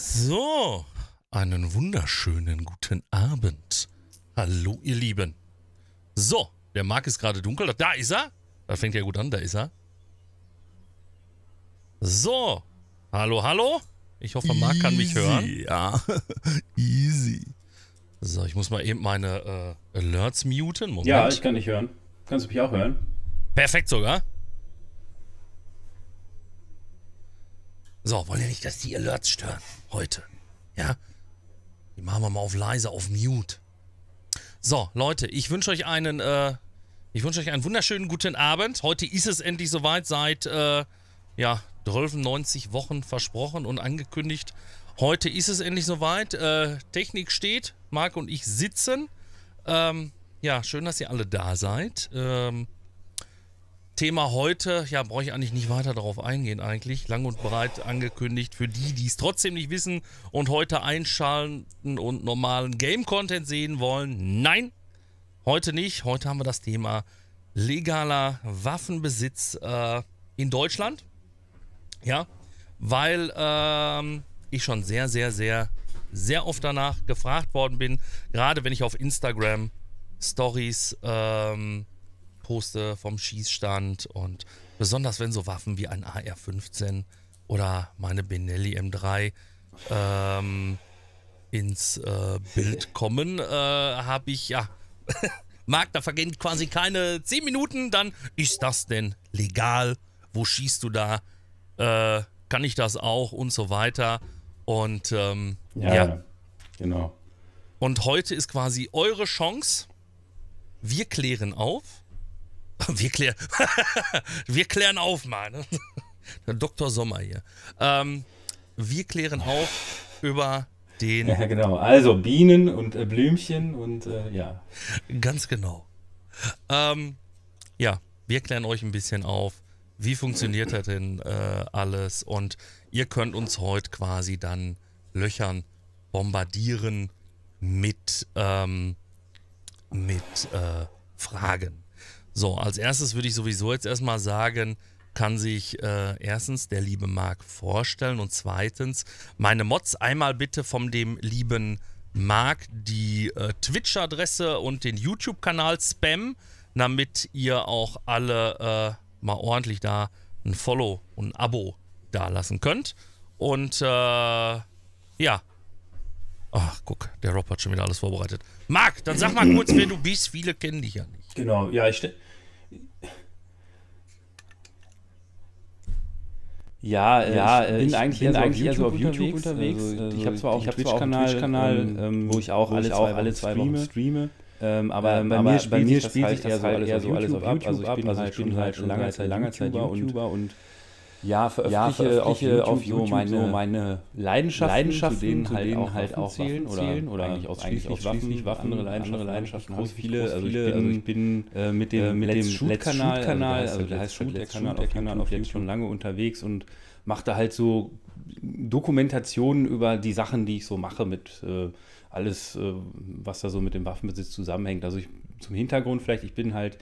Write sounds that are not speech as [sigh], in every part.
So, einen wunderschönen guten Abend. Hallo, ihr Lieben. So, der Markt ist gerade dunkel. Da ist er. Da fängt ja gut an, da ist er. So, hallo, hallo. Ich hoffe, Marc kann mich hören. [laughs] Ja, easy. So, ich muss mal eben meine äh, Alerts muten. Moment. Ja, ich kann dich hören. Kannst du mich auch hören? Perfekt sogar. So, wollen ja nicht, dass die Alerts stören heute. Ja? Die machen wir mal auf leise, auf mute. So, Leute, ich wünsche euch einen, äh, ich wünsche euch einen wunderschönen guten Abend. Heute ist es endlich soweit, seit, äh, ja, 90 Wochen versprochen und angekündigt. Heute ist es endlich soweit. Äh, Technik steht, Marc und ich sitzen. Ähm, ja, schön, dass ihr alle da seid. Ähm, Thema heute, ja, brauche ich eigentlich nicht weiter darauf eingehen eigentlich. Lang und breit angekündigt für die, die es trotzdem nicht wissen und heute einschalten und normalen Game-Content sehen wollen. Nein, heute nicht. Heute haben wir das Thema legaler Waffenbesitz äh, in Deutschland. Ja, weil ähm, ich schon sehr, sehr, sehr, sehr oft danach gefragt worden bin, gerade wenn ich auf Instagram Stories ähm, poste vom Schießstand und besonders wenn so Waffen wie ein AR-15 oder meine Benelli M3 ähm, ins äh, Bild [laughs] kommen, äh, habe ich, ja, [laughs] mag, da vergehen quasi keine 10 Minuten, dann ist das denn legal? Wo schießt du da? Äh, kann ich das auch und so weiter. Und ähm, ja, ja, genau. Und heute ist quasi eure Chance. Wir klären auf. [laughs] Wir klären, [laughs] wir klären auf mal. Ne? [laughs] Der Dr. Sommer hier. Ähm, wir klären auf über den. Ja, genau. Also Bienen und äh, Blümchen und äh, ja. Ganz genau. Ähm, ja, wir klären euch ein bisschen auf, wie funktioniert das denn äh, alles und ihr könnt uns heute quasi dann löchern, bombardieren mit, ähm, mit äh, Fragen. So, als erstes würde ich sowieso jetzt erstmal sagen, kann sich äh, erstens der liebe Marc vorstellen und zweitens meine Mods einmal bitte von dem lieben Marc die äh, Twitch-Adresse und den YouTube-Kanal spam, damit ihr auch alle äh, mal ordentlich da ein Follow und ein Abo da lassen könnt. Und äh, ja, Ach, guck, der Rob hat schon wieder alles vorbereitet. Marc, dann sag mal kurz, wer du bist. Viele kennen dich ja nicht. Genau, ja, ich, stelle. Ja, äh, ja, ich äh, bin ich eigentlich, bin eher, so eigentlich eher so auf YouTube unterwegs. unterwegs. Also, also ich habe zwar auch einen Twitch-Kanal, Twitch ähm, ähm, wo ich auch wo alle, ich auch alle zwei Wochen streame. Ähm, aber, ähm, bei, aber mir bei mir spielt sich halt das halt eher so halt alles auf YouTube ab. Also ich bin, also ich bin halt schon lange Zeit langer Zeit YouTuber und ja, veröffentliche, ja, veröffentliche auf, YouTube, auf so meine, meine Leidenschaften, Leidenschaften, zu denen, zu halt denen halt, halt auch zählen oder, oder, eigentlich ausschließlich, eigentlich ausschließlich Waffen, Waffen, andere Leidenschaften, andere Leidenschaften groß viele. Groß also, ich also bin, also ich bin äh, mit dem, äh, mit dem Shoot-Kanal, Shoot also, halt der heißt Shoot, der Kanal auf YouTube, auf YouTube schon lange unterwegs und mache da halt so Dokumentationen über die Sachen, die ich so mache mit äh, alles, äh, was da so mit dem Waffenbesitz zusammenhängt. Also ich, zum Hintergrund vielleicht, ich bin halt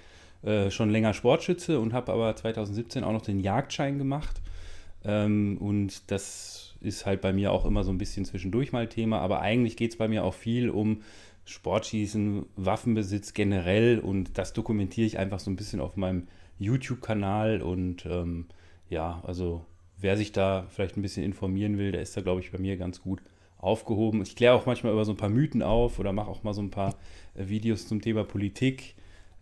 äh, schon länger Sportschütze und habe aber 2017 auch noch den Jagdschein gemacht. Ähm, und das ist halt bei mir auch immer so ein bisschen zwischendurch mal Thema. Aber eigentlich geht es bei mir auch viel um Sportschießen, Waffenbesitz generell. Und das dokumentiere ich einfach so ein bisschen auf meinem YouTube-Kanal. Und ähm, ja, also wer sich da vielleicht ein bisschen informieren will, der ist da, glaube ich, bei mir ganz gut aufgehoben. Ich kläre auch manchmal über so ein paar Mythen auf oder mache auch mal so ein paar äh, Videos zum Thema Politik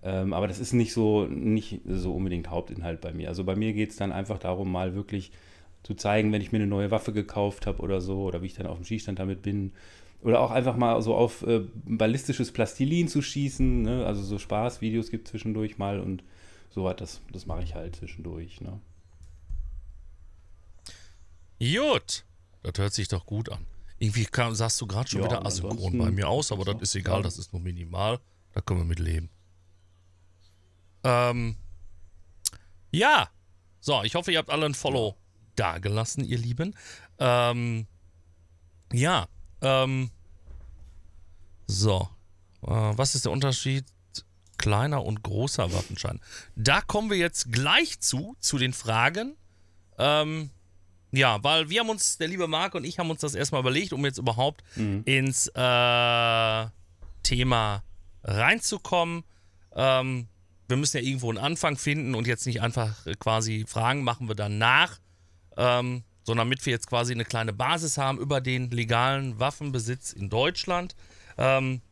ähm, aber das ist nicht so, nicht so unbedingt Hauptinhalt bei mir. Also bei mir geht es dann einfach darum, mal wirklich zu zeigen, wenn ich mir eine neue Waffe gekauft habe oder so, oder wie ich dann auf dem Schießstand damit bin. Oder auch einfach mal so auf äh, ballistisches Plastilin zu schießen. Ne? Also so Spaßvideos gibt es zwischendurch mal und so hat das, das mache ich halt zwischendurch. Ne? Jut, das hört sich doch gut an. Irgendwie kam, sahst du gerade schon ja, wieder asynchron bei mir aus, aber das ist egal, das ist nur minimal. Da können wir mit leben. Ähm, ja. So, ich hoffe, ihr habt alle ein Follow dagelassen, ihr Lieben. Ähm, ja. Ähm, so. Äh, was ist der Unterschied kleiner und großer Waffenschein? Da kommen wir jetzt gleich zu, zu den Fragen. Ähm, ja, weil wir haben uns, der liebe Marc und ich haben uns das erstmal überlegt, um jetzt überhaupt mhm. ins äh, Thema reinzukommen. Ähm, wir müssen ja irgendwo einen Anfang finden und jetzt nicht einfach äh, quasi Fragen machen wir dann nach, ähm, sondern damit wir jetzt quasi eine kleine Basis haben über den legalen Waffenbesitz in Deutschland, ähm,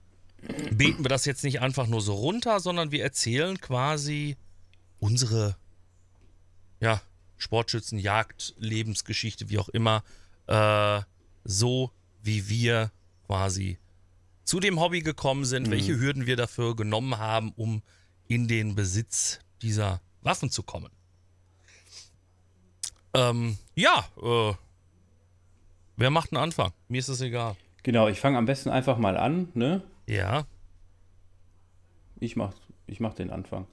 beten wir das jetzt nicht einfach nur so runter, sondern wir erzählen quasi unsere ja, Sportschützenjagd, Lebensgeschichte, wie auch immer, äh, so wie wir quasi zu dem Hobby gekommen sind, mhm. welche Hürden wir dafür genommen haben, um in den Besitz dieser Waffen zu kommen. Ähm, ja, äh, wer macht einen Anfang? Mir ist es egal. Genau, ich fange am besten einfach mal an, ne? Ja. Ich mach, ich mach den Anfang.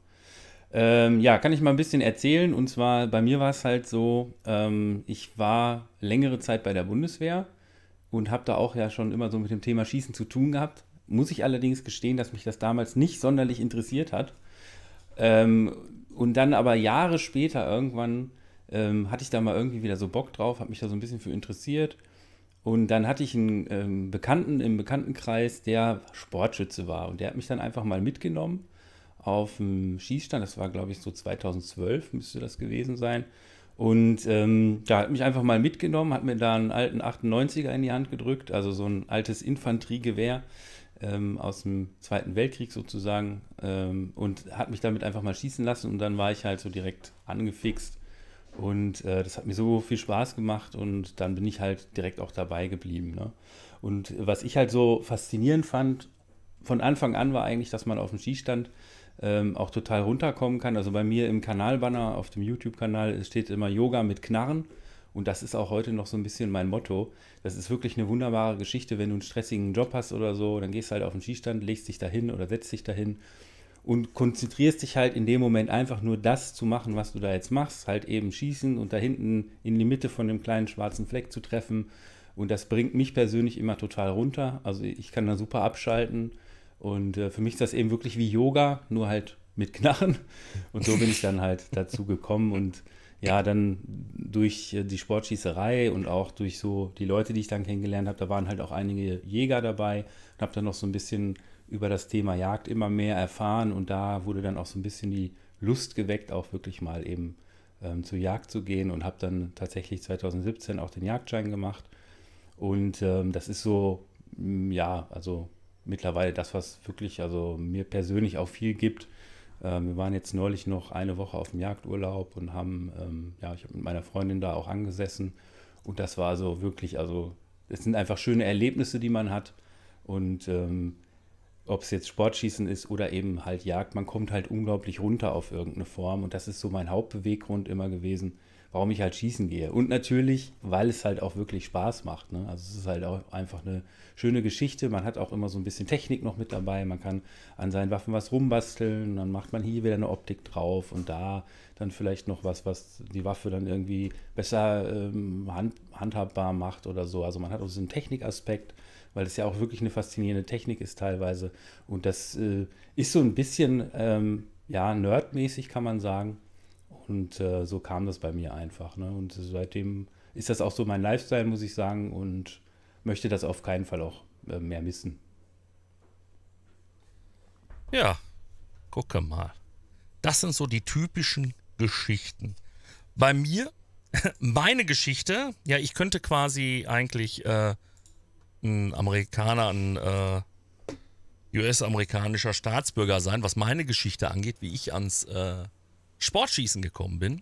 Ähm, ja, kann ich mal ein bisschen erzählen. Und zwar, bei mir war es halt so, ähm, ich war längere Zeit bei der Bundeswehr und habe da auch ja schon immer so mit dem Thema Schießen zu tun gehabt. Muss ich allerdings gestehen, dass mich das damals nicht sonderlich interessiert hat. Ähm, und dann aber Jahre später irgendwann ähm, hatte ich da mal irgendwie wieder so Bock drauf, habe mich da so ein bisschen für interessiert. Und dann hatte ich einen ähm, Bekannten im Bekanntenkreis, der Sportschütze war. Und der hat mich dann einfach mal mitgenommen auf dem Schießstand. Das war, glaube ich, so 2012 müsste das gewesen sein. Und ähm, ja, hat mich einfach mal mitgenommen, hat mir da einen alten 98er in die Hand gedrückt, also so ein altes Infanteriegewehr ähm, aus dem Zweiten Weltkrieg sozusagen ähm, und hat mich damit einfach mal schießen lassen und dann war ich halt so direkt angefixt und äh, das hat mir so viel Spaß gemacht und dann bin ich halt direkt auch dabei geblieben. Ne? Und was ich halt so faszinierend fand, von Anfang an war eigentlich, dass man auf dem Skistand ähm, auch total runterkommen kann. Also bei mir im Kanalbanner auf dem YouTube-Kanal steht immer Yoga mit Knarren. Und das ist auch heute noch so ein bisschen mein Motto. Das ist wirklich eine wunderbare Geschichte, wenn du einen stressigen Job hast oder so, dann gehst du halt auf den Schießstand, legst dich dahin oder setzt dich dahin und konzentrierst dich halt in dem Moment einfach nur das zu machen, was du da jetzt machst, halt eben schießen und da hinten in die Mitte von dem kleinen schwarzen Fleck zu treffen. Und das bringt mich persönlich immer total runter. Also ich kann da super abschalten. Und äh, für mich ist das eben wirklich wie Yoga, nur halt mit Knarren. Und so bin ich dann halt dazu gekommen und ja, dann durch äh, die Sportschießerei und auch durch so die Leute, die ich dann kennengelernt habe, da waren halt auch einige Jäger dabei und habe dann noch so ein bisschen über das Thema Jagd immer mehr erfahren und da wurde dann auch so ein bisschen die Lust geweckt, auch wirklich mal eben ähm, zur Jagd zu gehen und habe dann tatsächlich 2017 auch den Jagdschein gemacht und ähm, das ist so, ja, also mittlerweile das, was wirklich also mir persönlich auch viel gibt ähm, wir waren jetzt neulich noch eine Woche auf dem Jagdurlaub und haben, ähm, ja, ich habe mit meiner Freundin da auch angesessen. Und das war so wirklich, also es sind einfach schöne Erlebnisse, die man hat. Und ähm, ob es jetzt Sportschießen ist oder eben halt Jagd, man kommt halt unglaublich runter auf irgendeine Form. Und das ist so mein Hauptbeweggrund immer gewesen, warum ich halt schießen gehe. Und natürlich, weil es halt auch wirklich Spaß macht. Ne? Also es ist halt auch einfach eine schöne Geschichte. Man hat auch immer so ein bisschen Technik noch mit dabei. Man kann an seinen Waffen was rumbasteln. Dann macht man hier wieder eine Optik drauf und da dann vielleicht noch was, was die Waffe dann irgendwie besser ähm, hand, handhabbar macht oder so. Also man hat auch so einen Technikaspekt weil es ja auch wirklich eine faszinierende Technik ist teilweise. Und das äh, ist so ein bisschen ähm, ja, nerdmäßig, kann man sagen. Und äh, so kam das bei mir einfach. Ne? Und seitdem ist das auch so mein Lifestyle, muss ich sagen, und möchte das auf keinen Fall auch äh, mehr missen. Ja, gucke mal. Das sind so die typischen Geschichten. Bei mir, [laughs] meine Geschichte, ja, ich könnte quasi eigentlich äh, ein Amerikaner, ein äh, US-amerikanischer Staatsbürger sein, was meine Geschichte angeht, wie ich ans äh, Sportschießen gekommen bin.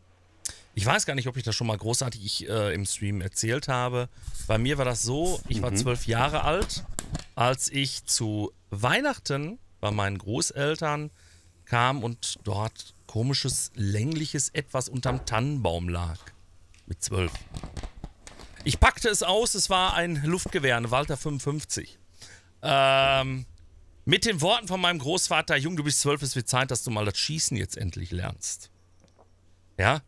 Ich weiß gar nicht, ob ich das schon mal großartig ich, äh, im Stream erzählt habe. Bei mir war das so, ich war mhm. zwölf Jahre alt, als ich zu Weihnachten bei meinen Großeltern kam und dort komisches, längliches Etwas unterm Tannenbaum lag. Mit zwölf. Ich packte es aus, es war ein Luftgewehr, eine Walter 55. Ähm, mit den Worten von meinem Großvater, Jung, du bist zwölf, es wird Zeit, dass du mal das Schießen jetzt endlich lernst. Ja?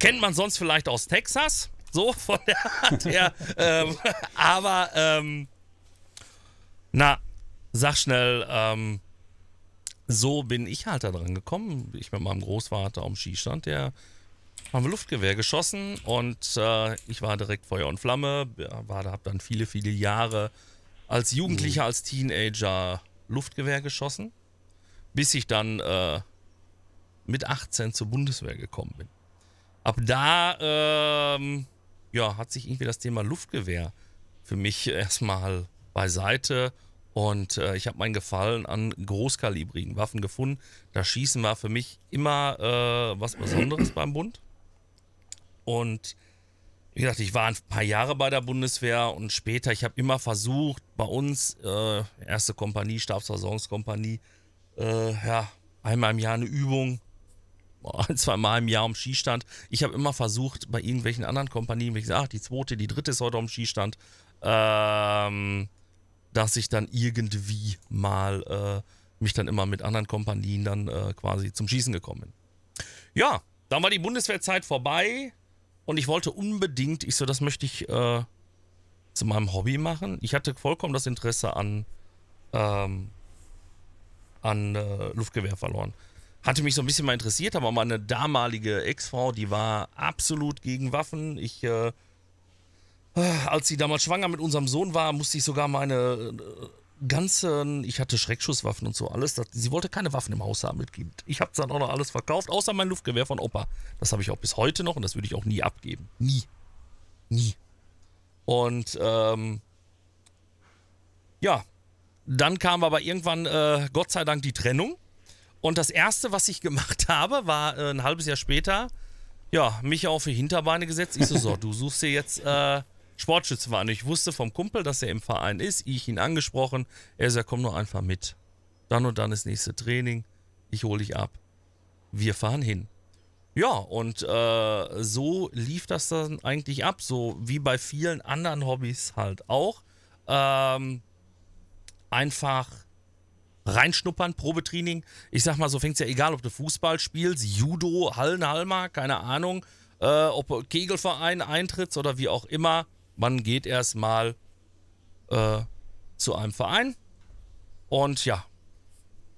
Kennt man sonst vielleicht aus Texas, so von der Art her. [laughs] ähm, aber, ähm, na, sag schnell, ähm, so bin ich halt da dran gekommen. Ich mit meinem Großvater am Skistand, der haben wir Luftgewehr geschossen und äh, ich war direkt Feuer und Flamme, war da, hab dann viele, viele Jahre als Jugendlicher, mhm. als Teenager Luftgewehr geschossen, bis ich dann äh, mit 18 zur Bundeswehr gekommen bin. Ab da ähm, ja, hat sich irgendwie das Thema Luftgewehr für mich [laughs] erstmal beiseite und äh, ich habe meinen Gefallen an großkalibrigen Waffen gefunden. Das Schießen war für mich immer äh, was Besonderes beim Bund. Und wie gesagt, ich war ein paar Jahre bei der Bundeswehr und später, ich habe immer versucht, bei uns, äh, erste Kompanie, Stabsversorgungskompanie, äh, ja, einmal im Jahr eine Übung, ein, [laughs] zwei Mal im Jahr um Skistand. Ich habe immer versucht, bei irgendwelchen anderen Kompanien, wie gesagt, die zweite, die dritte ist heute um Skistand, ähm, dass ich dann irgendwie mal äh, mich dann immer mit anderen Kompanien dann äh, quasi zum Schießen gekommen bin. Ja, dann war die Bundeswehrzeit vorbei. Und ich wollte unbedingt, ich so, das möchte ich äh, zu meinem Hobby machen. Ich hatte vollkommen das Interesse an, ähm, an äh, Luftgewehr verloren. Hatte mich so ein bisschen mal interessiert, aber meine damalige Ex-Frau, die war absolut gegen Waffen. Ich, äh, äh als sie damals schwanger mit unserem Sohn war, musste ich sogar meine äh, ganzen, ich hatte Schreckschusswaffen und so alles. Das, sie wollte keine Waffen im Haus haben mit Kind. Ich habe dann auch noch alles verkauft, außer mein Luftgewehr von Opa. Das habe ich auch bis heute noch und das würde ich auch nie abgeben. Nie. Nie. Und ähm, ja, dann kam aber irgendwann äh, Gott sei Dank die Trennung. Und das Erste, was ich gemacht [laughs] habe, war äh, ein halbes Jahr später, ja, mich auf die Hinterbeine gesetzt. Ich so, so, [laughs] du suchst dir jetzt... Äh, Sportschützenverein. ich wusste vom Kumpel, dass er im Verein ist. Ich ihn angesprochen. Er sagt, komm nur einfach mit. Dann und dann ist nächste Training. Ich hole dich ab. Wir fahren hin. Ja, und äh, so lief das dann eigentlich ab. So wie bei vielen anderen Hobbys halt auch. Ähm, einfach reinschnuppern, Probetraining. Ich sag mal, so fängt es ja egal, ob du Fußball spielst, Judo, Hallenhalmer, keine Ahnung, äh, ob Kegelverein eintrittst oder wie auch immer. Man geht erstmal äh, zu einem Verein und ja,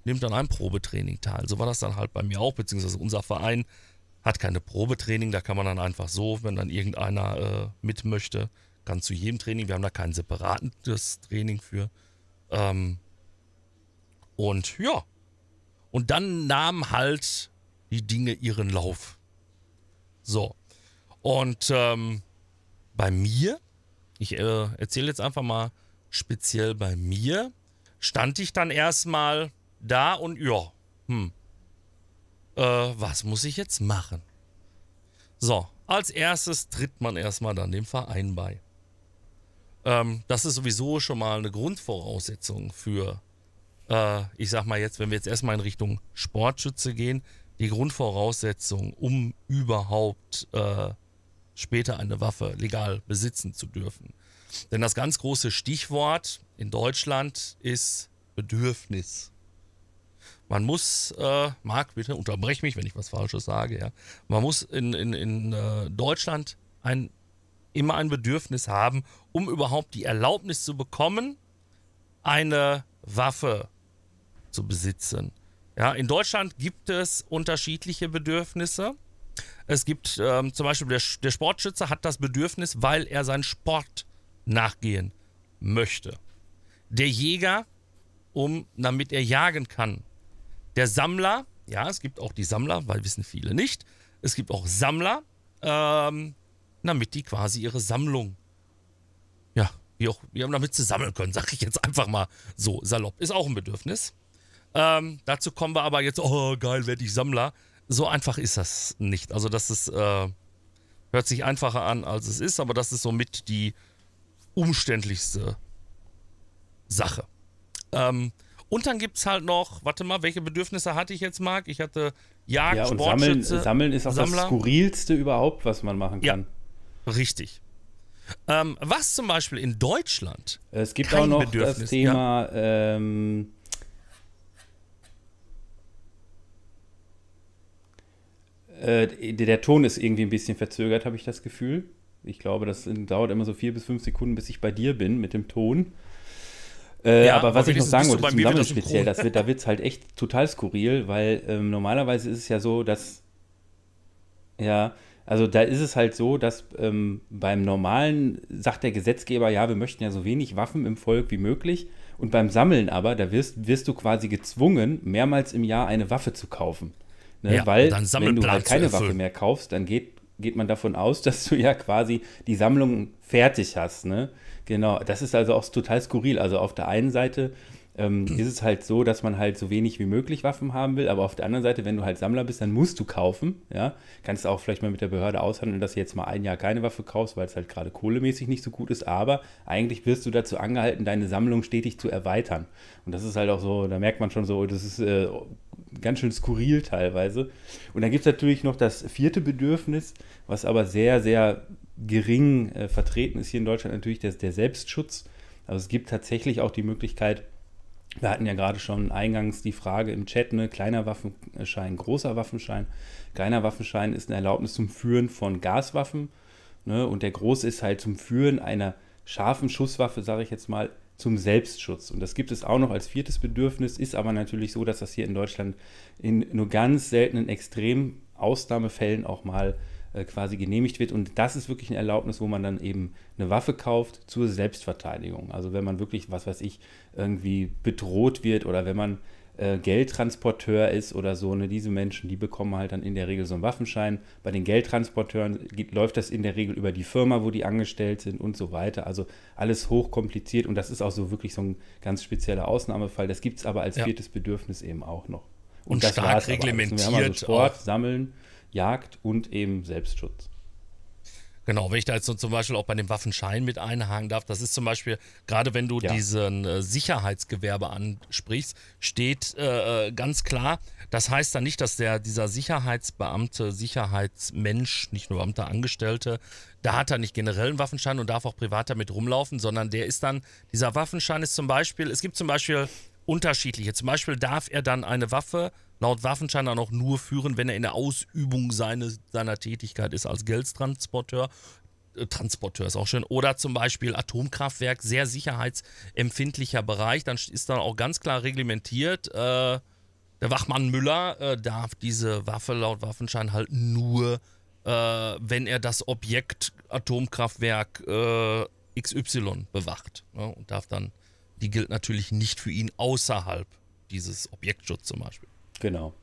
nimmt dann ein Probetraining teil. So war das dann halt bei mir auch, beziehungsweise unser Verein hat keine Probetraining, da kann man dann einfach so, wenn dann irgendeiner äh, mit möchte, kann zu jedem Training, wir haben da kein separates Training für. Ähm, und ja, und dann nahmen halt die Dinge ihren Lauf. So, und ähm, bei mir ich äh, erzähle jetzt einfach mal speziell bei mir, stand ich dann erstmal da und ja, hm, äh, was muss ich jetzt machen? So, als erstes tritt man erstmal dann dem Verein bei. Ähm, das ist sowieso schon mal eine Grundvoraussetzung für, äh, ich sag mal jetzt, wenn wir jetzt erstmal in Richtung Sportschütze gehen, die Grundvoraussetzung, um überhaupt äh, später eine Waffe legal besitzen zu dürfen. Denn das ganz große Stichwort in Deutschland ist Bedürfnis. Man muss, äh, Marc, bitte unterbrech mich, wenn ich was Falsches sage, ja. Man muss in, in, in äh, Deutschland ein, immer ein Bedürfnis haben, um überhaupt die Erlaubnis zu bekommen, eine Waffe zu besitzen. Ja, in Deutschland gibt es unterschiedliche Bedürfnisse. Es gibt ähm, zum Beispiel, der, der Sportschütze hat das Bedürfnis, weil er seinen Sport nachgehen möchte. Der Jäger, um, damit er jagen kann. Der Sammler, ja, es gibt auch die Sammler, weil wissen viele nicht. Es gibt auch Sammler, ähm, damit die quasi ihre Sammlung, ja, wie auch, ja, damit sie sammeln können, sag ich jetzt einfach mal so salopp. Ist auch ein Bedürfnis. Ähm, dazu kommen wir aber jetzt, oh geil, werde ich Sammler so einfach ist das nicht. Also das ist, äh, hört sich einfacher an, als es ist, aber das ist somit die umständlichste Sache. Ähm, und dann gibt es halt noch, warte mal, welche Bedürfnisse hatte ich jetzt, Marc? Ich hatte Jagd, ja, und sammeln, sammeln, ist auch Sammler. das skurrilste überhaupt, was man machen kann. Ja, richtig. Ähm, was zum Beispiel in Deutschland. Es gibt auch noch Bedürfnis, das Thema ja. ähm, Äh, der Ton ist irgendwie ein bisschen verzögert, habe ich das Gefühl. Ich glaube, das dauert immer so vier bis fünf Sekunden, bis ich bei dir bin mit dem Ton. Äh, ja, aber was ich noch sagen wollte zum Sammeln speziell, das wird, da wird es halt echt total skurril, weil ähm, normalerweise ist es ja so, dass ja, also da ist es halt so, dass ähm, beim normalen sagt der Gesetzgeber, ja, wir möchten ja so wenig Waffen im Volk wie möglich. Und beim Sammeln aber, da wirst, wirst du quasi gezwungen, mehrmals im Jahr eine Waffe zu kaufen. Ne? Ja, Weil wenn du halt keine Waffe mehr kaufst, dann geht, geht man davon aus, [laughs] dass du ja quasi die Sammlung fertig hast. Ne? Genau, das ist also auch total skurril. Also auf der einen Seite ähm, [clears throat] ist es halt so, dass man halt so wenig wie möglich Waffen haben will, aber auf der anderen Seite, wenn du halt Sammler bist, dann musst du kaufen, ja, kannst auch vielleicht mal mit der Behörde aushandeln, dass du jetzt mal ein Jahr keine Waffe kaufst, weil es halt gerade kohlemäßig nicht so gut ist, aber eigentlich wirst du dazu angehalten, deine Sammlung stetig zu erweitern und das ist halt auch so, da merkt man schon so, das ist äh, ganz schön skurril teilweise. Und dann gibt es natürlich noch das vierte Bedürfnis, was aber sehr, sehr gering äh, vertreten ist hier in Deutschland, natürlich der, der Selbstschutz. Also es gibt tatsächlich auch die Möglichkeit, wir hatten ja gerade schon eingangs die Frage im Chat, ne, kleiner Waffenschein, großer Waffenschein. Kleiner Waffenschein ist eine Erlaubnis zum Führen von Gaswaffen. Ne, und der große ist halt zum Führen einer scharfen Schusswaffe, sage ich jetzt mal, zum Selbstschutz. Und das gibt es auch noch als viertes Bedürfnis, ist aber natürlich so, dass das hier in Deutschland in nur ganz seltenen extremen Ausnahmefällen auch mal äh, quasi genehmigt wird. Und das ist wirklich eine Erlaubnis, wo man dann eben eine Waffe kauft zur Selbstverteidigung. Also wenn man wirklich, was weiß ich, irgendwie bedroht wird oder wenn man äh, Geldtransporteur ist oder so, ne, diese Menschen, die bekommen halt dann in der Regel so einen Waffenschein. Bei den Geldtransporteuren geht, läuft das in der Regel über die Firma, wo die angestellt sind und so weiter. Also alles hochkompliziert und das ist auch so wirklich so ein ganz spezieller Ausnahmefall. Das gibt es aber als ja. viertes Bedürfnis eben auch noch. Und, und das stark reglementiert. Also, wir haben also Sport, auch. Sammeln, Jagd und eben Selbstschutz. Genau, wenn ich da jetzt so zum Beispiel auch bei dem Waffenschein mit einhaken darf, das ist zum Beispiel, gerade wenn du ja. diesen äh, Sicherheitsgewerbe ansprichst, steht äh, äh, ganz klar, das heißt dann nicht, dass der, dieser Sicherheitsbeamte, Sicherheitsmensch, nicht nur Beamter, Angestellte, da hat er nicht generell einen Waffenschein und darf auch privat damit rumlaufen, sondern der ist dann, dieser Waffenschein ist zum Beispiel, es gibt zum Beispiel unterschiedliche, zum Beispiel darf er dann eine Waffe laut Waffenschein dann auch nur führen, wenn er in der Ausübung seine, seiner Tätigkeit ist als Geldtransporteur. Äh, Transporteur ist auch schön. Oder zum Beispiel Atomkraftwerk, sehr sicherheitsempfindlicher Bereich. Dann ist dann auch ganz klar reglementiert, äh, der Wachmann Müller äh, darf diese Waffe laut Waffenschein halt nur, äh, wenn er das Objekt Atomkraftwerk äh, XY bewacht. Ne? Und darf dann, die gilt natürlich nicht für ihn außerhalb dieses Objektschutz zum Beispiel. Genau.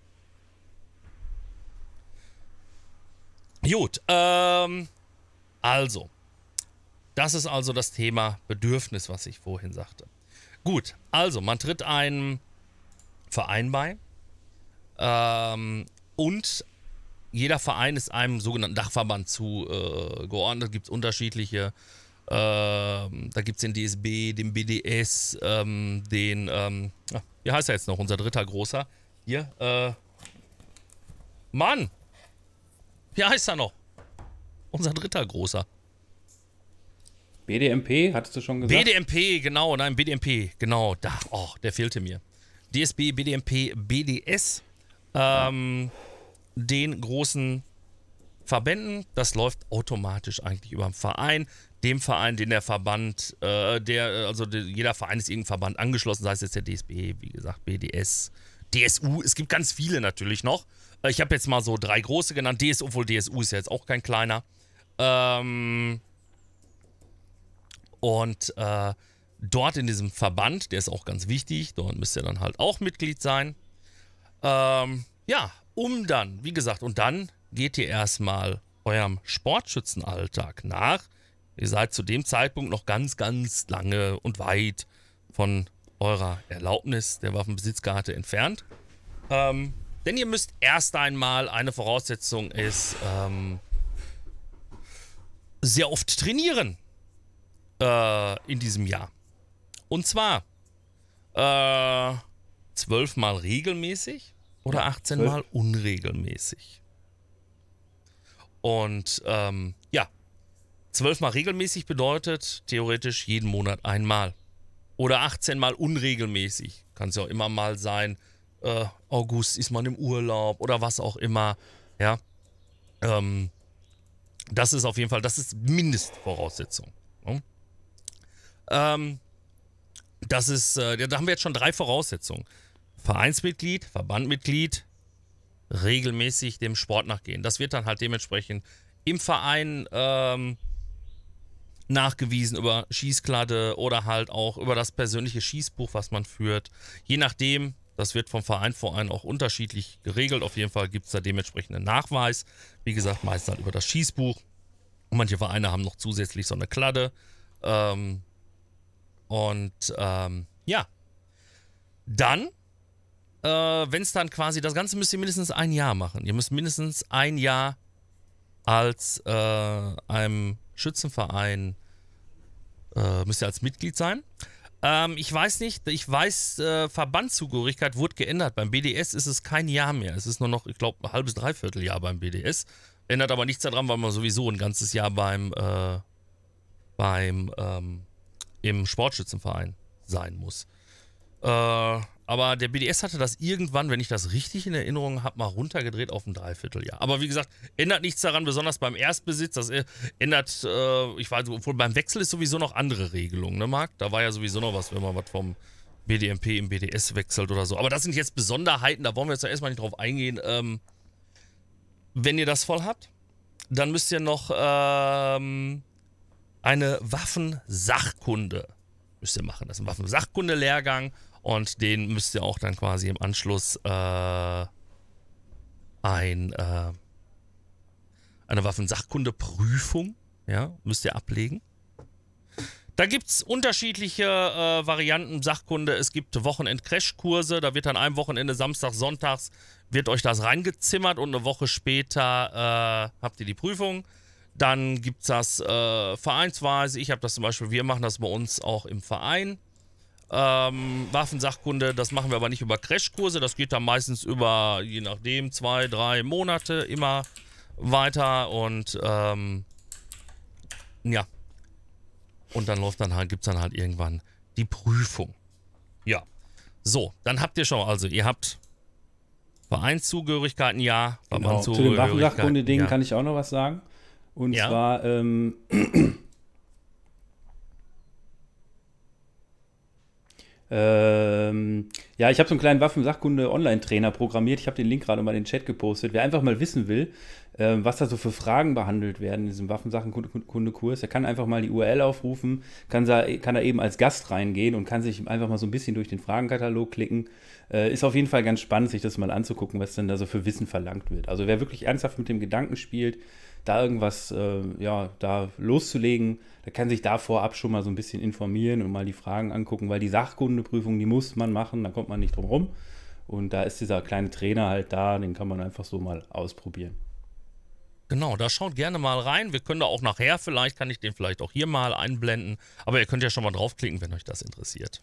Gut, ähm, also, das ist also das Thema Bedürfnis, was ich vorhin sagte. Gut, also, man tritt einem Verein bei ähm, und jeder Verein ist einem sogenannten Dachverband zugeordnet. Äh, gibt es unterschiedliche. ähm, da gibt es den DSB, den BDS, ähm, den, ähm, ah, wie heißt er jetzt noch, unser dritter großer? Hier, äh. Mann! Wie heißt er noch? Unser dritter großer. BDMP, hattest du schon gesagt? BDMP, genau, nein, BDMP, genau, da, oh, der fehlte mir. DSB, BDMP, BDS, ähm, den großen Verbänden, das läuft automatisch eigentlich über den Verein, dem Verein, den der Verband, äh, der, äh, also der, jeder Verein ist irgendein Verband angeschlossen, sei es jetzt der DSB, wie gesagt, BDS, äh, DSU, es gibt ganz viele natürlich noch. Äh, ich habe jetzt mal so drei große genannt. DSU, obwohl DSU ist ja jetzt auch kein kleiner. Ähm und äh, dort in diesem Verband, der ist auch ganz wichtig, dort müsst ihr dann halt auch Mitglied sein. Ähm, ja, um dann, wie gesagt, und dann geht ihr erstmal eurem Sportschützenalltag nach. Ihr seid zu dem Zeitpunkt noch ganz, ganz lange und weit von eurer Erlaubnis der Waffenbesitzkarte entfernt. Ähm, denn ihr müsst erst einmal, eine Voraussetzung ist, ähm, sehr oft trainieren äh, in diesem Jahr. Und zwar äh, zwölfmal äh, regelmäßig oder 18 Mal unregelmäßig. Und ähm, ja, zwölfmal regelmäßig bedeutet theoretisch jeden Monat einmal. Oder 18 mal unregelmäßig. Kann es ja auch immer mal sein. Äh, August ist man im Urlaub oder was auch immer. Ja. Ähm, das ist auf jeden Fall, das ist Mindestvoraussetzung. Ne? Ähm, das ist, äh, da haben wir jetzt schon drei Voraussetzungen. Vereinsmitglied, Verbandmitglied, regelmäßig dem Sport nachgehen. Das wird dann halt dementsprechend im Verein ähm, nachgewiesen über Schießkladde oder halt auch über das persönliche Schießbuch, was man führt. Je nachdem, das wird vom Verein vor allem auch unterschiedlich geregelt. Auf jeden Fall gibt es da dementsprechenden Nachweis. Wie gesagt, meist halt über das Schießbuch. Und manche Vereine haben noch zusätzlich so eine Kladde. Ähm, und ähm, ja, dann, äh, wenn es dann quasi, das Ganze müsst ihr mindestens ein Jahr machen. Ihr müsst mindestens ein Jahr als äh, einem Schützenverein äh, müsst ihr als Mitglied sein. Ähm, ich weiß nicht, ich weiß, äh, Verbandszugehörigkeit wurde geändert. Beim BDS ist es kein Jahr mehr. Es ist nur noch, ich glaube, ein halbes, dreiviertel Jahr beim BDS. Ändert aber nichts daran, weil man sowieso ein ganzes Jahr beim, äh, beim, ähm, im Sportschützenverein sein muss. Äh, aber der BDS hatte das irgendwann, wenn ich das richtig in Erinnerung habe, mal runtergedreht auf ein Dreivierteljahr. Aber wie gesagt, ändert nichts daran, besonders beim Erstbesitz. Das äh, ändert, äh, ich weiß, obwohl beim Wechsel ist sowieso noch andere Regelungen, ne, Marc? Da war ja sowieso noch was, wenn man was vom BDMP im BDS wechselt oder so. Aber das sind jetzt Besonderheiten, da wollen wir jetzt erstmal nicht drauf eingehen. Ähm, wenn ihr das voll habt, dann müsst ihr noch ähm, eine Waffensachkunde müsst ihr machen. Das ist ein Waffensachkunde-Lehrgang. Und den müsst ihr auch dann quasi im Anschluss äh, ein, äh, eine Waffensachkundeprüfung, ja, müsst ihr ablegen. Da gibt es unterschiedliche äh, Varianten Sachkunde. Es gibt wochenend crash kurse Da wird dann ein Wochenende, Samstag, Sonntags, wird euch das reingezimmert und eine Woche später äh, habt ihr die Prüfung. Dann gibt es das äh, vereinsweise. Ich habe das zum Beispiel, wir machen das bei uns auch im Verein. Ähm, Waffensachkunde, das machen wir aber nicht über Crashkurse, das geht dann meistens über, je nachdem, zwei, drei Monate immer weiter und ähm, ja. Und dann läuft dann halt, gibt es dann halt irgendwann die Prüfung. Ja. So, dann habt ihr schon, also ihr habt Vereinszugehörigkeiten, ja. Genau. Zu den waffensachkunde dingen ja. kann ich auch noch was sagen. Und ja. zwar, ähm, Ähm, ja, ich habe so einen kleinen Waffensachkunde-Online-Trainer programmiert. Ich habe den Link gerade mal in den Chat gepostet. Wer einfach mal wissen will, ähm, was da so für Fragen behandelt werden in diesem waffensachkunde kurs der kann einfach mal die URL aufrufen, kann da, kann da eben als Gast reingehen und kann sich einfach mal so ein bisschen durch den Fragenkatalog klicken. Äh, ist auf jeden Fall ganz spannend, sich das mal anzugucken, was denn da so für Wissen verlangt wird. Also wer wirklich ernsthaft mit dem Gedanken spielt, da irgendwas äh, ja, da loszulegen, da kann sich da vorab schon mal so ein bisschen informieren und mal die Fragen angucken, weil die Sachkundeprüfung, die muss man machen, da kommt man nicht drum rum. Und da ist dieser kleine Trainer halt da, den kann man einfach so mal ausprobieren. Genau, da schaut gerne mal rein. Wir können da auch nachher vielleicht, kann ich den vielleicht auch hier mal einblenden. Aber ihr könnt ja schon mal draufklicken, wenn euch das interessiert.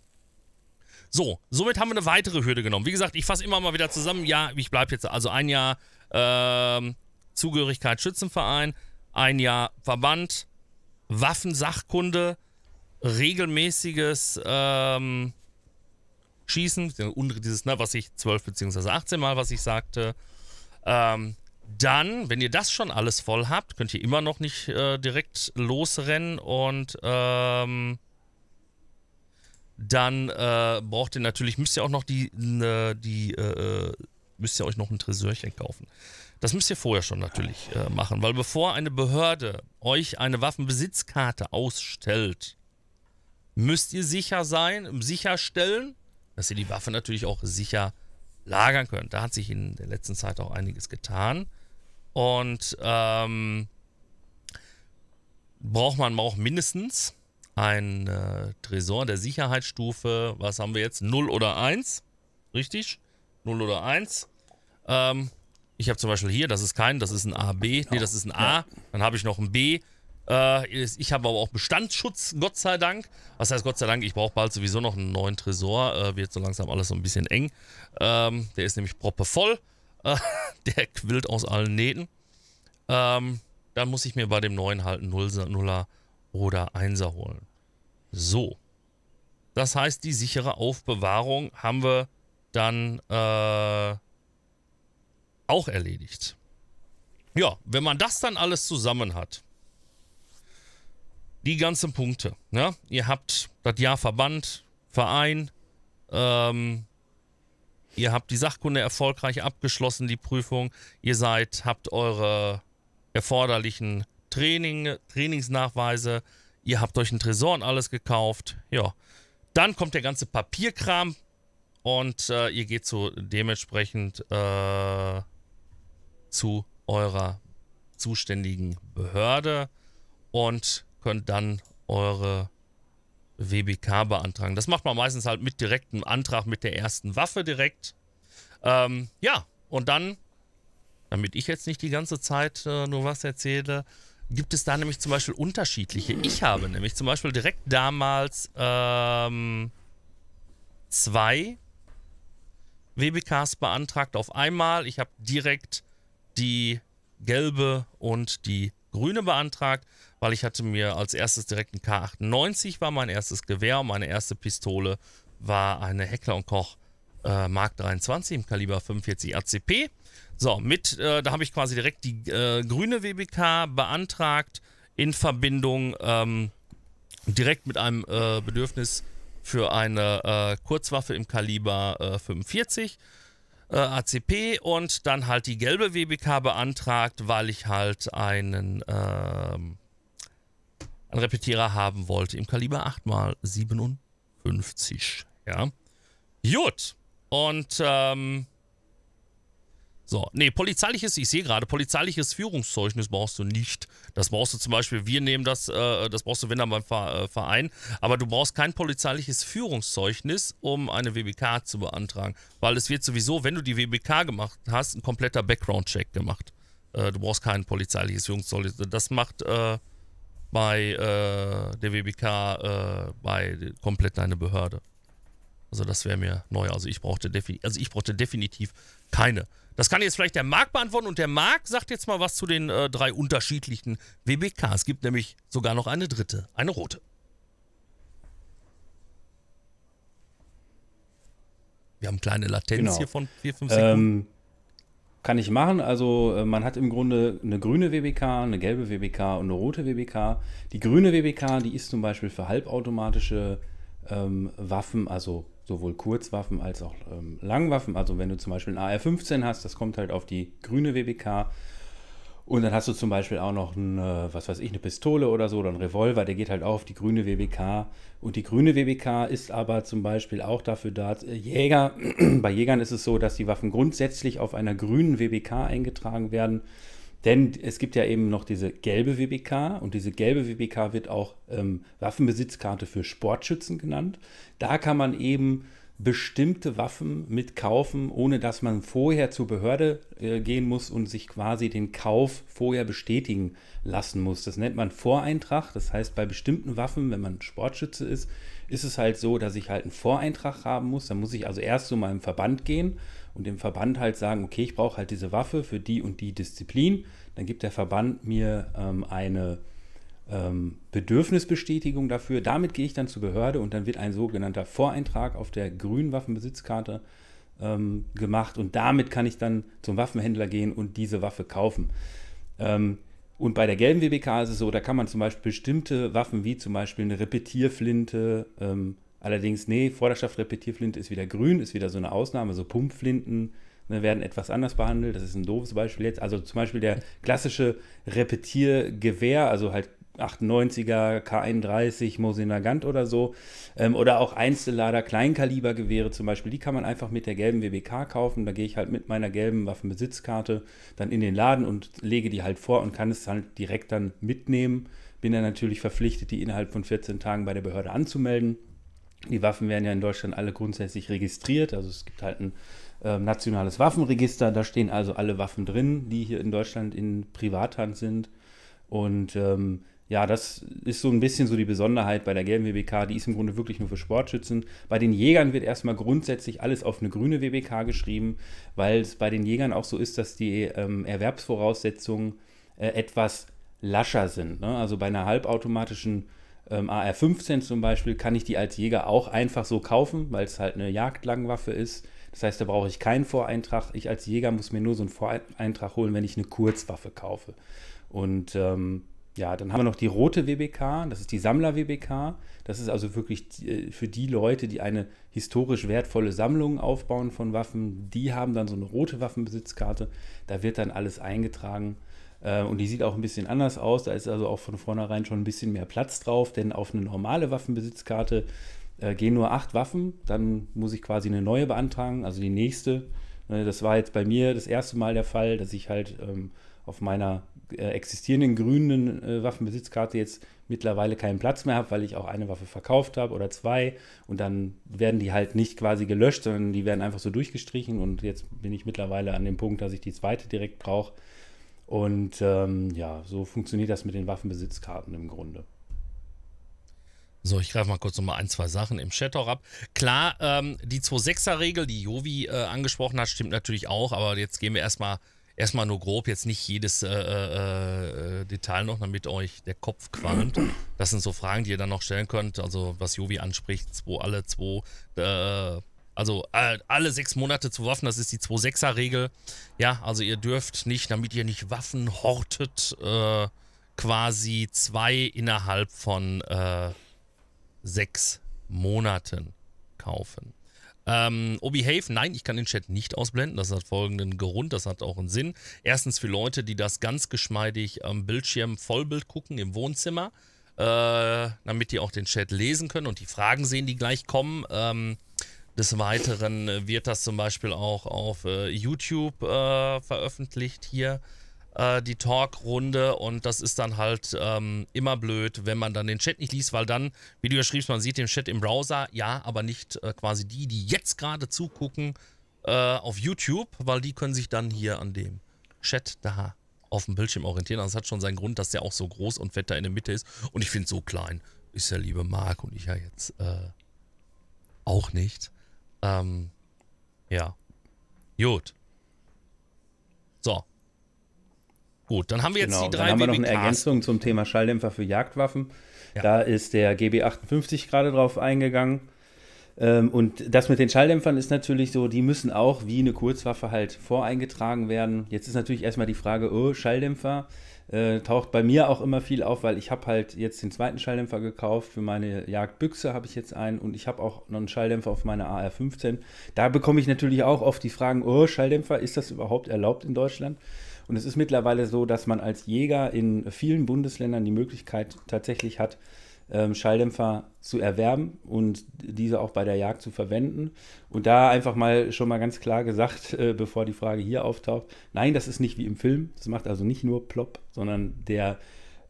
So, somit haben wir eine weitere Hürde genommen. Wie gesagt, ich fasse immer mal wieder zusammen. Ja, ich bleibe jetzt also ein Jahr ähm, Zugehörigkeit Schützenverein, ein Jahr Verband, Waffensachkunde, regelmäßiges ähm, Schießen, dieses, ne, was ich 12 bzw. 18 Mal, was ich sagte. Ähm, dann, wenn ihr das schon alles voll habt, könnt ihr immer noch nicht äh, direkt losrennen und ähm, dann äh, braucht ihr natürlich, müsst ihr auch noch die, ne, die äh, äh müsst ihr euch noch ein Tresörchen kaufen. Das müsst ihr vorher schon natürlich äh, machen, weil bevor eine Behörde euch eine Waffenbesitzkarte ausstellt, müsst ihr sicher sein, sicherstellen, dass ihr die Waffe natürlich auch sicher lagern könnt. Da hat sich in der letzten Zeit auch einiges getan. Und ähm, braucht man auch mindestens ein äh, Tresor der Sicherheitsstufe. Was haben wir jetzt? 0 oder 1? Richtig? 0 oder 1. Ähm, ich habe zum Beispiel hier, das ist kein, das ist ein A, B. Nee, genau. das ist ein A. Dann habe ich noch ein B. Äh, ich habe aber auch Bestandsschutz, Gott sei Dank. Was heißt Gott sei Dank? Ich brauche bald sowieso noch einen neuen Tresor. Äh, wird so langsam alles so ein bisschen eng. Ähm, der ist nämlich proppevoll. Äh, [laughs] der quillt aus allen Nähten. Ähm, dann muss ich mir bei dem neuen halt einen Nuller oder Einser holen. So. Das heißt, die sichere Aufbewahrung haben wir dann äh, auch erledigt. Ja, wenn man das dann alles zusammen hat, die ganzen Punkte, ja, ne? ihr habt das Jahr Verband, Verein, ähm, ihr habt die Sachkunde erfolgreich abgeschlossen, die Prüfung, ihr seid, habt eure erforderlichen Training, Trainingsnachweise, ihr habt euch einen Tresor und alles gekauft, ja. Dann kommt der ganze Papierkram und äh, ihr geht zu dementsprechend äh, zu eurer zuständigen Behörde und könnt dann eure WBK beantragen. Das macht man meistens halt mit direktem Antrag mit der ersten Waffe direkt. Ähm, ja, und dann, damit ich jetzt nicht die ganze Zeit äh, nur was erzähle, gibt es da nämlich zum Beispiel unterschiedliche. Ich habe nämlich zum Beispiel direkt damals ähm, zwei WBKs beantragt auf einmal. Ich habe direkt die gelbe und die grüne beantragt, weil ich hatte mir als erstes direkt ein K98 war mein erstes Gewehr und meine erste Pistole war eine Heckler und Koch äh, Mark 23 im Kaliber 45 ACP. So, mit, äh, da habe ich quasi direkt die äh, grüne WBK beantragt in Verbindung ähm, direkt mit einem äh, Bedürfnis für eine äh, Kurzwaffe im Kaliber 45. Äh, äh, ACP und dann halt die gelbe WBK beantragt, weil ich halt einen, ähm, einen Repetierer haben wollte im Kaliber 8x57. Ja. Gut. Und ähm, so, nee, polizeiliches, ich sehe gerade, polizeiliches Führungszeugnis brauchst du nicht. Das brauchst du zum Beispiel, wir nehmen das, äh, das brauchst du, wenn dann beim äh, Verein, aber du brauchst kein polizeiliches Führungszeugnis, um eine WBK zu beantragen, weil es wird sowieso, wenn du die WBK gemacht hast, ein kompletter Background-Check gemacht. Äh, du brauchst kein polizeiliches Führungszeugnis. Das macht äh, bei äh, der WBK äh, bei komplett deine Behörde. Also das wäre mir neu. Also ich brauchte, also ich brauchte definitiv keine. Das kann jetzt vielleicht der Marc beantworten und der Marc sagt jetzt mal was zu den äh, drei unterschiedlichen WBK. Es gibt nämlich sogar noch eine dritte, eine rote. Wir haben kleine Latenz genau. hier von 4, 5 Sekunden. Ähm, kann ich machen. Also äh, man hat im Grunde eine grüne WBK, eine gelbe WBK und eine rote WBK. Die grüne WBK, die ist zum Beispiel für halbautomatische ähm, Waffen, also sowohl Kurzwaffen als auch ähm, Langwaffen. Also wenn du zum Beispiel ein AR-15 hast, das kommt halt auf die grüne WBK. Und dann hast du zum Beispiel auch noch eine, äh, was weiß ich, eine Pistole oder so oder einen Revolver, der geht halt auch auf die grüne WBK. Und die grüne WBK ist aber zum Beispiel auch dafür da, äh, Jäger, [clears throat] bei Jägern ist es so, dass die Waffen grundsätzlich auf einer grünen WBK eingetragen werden. Denn es gibt ja eben noch diese gelbe WBK und diese gelbe WBK wird auch ähm, Waffenbesitzkarte für Sportschützen genannt. Da kann man eben bestimmte Waffen mitkaufen, ohne dass man vorher zur Behörde äh, gehen muss und sich quasi den Kauf vorher bestätigen lassen muss. Das nennt man Voreintrag. Das heißt, bei bestimmten Waffen, wenn man Sportschütze ist, ist es halt so, dass ich halt einen Voreintrag haben muss. Da muss ich also erst zu meinem Verband gehen und dem Verband halt sagen, okay, ich brauche halt diese Waffe für die und die Disziplin. Dann gibt der Verband mir ähm, eine ähm, Bedürfnisbestätigung dafür. Damit gehe ich dann zur Behörde und dann wird ein sogenannter Voreintrag auf der grünen Waffenbesitzkarte ähm, gemacht und damit kann ich dann zum Waffenhändler gehen und diese Waffe kaufen. Ähm, und bei der gelben WBK ist es so, da kann man zum Beispiel bestimmte Waffen wie zum Beispiel eine Repetierflinte ähm, Allerdings, nee, Vorderschaft Repetierflinte ist wieder grün, ist wieder so eine Ausnahme, so Pumpflinten ne, werden etwas anders behandelt. Das ist ein doofes Beispiel jetzt. Also zum Beispiel der klassische Repetiergewehr, also halt 98er, K31, Mosin Nagant oder so. Ähm, oder auch Einzellader, Kleinkalibergewehre zum Beispiel. Die kann man einfach mit der gelben WBK kaufen. Da gehe ich halt mit meiner gelben Waffenbesitzkarte dann in den Laden und lege die halt vor und kann es halt direkt dann mitnehmen. Bin dann natürlich verpflichtet, die innerhalb von 14 Tagen bei der Behörde anzumelden. Die Waffen werden ja in Deutschland alle grundsätzlich registriert. Also es gibt halt ein äh, nationales Waffenregister. Da stehen also alle Waffen drin, die hier in Deutschland in Privathand sind. Und ähm, ja, das ist so ein bisschen so die Besonderheit bei der gelben WBK. Die ist im Grunde wirklich nur für Sportschützen. Bei den Jägern wird erstmal grundsätzlich alles auf eine grüne WBK geschrieben, weil es bei den Jägern auch so ist, dass die ähm, Erwerbsvoraussetzungen äh, etwas lascher sind. Ne? Also bei einer halbautomatischen ähm, AR-15 zum Beispiel, kann ich die als Jäger auch einfach so kaufen, weil es halt eine Jagdlangwaffe ist. Das heißt, da brauche ich keinen Voreintrag. Ich als Jäger muss mir nur so einen Voreintrag holen, wenn ich eine Kurzwaffe kaufe. Und ähm, ja, dann haben wir noch die rote WBK, das ist die Sammler-WBK. Das ist also wirklich äh, für die Leute, die eine historisch wertvolle Sammlung aufbauen von Waffen. Die haben dann so eine rote Waffenbesitzkarte. Da wird dann alles eingetragen. Äh, und die sieht auch ein bisschen anders aus. Da ist also auch von vornherein schon ein bisschen mehr Platz drauf, denn auf eine normale Waffenbesitzkarte äh, gehen nur acht Waffen. Dann muss ich quasi eine neue beantragen, also die nächste. Ne, das war jetzt bei mir das erste Mal der Fall, dass ich halt ähm, auf meiner äh, existierenden grünen Waffenbesitzkarte jetzt mittlerweile keinen Platz mehr habe, weil ich auch eine Waffe verkauft habe oder zwei und dann werden die halt nicht quasi gelöscht, sondern die werden einfach so durchgestrichen und jetzt bin ich mittlerweile an dem Punkt, dass ich die zweite direkt brauche und ähm, ja, so funktioniert das mit den Waffenbesitzkarten im Grunde. So, ich greife mal kurz nochmal ein, zwei Sachen im Chat auch ab. Klar, ähm, die 2-6er-Regel, die Jovi äh, angesprochen hat, stimmt natürlich auch, aber jetzt gehen wir erstmal erstmal nur grob, jetzt nicht jedes äh, äh, äh, Detail noch, damit euch der Kopf qualmt. Das sind so Fragen, die ihr dann noch stellen könnt. Also, was Jovi anspricht, zwei, alle zwei, äh, also äh, alle sechs Monate zu Waffen, das ist die 2-6er-Regel. Ja, also ihr dürft nicht, damit ihr nicht Waffen hortet, äh, quasi zwei innerhalb von äh, sechs Monaten kaufen. Ähm, Obi nein, ich kann den Chat nicht ausblenden. Das hat folgenden Grund, das hat auch einen Sinn. Erstens für Leute, die das ganz geschmeidig am Bildschirm Vollbild gucken im Wohnzimmer, äh, damit die auch den Chat lesen können und die Fragen sehen, die gleich kommen. Ähm, des Weiteren äh, wird das zum Beispiel auch auf äh, YouTube äh, veröffentlicht hier, äh, die Talkrunde. Und das ist dann halt ähm, immer blöd, wenn man dann den Chat nicht liest, weil dann, wie du ja schriebst, man sieht den Chat im Browser, ja, aber nicht äh, quasi die, die jetzt gerade zugucken äh, auf YouTube, weil die können sich dann hier an dem Chat da auf dem Bildschirm orientieren. Das also hat schon seinen Grund, dass der auch so groß und fett da in der Mitte ist. Und ich finde so klein ist ja liebe Marc und ich ja jetzt auch nicht. Ähm, ja. Gut. So. Gut, dann haben wir jetzt genau, die drei Dann haben wir noch eine Ergänzung zum Thema Schalldämpfer für Jagdwaffen. Ja. Da ist der GB58 gerade drauf eingegangen. Ähm, und das mit den Schalldämpfern ist natürlich so, die müssen auch wie eine Kurzwaffe halt voreingetragen werden. Jetzt ist natürlich erstmal die Frage, oh, Schalldämpfer äh, taucht bei mir auch immer viel auf, weil ich habe halt jetzt den zweiten Schalldämpfer gekauft. Für meine Jagdbüchse habe ich jetzt einen und ich habe auch noch einen Schalldämpfer auf meine AR15. Da bekomme ich natürlich auch oft die Fragen, oh, Schalldämpfer, ist das überhaupt erlaubt in Deutschland? Und es ist mittlerweile so, dass man als Jäger in vielen Bundesländern die Möglichkeit tatsächlich hat, ähm, Schalldämpfer zu erwerben und diese auch bei der Jagd zu verwenden. Und da einfach mal schon mal ganz klar gesagt, äh, bevor die Frage hier auftaucht, nein, das ist nicht wie im Film. Das macht also nicht nur Plop, sondern der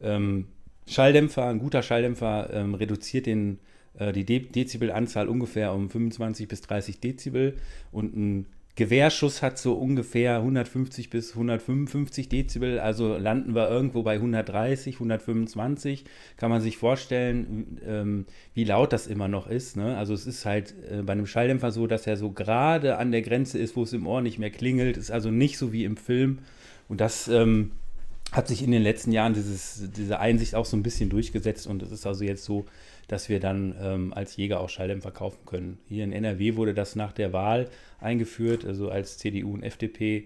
ähm, Schalldämpfer, ein guter Schalldämpfer ähm, reduziert den, äh, die De Dezibelanzahl ungefähr um 25 bis 30 Dezibel und ein Gewehrschuss hat so ungefähr 150 bis 155 Dezibel, also landen wir irgendwo bei 130, 125. Kann man sich vorstellen, ähm, wie laut das immer noch ist. Ne? Also es ist halt äh, bei einem Schalldämpfer so, dass er so gerade an der Grenze ist, wo es im Ohr nicht mehr klingelt. Ist also nicht so wie im Film. Und das ähm, hat sich in den letzten Jahren dieses, diese Einsicht auch so ein bisschen durchgesetzt und es ist also jetzt so, dass wir dann ähm, als Jäger auch Schalldämpfer kaufen können. Hier in NRW wurde das nach der Wahl eingeführt, also als CDU und FDP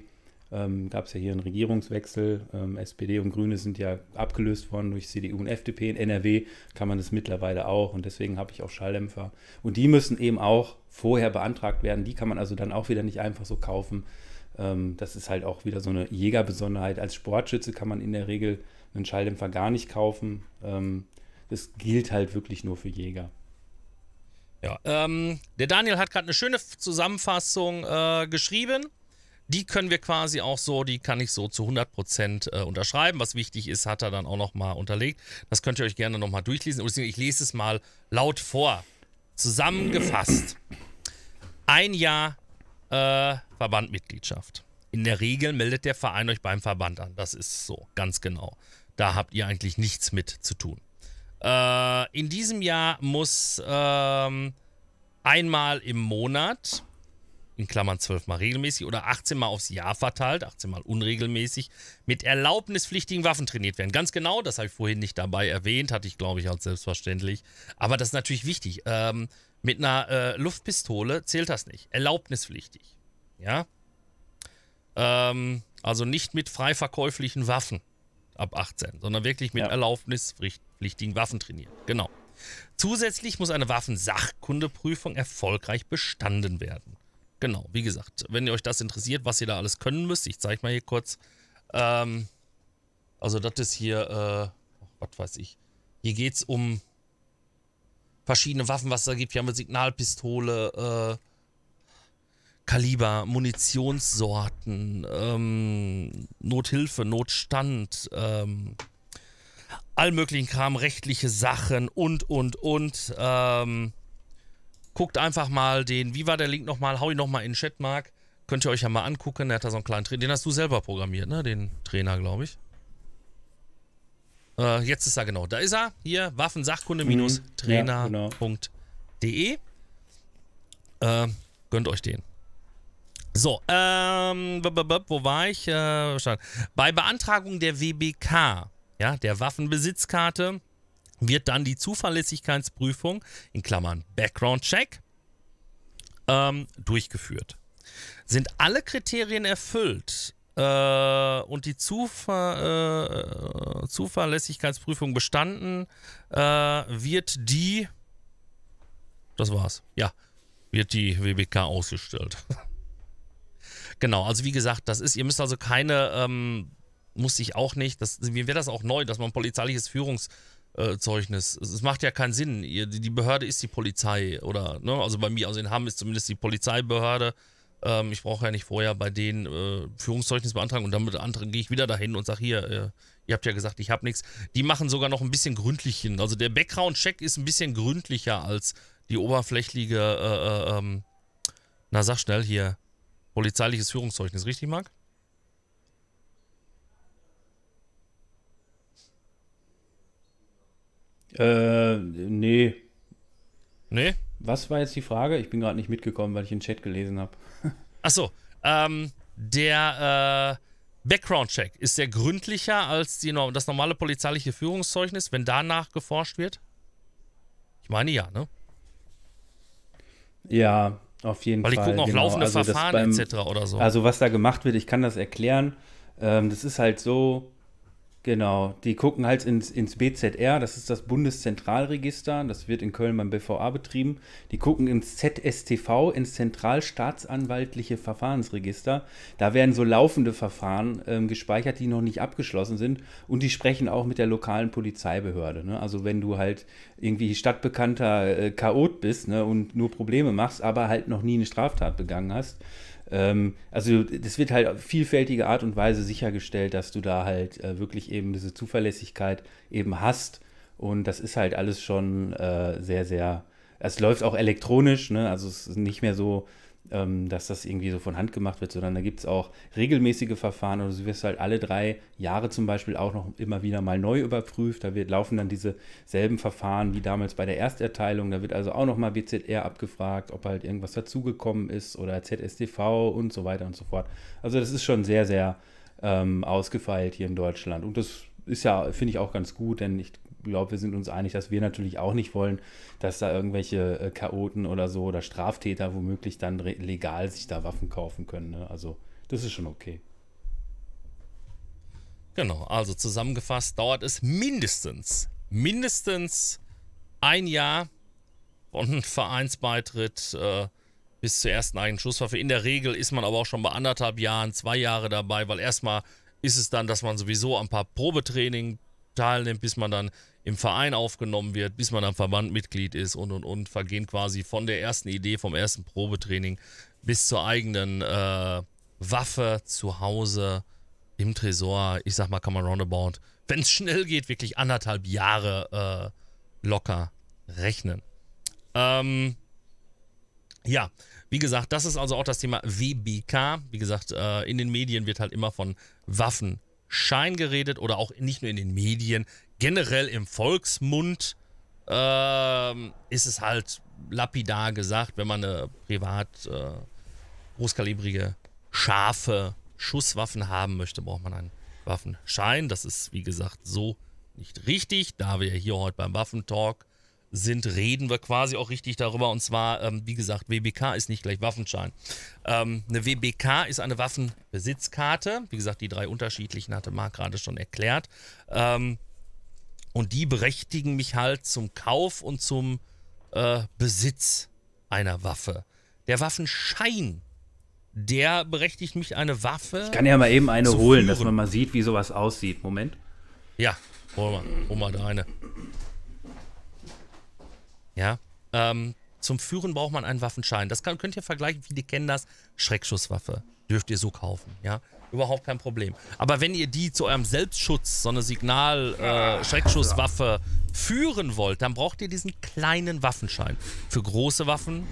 ähm, gab es ja hier einen Regierungswechsel. Ähm, SPD und Grüne sind ja abgelöst worden durch CDU und FDP. In NRW kann man das mittlerweile auch und deswegen habe ich auch Schalldämpfer. Und die müssen eben auch vorher beantragt werden. Die kann man also dann auch wieder nicht einfach so kaufen. Ähm, das ist halt auch wieder so eine Jägerbesonderheit. Als Sportschütze kann man in der Regel einen Schalldämpfer gar nicht kaufen. Ähm, das gilt halt wirklich nur für Jäger. Ja, ähm, der Daniel hat gerade eine schöne Zusammenfassung äh, geschrieben. Die können wir quasi auch so, die kann ich so zu 100% äh, unterschreiben. Was wichtig ist, hat er dann auch nochmal unterlegt. Das könnt ihr euch gerne nochmal durchlesen. Ich lese es mal laut vor. Zusammengefasst. Ein Jahr äh, Verbandmitgliedschaft. In der Regel meldet der Verein euch beim Verband an. Das ist so, ganz genau. Da habt ihr eigentlich nichts mit zu tun. Äh, in diesem Jahr muss ähm, einmal im Monat, in Klammern zwölfmal regelmäßig oder 18 mal aufs Jahr verteilt, 18 mal unregelmäßig, mit erlaubnispflichtigen Waffen trainiert werden. Ganz genau, das habe ich vorhin nicht dabei erwähnt, hatte ich glaube ich als selbstverständlich. Aber das ist natürlich wichtig. Ähm, mit einer äh, Luftpistole zählt das nicht. Erlaubnispflichtig. Ja. Ähm, also nicht mit frei verkäuflichen Waffen ab 18, sondern wirklich mit ja. erlaubnispflichtig waffenpflichtigen Waffen trainieren. Genau. Zusätzlich muss eine Waffensachkundeprüfung erfolgreich bestanden werden. Genau, wie gesagt, wenn ihr euch das interessiert, was ihr da alles können müsst, ich zeige mal hier kurz. Ähm, also das ist hier, äh, was weiß ich. Hier geht es um verschiedene Waffen, was es da gibt. Hier haben wir Signalpistole, äh, Kaliber, Munitionssorten, ähm, Nothilfe, Notstand, ähm, all möglichen Kram, rechtliche Sachen und, und, und. Ähm, guckt einfach mal den, wie war der Link nochmal? Hau ihn nochmal in den Chat, Mark. Könnt ihr euch ja mal angucken. Der hat da so einen kleinen Trainer. Den hast du selber programmiert, ne? Den Trainer, glaube ich. Äh, jetzt ist er genau. Da ist er. Hier, waffensachkunde-trainer.de. Mhm. Äh, gönnt euch den. So, ähm, wo war ich? Äh, bei Beantragung der WBK ja, der Waffenbesitzkarte wird dann die Zuverlässigkeitsprüfung, in Klammern Background Check, ähm, durchgeführt. Sind alle Kriterien erfüllt äh, und die Zuver äh, Zuverlässigkeitsprüfung bestanden, äh, wird die, das war's, ja, wird die WBK ausgestellt. [laughs] genau, also wie gesagt, das ist, ihr müsst also keine ähm, musste ich auch nicht. Das, mir wäre das auch neu, dass man polizeiliches Führungszeugnis. Äh, es macht ja keinen Sinn. Die Behörde ist die Polizei oder, ne? Also bei mir, also in Hamm ist zumindest die Polizeibehörde. Ähm, ich brauche ja nicht vorher bei denen äh, Führungszeugnis beantragen und dann mit anderen gehe ich wieder dahin und sage hier, äh, ihr habt ja gesagt, ich habe nichts. Die machen sogar noch ein bisschen gründlich hin. Also der Background-Check ist ein bisschen gründlicher als die oberflächliche, äh, äh ähm, na sag schnell hier, polizeiliches Führungszeugnis, richtig, Marc? Äh, nee. Nee? Was war jetzt die Frage? Ich bin gerade nicht mitgekommen, weil ich den Chat gelesen habe. [laughs] Achso, ähm, der äh, Background-Check, ist der gründlicher als die, das normale polizeiliche Führungszeugnis, wenn danach geforscht wird? Ich meine ja, ne? Ja, auf jeden Fall. Weil die Fall, gucken auf genau. laufende also Verfahren beim, etc. oder so. Also was da gemacht wird, ich kann das erklären. Ähm, das ist halt so, Genau, die gucken halt ins, ins BZR, das ist das Bundeszentralregister, das wird in Köln beim BVA betrieben. Die gucken ins ZSTV, ins Zentralstaatsanwaltliche Verfahrensregister. Da werden so laufende Verfahren ähm, gespeichert, die noch nicht abgeschlossen sind. Und die sprechen auch mit der lokalen Polizeibehörde. Ne? Also wenn du halt irgendwie stadtbekannter äh, Chaot bist ne? und nur Probleme machst, aber halt noch nie eine Straftat begangen hast ähm, also das wird halt auf vielfältige Art und Weise sichergestellt, dass du da halt äh, wirklich eben diese Zuverlässigkeit eben hast. Und das ist halt alles schon äh, sehr, sehr, es läuft auch elektronisch, ne? also es ist nicht mehr so, ähm, dass das irgendwie so von Hand gemacht wird, sondern da gibt es auch regelmäßige Verfahren oder du wirst halt alle drei Jahre zum Beispiel auch noch immer wieder mal neu überprüft. Da wird, laufen dann dieselben Verfahren wie damals bei der Ersterteilung. Da wird also auch nochmal BZR abgefragt, ob halt irgendwas dazugekommen ist oder ZSDV und so weiter und so fort. Also das ist schon sehr, sehr ähm, ausgefeilt hier in Deutschland und das ist ja, finde ich auch ganz gut, denn ich glaube, wir sind uns einig, dass wir natürlich auch nicht wollen, dass da irgendwelche äh, Chaoten oder so oder Straftäter womöglich dann legal sich da Waffen kaufen können. Ne? Also das ist schon okay. Genau, also zusammengefasst dauert es mindestens, mindestens ein Jahr von Vereinsbeitritt äh, bis zur ersten eigenen Schusswaffe. In der Regel ist man aber auch schon bei anderthalb Jahren, zwei Jahre dabei, weil erstmal ist es dann, dass man sowieso ein paar Probetraining teilnimmt, bis man dann im Verein aufgenommen wird, bis man am Verband Mitglied ist und und und, vergehen quasi von der ersten Idee, vom ersten Probetraining bis zur eigenen äh, Waffe zu Hause im Tresor. Ich sag mal, kann man roundabout, wenn es schnell geht, wirklich anderthalb Jahre äh, locker rechnen. Ähm, ja, wie gesagt, das ist also auch das Thema WBK. Wie gesagt, äh, in den Medien wird halt immer von Waffen Schein geredet oder auch nicht nur in den Medien, generell im Volksmund ähm, ist es halt lapidar gesagt, wenn man eine privat äh, großkalibrige, scharfe Schusswaffen haben möchte, braucht man einen Waffenschein. Das ist, wie gesagt, so nicht richtig, da wir hier heute beim Waffentalk sind, reden wir quasi auch richtig darüber. Und zwar, ähm, wie gesagt, WBK ist nicht gleich Waffenschein. Ähm, eine WBK ist eine Waffenbesitzkarte. Wie gesagt, die drei unterschiedlichen hatte Marc gerade schon erklärt. Ähm, und die berechtigen mich halt zum Kauf und zum äh, Besitz einer Waffe. Der Waffenschein, der berechtigt mich eine Waffe. Ich kann ja mal eben eine holen, führen. dass man mal sieht, wie sowas aussieht. Moment. Ja, hol mal, hol mal da ja, ähm, zum Führen braucht man einen Waffenschein. Das kann, könnt ihr vergleichen, wie die kennen das. Schreckschusswaffe dürft ihr so kaufen, ja. Überhaupt kein Problem. Aber wenn ihr die zu eurem Selbstschutz, so eine Signal-Schreckschusswaffe äh, führen wollt, dann braucht ihr diesen kleinen Waffenschein. Für große Waffen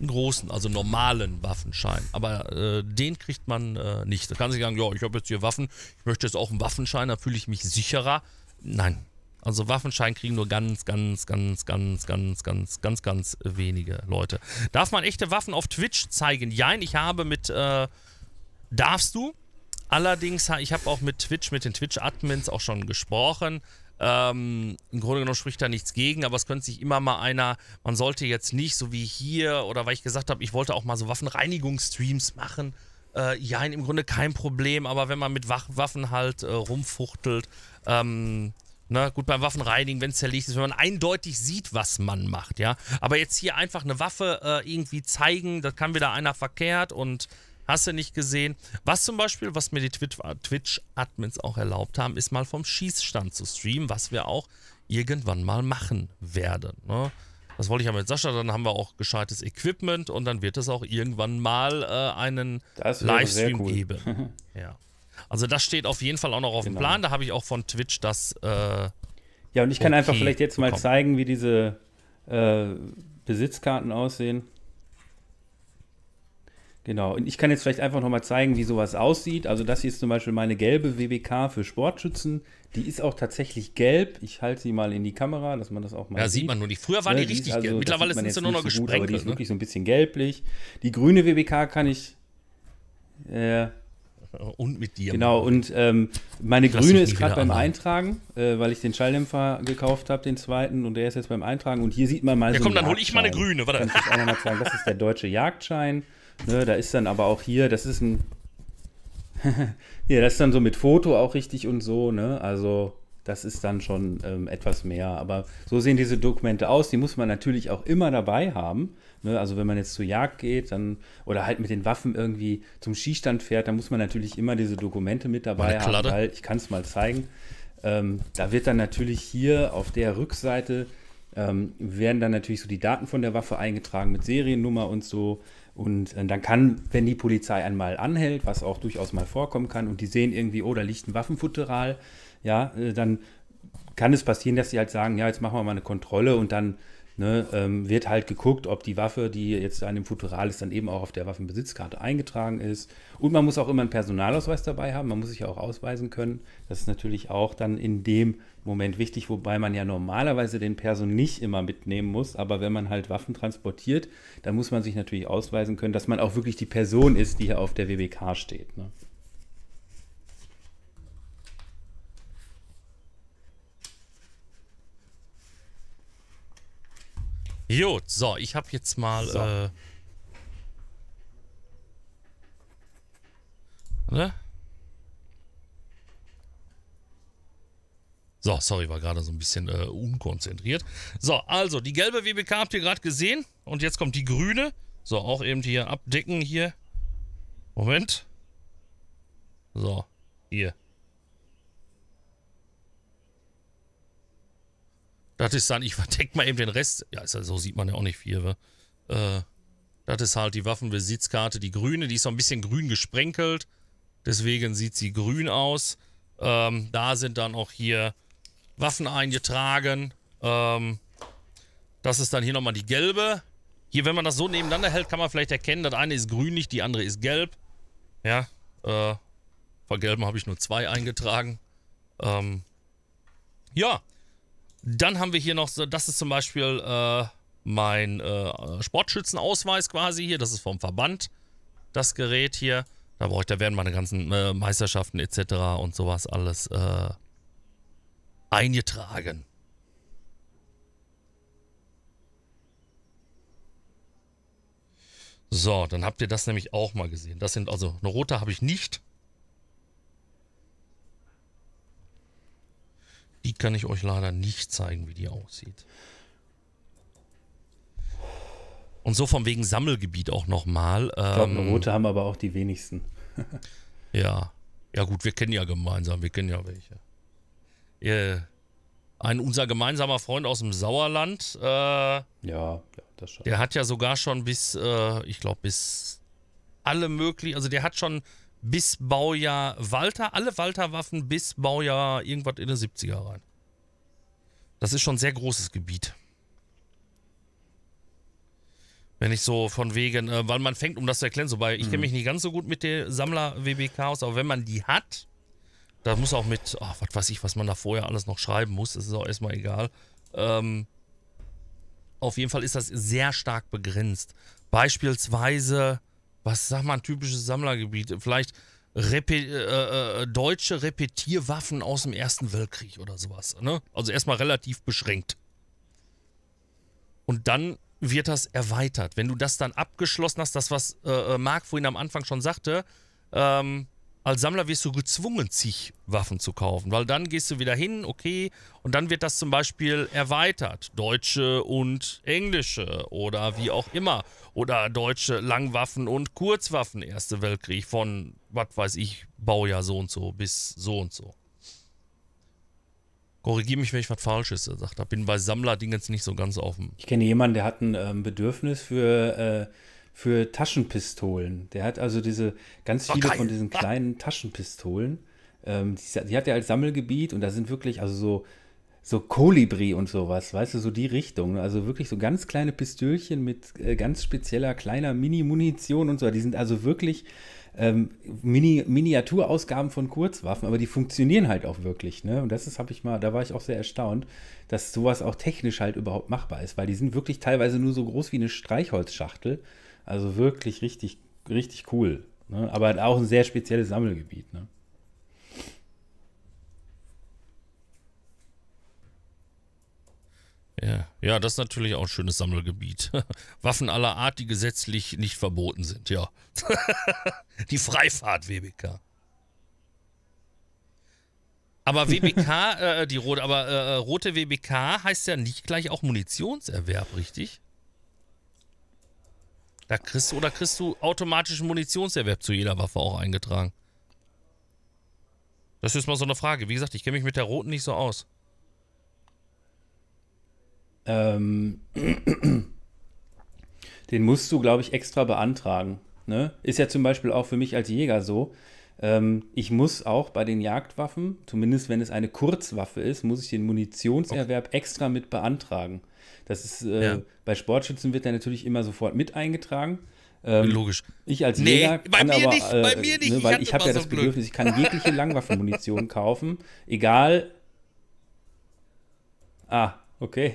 einen großen, also normalen Waffenschein. Aber äh, den kriegt man äh, nicht. Da kann sich sagen, ja, ich habe jetzt hier Waffen, ich möchte jetzt auch einen Waffenschein, da fühle ich mich sicherer. Nein, also Waffenschein kriegen nur ganz, ganz, ganz, ganz, ganz, ganz, ganz, ganz wenige Leute. Darf man echte Waffen auf Twitch zeigen? Jein, ich habe mit, äh, darfst du? Allerdings, ich habe auch mit Twitch, mit den Twitch-Admins auch schon gesprochen. Ähm, Im Grunde genommen spricht da nichts gegen, aber es könnte sich immer mal einer, man sollte jetzt nicht, so wie hier, oder weil ich gesagt habe, ich wollte auch mal so Waffenreinigungsstreams machen. Äh, ja, im Grunde kein Problem, aber wenn man mit Waffen halt äh, rumfuchtelt, ähm, na gut, beim Waffenreinigen, wenn es zerlegt ist, wenn man eindeutig sieht, was man macht, ja. Aber jetzt hier einfach eine Waffe äh, irgendwie zeigen, das kann wieder einer verkehrt und hast du nicht gesehen. Was zum Beispiel, was mir die Twitch-Admins auch erlaubt haben, ist mal vom Schießstand zu streamen, was wir auch irgendwann mal machen werden. Ne? Das wollte ich ja mit Sascha, dann haben wir auch gescheites Equipment und dann wird es auch irgendwann mal äh, einen Livestream cool. geben. [laughs] ja. Also das steht auf jeden Fall auch noch auf genau. dem Plan. Da habe ich auch von Twitch das. Äh, ja, und ich kann okay einfach vielleicht jetzt mal zeigen, wie diese äh, Besitzkarten aussehen. Genau, und ich kann jetzt vielleicht einfach nochmal zeigen, wie sowas aussieht. Also das hier ist zum Beispiel meine gelbe WBK für Sportschützen. Die ist auch tatsächlich gelb. Ich halte sie mal in die Kamera, dass man das auch mal sieht. Ja, sieht man nur. nicht. früher war ja, ne, die richtig also, gelb. Mittlerweile sind sie nur noch so gesprengt. die ist ne? wirklich so ein bisschen gelblich. Die grüne WBK kann ich äh, äh, und mit dir. Genau, und ähm, meine Lass grüne ist gerade beim anhören. Eintragen, äh, weil ich den Schalldämpfer gekauft habe, den zweiten, und der ist jetzt beim Eintragen. Und hier sieht man mal. Ja, so komm, dann hole ich meine grüne, warte. ich Das, sagen, das ist der deutsche Jagdschein. Ne, da ist dann aber auch hier, das ist ein. ja, [laughs] das ist dann so mit Foto auch richtig und so, ne? Also, das ist dann schon ähm, etwas mehr. Aber so sehen diese Dokumente aus. Die muss man natürlich auch immer dabei haben. Ne? Also wenn man jetzt zur Jagd geht, dann oder halt mit den Waffen irgendwie zum Skistand fährt, dann muss man natürlich immer diese Dokumente mit dabei haben, weil ich kann es mal zeigen. Ähm, da wird dann natürlich hier auf der Rückseite ähm, werden dann natürlich so die Daten von der Waffe eingetragen mit Seriennummer und so. Und äh, dann kann, wenn die Polizei einmal anhält, was auch durchaus mal vorkommen kann, und die sehen irgendwie, oh, da liegt ein Waffenfutteral, ja, äh, dann kann es passieren, dass sie halt sagen, ja, jetzt machen wir mal eine Kontrolle und dann ne, ähm, wird halt geguckt, ob die Waffe, die jetzt an dem Futural ist, dann eben auch auf der Waffenbesitzkarte eingetragen ist. Und man muss auch immer einen Personalausweis dabei haben, man muss sich ja auch ausweisen können. Das ist natürlich auch dann in dem Moment wichtig, wobei man ja normalerweise den Person nicht immer mitnehmen muss, aber wenn man halt Waffen transportiert, dann muss man sich natürlich ausweisen können, dass man auch wirklich die Person ist, die hier auf der WBK steht. Ne? Jod, so, ich habe jetzt mal. So. Äh, ne? So, sorry, war gerade so ein bisschen äh, unkonzentriert. So, also die gelbe WBK habt ihr gerade gesehen. Und jetzt kommt die grüne. So, auch eben hier abdecken hier. Moment. So, hier. Das ist dann, ich verdecke [laughs] mal eben den Rest. Ja, also so sieht man ja auch nicht viel. We? Äh, das ist halt die Waffenbesitzkarte. Die grüne, die ist so ein bisschen grün gesprenkelt. Deswegen sieht sie grün aus. Ähm, da sind dann auch hier Waffen eingetragen. Ähm, das ist dann hier nochmal die gelbe. Hier, wenn man das so nebeneinander hält, kann man vielleicht erkennen, das eine ist grünlich, die andere ist gelb. Ja, äh, von gelben habe ich nur zwei eingetragen. Ähm, ja, dann haben wir hier noch, so, das ist zum Beispiel äh, mein äh, äh Sportschützenausweis quasi hier. Das ist vom Verband, das Gerät hier. Da brauche ich, da werden meine ganzen äh, Meisterschaften etc. und sowas alles äh, eingetragen. So, dann habt ihr das nämlich auch mal gesehen. Das sind also eine rote habe ich nicht. Die kann ich euch leider nicht zeigen, wie die aussieht. Und so von wegen Sammelgebiet auch nochmal. Ähm, rote haben aber auch die wenigsten. [laughs] ja. Ja, gut, wir kennen ja gemeinsam, wir kennen ja welche. Yeah. Äh, ein unser gemeinsamer Freund aus dem Sauerland. Äh, ja, ja, das schon. Der hat ja sogar schon bis, äh, ich glaube, bis alle möglichen, also der hat schon bis Baujahr Walter, alle Walter-Waffen bis Baujahr irgendwas in den 70er rein. Das ist schon ein sehr großes Gebiet. Wenn ich so von wegen, äh, weil man fängt, um das zu erklären, so bei, ich kenne mhm. mich nicht ganz so gut mit der Sammler-WBK aus, aber wenn man die hat, da muss auch mit, oh, was weiß ich, was man da vorher alles noch schreiben muss, das ist auch erstmal egal. Ähm, auf jeden Fall ist das sehr stark begrenzt. Beispielsweise was sag mal, ein typisches Sammlergebiet, vielleicht Repe äh, äh, äh, deutsche Repetierwaffen aus dem Ersten Weltkrieg oder sowas. Ne? Also erstmal relativ beschränkt. Und dann wird das erweitert. Wenn du das dann abgeschlossen hast, das, was äh, äh Marc vorhin am Anfang schon sagte, ähm, als Sammler wirst du gezwungen, sich Waffen zu kaufen, weil dann gehst du wieder hin, okay, und dann wird das zum Beispiel erweitert. Deutsche und englische oder wie auch immer. Oder deutsche Langwaffen und Kurzwaffen, Erste Weltkrieg von, was weiß ich, Baujahr so und so bis so und so. Korrigiere mich, wenn ich was Falsches gesagt Da Bin bei Sammler-Dingens nicht so ganz offen. Ich kenne jemanden, der hat ein ähm, Bedürfnis für. Äh für Taschenpistolen. Der hat also diese ganz oh, viele von diesen kleinen Taschenpistolen. Ähm, die, die, hat er als Sammelgebiet und da sind wirklich also so so Kolibri und sowas, weißt du, so die Richtung. Also wirklich so ganz kleine Pistölchen mit äh, ganz spezieller kleiner Mini-Munition und so. Die sind also wirklich ähm, Mini Miniaturausgaben von Kurzwaffen, aber die funktionieren halt auch wirklich. Ne? Und das ist, habe ich mal, da war ich auch sehr erstaunt, dass sowas auch technisch halt überhaupt machbar ist, weil die sind wirklich teilweise nur so groß wie eine Streichholzschachtel also wirklich richtig, richtig cool. Ne? Aber halt auch ein sehr spezielles Sammelgebiet. Ne? Ja. ja, das ist natürlich auch ein schönes Sammelgebiet. [laughs] Waffen aller Art, die gesetzlich nicht verboten sind, ja. [laughs] die Freifahrt WBK. Aber [laughs] WBK, äh, die rote, aber äh, äh rote WBK heißt ja nicht gleich auch Munitionserwerb, richtig? Da kriegst oder kriegst du automatischen Munitionserwerb zu jeder Waffe auch eingetragen? Das ist mal so eine Frage. Wie gesagt, ich kenne mich mit der roten nicht so aus. Ähm. [clears throat] Den musst du, glaube ich, extra beantragen. Ne? Ist ja zum Beispiel auch für mich als Jäger so. Ähm, ich muss auch bei den Jagdwaffen, zumindest wenn es eine Kurzwaffe ist, muss ich den Munitionserwerb okay. extra mit beantragen. Das ist äh, ja. bei Sportschützen wird der natürlich immer sofort mit eingetragen. Ähm, Logisch. Ich als nee, Jäger kann aber, nicht, äh, bei mir nicht. Ne, weil ich, ich habe ja so das Glück. Bedürfnis, ich kann jegliche Langwaffenmunition [laughs] kaufen, egal. Ah, okay.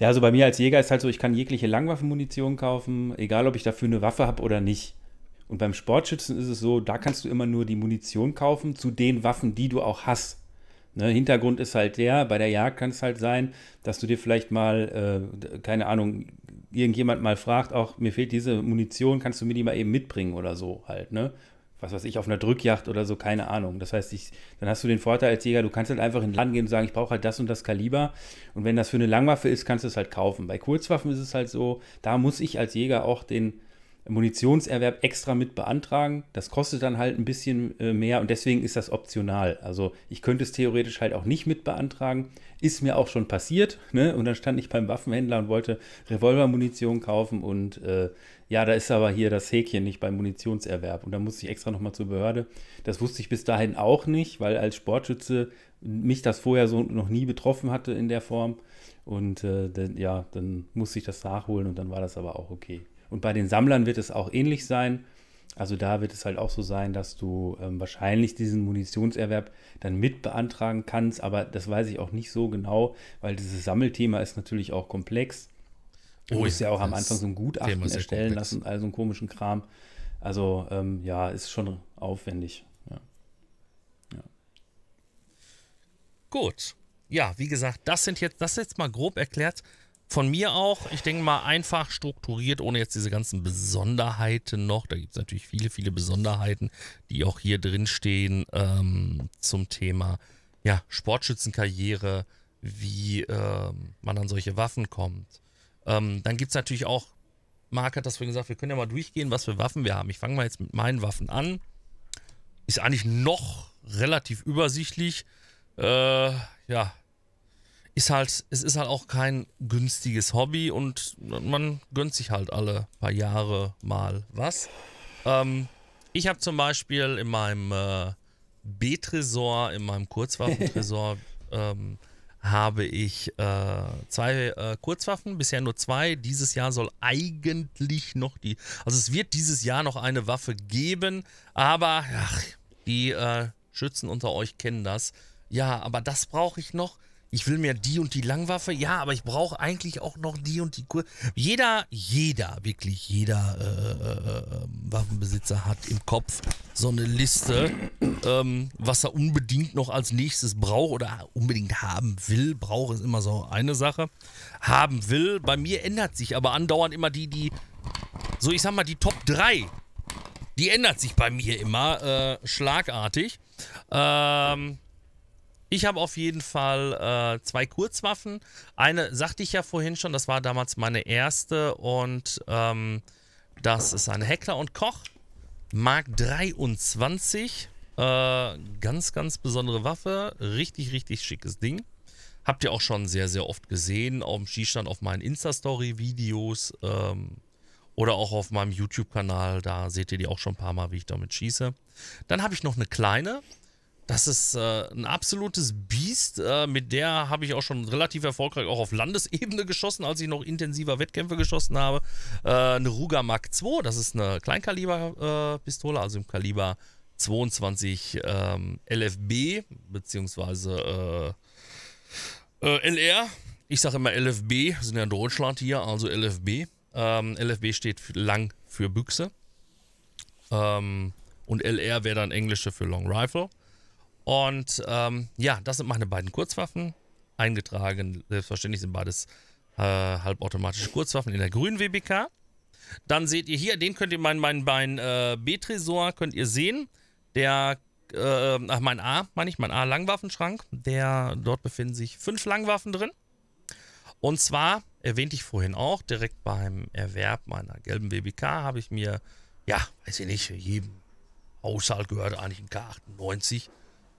Ja, also bei mir als Jäger ist halt so, ich kann jegliche Langwaffenmunition kaufen, egal ob ich dafür eine Waffe habe oder nicht. Und beim Sportschützen ist es so, da kannst du immer nur die Munition kaufen zu den Waffen, die du auch hast. Ne, Hintergrund ist halt der, bei der Jagd kann es halt sein, dass du dir vielleicht mal, äh, keine Ahnung, irgendjemand mal fragt, auch mir fehlt diese Munition, kannst du mir die mal eben mitbringen oder so halt, ne? Was weiß ich, auf einer Drückjacht oder so, keine Ahnung. Das heißt, ich, dann hast du den Vorteil als Jäger, du kannst halt einfach in den Laden gehen und sagen, ich brauche halt das und das Kaliber. Und wenn das für eine Langwaffe ist, kannst du es halt kaufen. Bei Kurzwaffen ist es halt so, da muss ich als Jäger auch den, Munitionserwerb extra mit beantragen. Das kostet dann halt ein bisschen äh, mehr und deswegen ist das optional. Also ich könnte es theoretisch halt auch nicht mit beantragen. Ist mir auch schon passiert. Ne? Und dann stand ich beim Waffenhändler und wollte Revolvermunition kaufen und äh, ja, da ist aber hier das Häkchen nicht beim Munitionserwerb. Und da musste ich extra nochmal zur Behörde. Das wusste ich bis dahin auch nicht, weil als Sportschütze mich das vorher so noch nie betroffen hatte in der Form. Und äh, dann, ja, dann musste ich das nachholen und dann war das aber auch okay. Und bei den Sammlern wird es auch ähnlich sein. Also da wird es halt auch so sein, dass du ähm, wahrscheinlich diesen Munitionserwerb dann mit beantragen kannst, aber das weiß ich auch nicht so genau, weil dieses Sammelthema ist natürlich auch komplex. Du oh, musst ja auch am Anfang so ein Gutachten erstellen komplex. lassen, all so einen komischen Kram. Also ähm, ja, ist schon aufwendig. Ja. Ja. Gut. Ja, wie gesagt, das sind jetzt, das ist jetzt mal grob erklärt, von mir auch, ich denke mal, einfach strukturiert, ohne jetzt diese ganzen Besonderheiten noch. Da gibt es natürlich viele, viele Besonderheiten, die auch hier drin stehen ähm, zum Thema ja, Sportschützenkarriere, wie ähm, man an solche Waffen kommt. Ähm, dann gibt es natürlich auch, Marc hat das vorhin gesagt, wir können ja mal durchgehen, was für Waffen wir haben. Ich fange mal jetzt mit meinen Waffen an. Ist eigentlich noch relativ übersichtlich. Äh, ja, ist halt, es ist halt auch kein günstiges Hobby und man gönnt sich halt alle paar Jahre mal was. Ähm, ich habe zum Beispiel in meinem äh, B-Tresor, in meinem Kurzwaffentresor, [laughs] ähm, habe ich äh, zwei äh, Kurzwaffen, bisher nur zwei. Dieses Jahr soll eigentlich noch die, also es wird dieses Jahr noch eine Waffe geben, aber ach, die äh, Schützen unter euch kennen das. Ja, aber das brauche ich noch ich will mir die und die Langwaffe, ja, aber ich brauche eigentlich auch noch die und die Kur Jeder, jeder, wirklich jeder äh, äh, äh Waffenbesitzer hat im Kopf so eine Liste, ähm, was er unbedingt noch als nächstes braucht oder unbedingt haben will. Braucht ist immer so eine Sache. Haben will, bei mir ändert sich aber andauernd immer die, die, so ich sag mal, die Top 3 die ändert sich bei mir immer äh, schlagartig. Ähm, ich habe auf jeden Fall äh, zwei Kurzwaffen. Eine sagte ich ja vorhin schon, das war damals meine erste und ähm, das ist eine Heckler und Koch Mark 23. Äh, ganz, ganz besondere Waffe. Richtig, richtig schickes Ding. Habt ihr auch schon sehr, sehr oft gesehen auf dem Schießstand, auf meinen Insta-Story-Videos ähm, oder auch auf meinem YouTube-Kanal. Da seht ihr die auch schon ein paar Mal, wie ich damit schieße. Dann habe ich noch eine kleine. Das ist äh, ein absolutes Biest. Äh, mit der habe ich auch schon relativ erfolgreich auch auf Landesebene geschossen, als ich noch intensiver Wettkämpfe geschossen habe. Äh, eine Ruger Mark 2, das ist eine Kleinkaliberpistole, äh, pistole also im Kaliber 22 ähm, LFB, beziehungsweise äh, äh, LR. Ich sage immer LFB, wir sind ja in Deutschland hier, also LFB. Ähm, LFB steht lang für Büchse. Ähm, und LR wäre dann englische für Long Rifle. Und ähm, ja, das sind meine beiden Kurzwaffen. Eingetragen, selbstverständlich sind beides äh, halbautomatische Kurzwaffen in der grünen WBK. Dann seht ihr hier, den könnt ihr, mein, mein, mein äh, B-Tresor könnt ihr sehen. Der, äh, ach, mein A, meine ich, mein A-Langwaffenschrank. Der, dort befinden sich fünf Langwaffen drin. Und zwar, erwähnte ich vorhin auch, direkt beim Erwerb meiner gelben WBK habe ich mir, ja, weiß ich nicht, jedem Haushalt gehört eigentlich ein K98.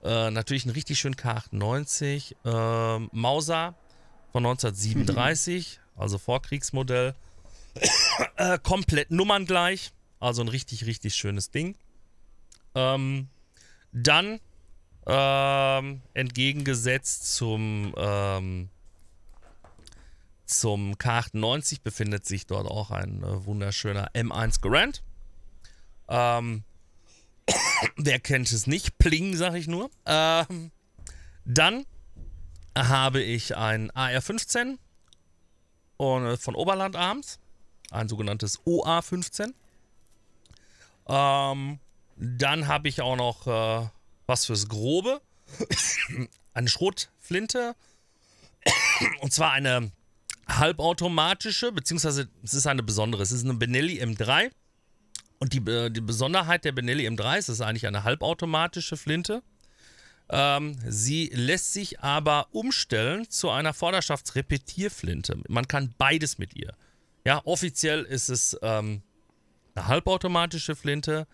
Äh, natürlich ein richtig schön K98. Äh, Mauser von 1937, mhm. also Vorkriegsmodell. [coughs] äh, komplett nummerngleich. Also ein richtig, richtig schönes Ding. Ähm, dann ähm, entgegengesetzt zum, ähm, zum K98 befindet sich dort auch ein äh, wunderschöner M1 Grand. Ähm, Wer kennt es nicht? Pling, sag ich nur. Ähm, dann habe ich ein AR-15 äh, von Oberland Arms, ein sogenanntes OA-15. Ähm, dann habe ich auch noch äh, was fürs Grobe. [coughs] eine Schrotflinte. [coughs] und zwar eine halbautomatische, beziehungsweise es ist eine besondere. Es ist eine Benelli M3 und die, äh, die Besonderheit der Benelli M3 ist ist eigentlich eine halbautomatische Flinte. Ähm, sie lässt sich aber umstellen zu einer Vorderschaftsrepetierflinte. Man kann beides mit ihr. Ja, offiziell ist es ähm, eine halbautomatische Flinte.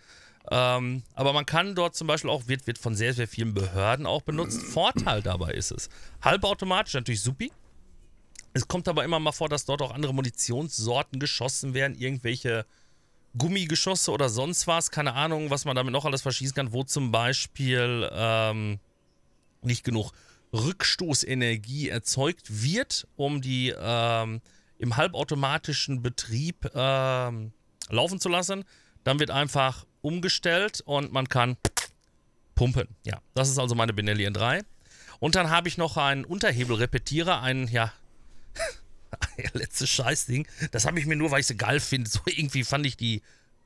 Ähm, aber man kann dort zum Beispiel auch, wird, wird von sehr, sehr vielen Behörden auch benutzt. Vorteil dabei ist es. Halbautomatisch natürlich supi. Es kommt aber immer mal vor, dass dort auch andere Munitionssorten geschossen werden, irgendwelche Gummigeschosse oder sonst was, keine Ahnung, was man damit noch alles verschießen kann, wo zum Beispiel ähm, nicht genug Rückstoßenergie erzeugt wird, um die ähm, im halbautomatischen Betrieb ähm, laufen zu lassen. Dann wird einfach umgestellt und man kann pumpen. Ja, das ist also meine Benellian 3. Und dann habe ich noch einen Unterhebelrepetierer, einen, ja, [laughs] letzte Scheißding. Das habe ich mir nur, weil ich sie geil finde. So irgendwie fand ich die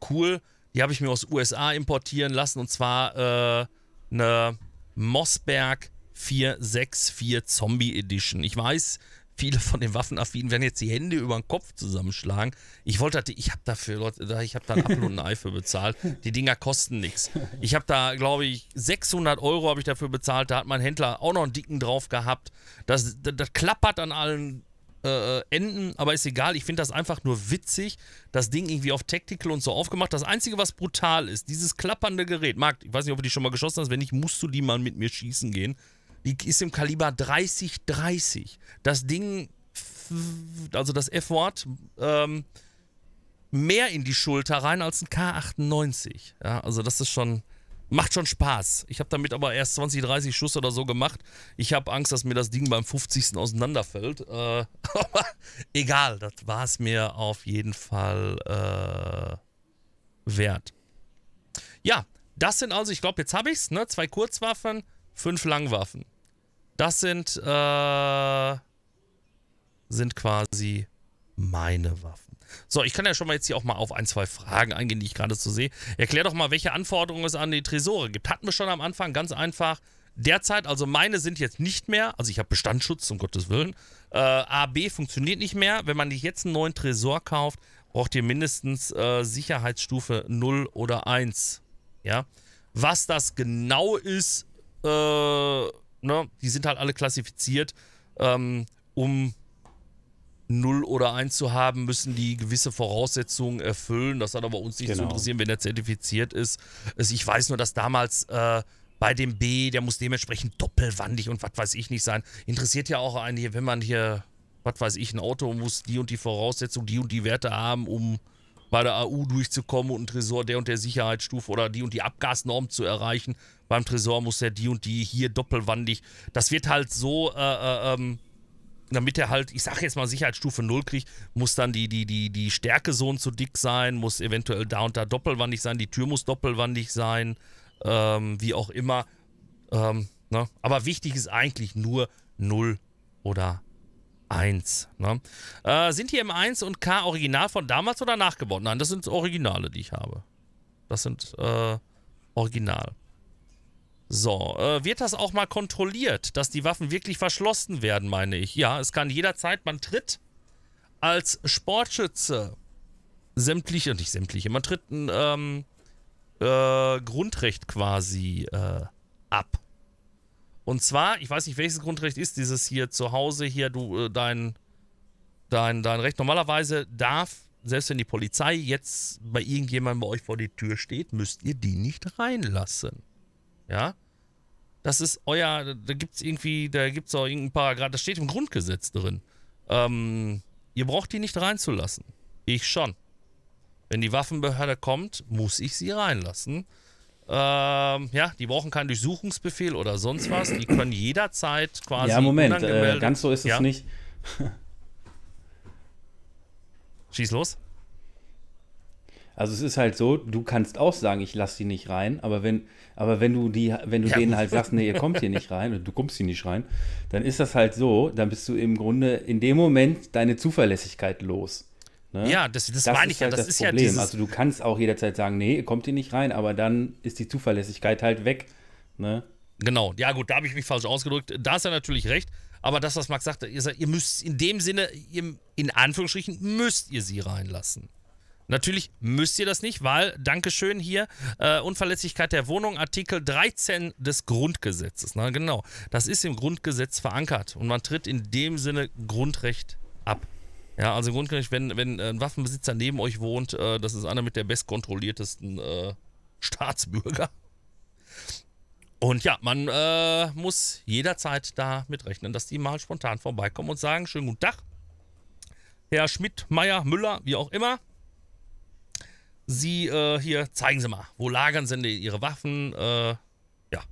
cool. Die habe ich mir aus USA importieren lassen und zwar äh, eine Mossberg 464 Zombie Edition. Ich weiß, viele von den Waffenaffinen werden jetzt die Hände über den Kopf zusammenschlagen. Ich wollte, ich habe dafür, Leute, ich habe da ein Apfel und ein Ei für bezahlt. Die Dinger kosten nichts. Ich habe da, glaube ich, 600 Euro habe ich dafür bezahlt. Da hat mein Händler auch noch einen dicken drauf gehabt. Das, das, das klappert an allen äh, äh, enden, aber ist egal. Ich finde das einfach nur witzig, das Ding irgendwie auf Tactical und so aufgemacht. Das Einzige, was brutal ist, dieses klappernde Gerät. Marc, ich weiß nicht, ob du die schon mal geschossen hast. Wenn nicht, musst du die mal mit mir schießen gehen. Die ist im Kaliber 30-30. Das Ding, also das F-Wort, ähm, mehr in die Schulter rein als ein K98. Ja, also das ist schon Macht schon Spaß. Ich habe damit aber erst 20, 30 Schuss oder so gemacht. Ich habe Angst, dass mir das Ding beim 50. auseinanderfällt. Äh, [laughs] aber egal, das war es mir auf jeden Fall äh, wert. Ja, das sind also, ich glaube, jetzt habe ich es, ne? Zwei Kurzwaffen, fünf Langwaffen. Das sind, äh, sind quasi meine Waffen. So, ich kann ja schon mal jetzt hier auch mal auf ein, zwei Fragen eingehen, die ich gerade so sehe. Erklär doch mal, welche Anforderungen es an die Tresore gibt. Hatten wir schon am Anfang, ganz einfach. Derzeit, also meine sind jetzt nicht mehr, also ich habe Bestandsschutz, um Gottes Willen. Äh, AB funktioniert nicht mehr. Wenn man sich jetzt einen neuen Tresor kauft, braucht ihr mindestens äh, Sicherheitsstufe 0 oder 1. Ja. Was das genau ist, äh, ne, die sind halt alle klassifiziert, ähm, um 0 oder 1 zu haben, müssen die gewisse Voraussetzungen erfüllen. Das hat aber uns nicht genau. zu interessieren, wenn er zertifiziert ist. Also ich weiß nur, dass damals äh, bei dem B, der muss dementsprechend doppelwandig und was weiß ich nicht sein. Interessiert ja auch einen hier, wenn man hier, was weiß ich, ein Auto muss die und die Voraussetzungen, die und die Werte haben, um bei der AU durchzukommen und einen Tresor der und der Sicherheitsstufe oder die und die Abgasnorm zu erreichen. Beim Tresor muss der die und die hier doppelwandig. Das wird halt so äh, äh ähm, damit er halt, ich sage jetzt mal Sicherheitsstufe 0 kriegt, muss dann die, die, die, die Stärke so und so dick sein, muss eventuell da und da doppelwandig sein, die Tür muss doppelwandig sein, ähm, wie auch immer. Ähm, ne? Aber wichtig ist eigentlich nur 0 oder 1. Ne? Äh, sind die M1 und K original von damals oder nachgebaut? Nein, das sind Originale, die ich habe. Das sind äh, Original. So, äh, wird das auch mal kontrolliert, dass die Waffen wirklich verschlossen werden, meine ich. Ja, es kann jederzeit, man tritt als Sportschütze sämtliche, nicht sämtliche, man tritt ein ähm, äh, Grundrecht quasi äh, ab. Und zwar, ich weiß nicht, welches Grundrecht ist dieses hier zu Hause, hier du äh, dein, dein, dein Recht. Normalerweise darf, selbst wenn die Polizei jetzt bei irgendjemandem bei euch vor die Tür steht, müsst ihr die nicht reinlassen. Ja? Das ist euer, da gibt es irgendwie, da gibt es auch irgendein Paragraph, das steht im Grundgesetz drin. Ähm, ihr braucht die nicht reinzulassen. Ich schon. Wenn die Waffenbehörde kommt, muss ich sie reinlassen. Ähm, ja, die brauchen keinen Durchsuchungsbefehl oder sonst was. Die können jederzeit quasi. Ja, Moment, äh, ganz so ist es ja. nicht. Schieß los. Also es ist halt so, du kannst auch sagen, ich lasse die nicht rein, aber wenn, aber wenn du die, wenn du ja. denen halt sagst, nee, ihr kommt hier nicht rein und du kommst hier nicht rein, dann ist das halt so, dann bist du im Grunde in dem Moment deine Zuverlässigkeit los. Ne? Ja, das, das, das meine ich halt ja, das, das ist Problem. ja dieses Also du kannst auch jederzeit sagen, nee, ihr kommt hier nicht rein, aber dann ist die Zuverlässigkeit halt weg. Ne? Genau, ja gut, da habe ich mich falsch ausgedrückt. Da ist er natürlich recht. Aber das, was Max sagte, ihr, sagt, ihr müsst in dem Sinne, in Anführungsstrichen, müsst ihr sie reinlassen. Natürlich müsst ihr das nicht, weil, Dankeschön hier, äh, Unverletzlichkeit der Wohnung, Artikel 13 des Grundgesetzes. Na ne? genau, das ist im Grundgesetz verankert und man tritt in dem Sinne Grundrecht ab. Ja, also Grundrecht, wenn, wenn äh, ein Waffenbesitzer neben euch wohnt, äh, das ist einer mit der bestkontrolliertesten äh, Staatsbürger. Und ja, man äh, muss jederzeit damit rechnen, dass die mal spontan vorbeikommen und sagen: Schönen guten Tag, Herr Schmidt, Meier, Müller, wie auch immer. Sie, äh, hier, zeigen Sie mal, wo lagern Sie denn Ihre Waffen? Äh, ja.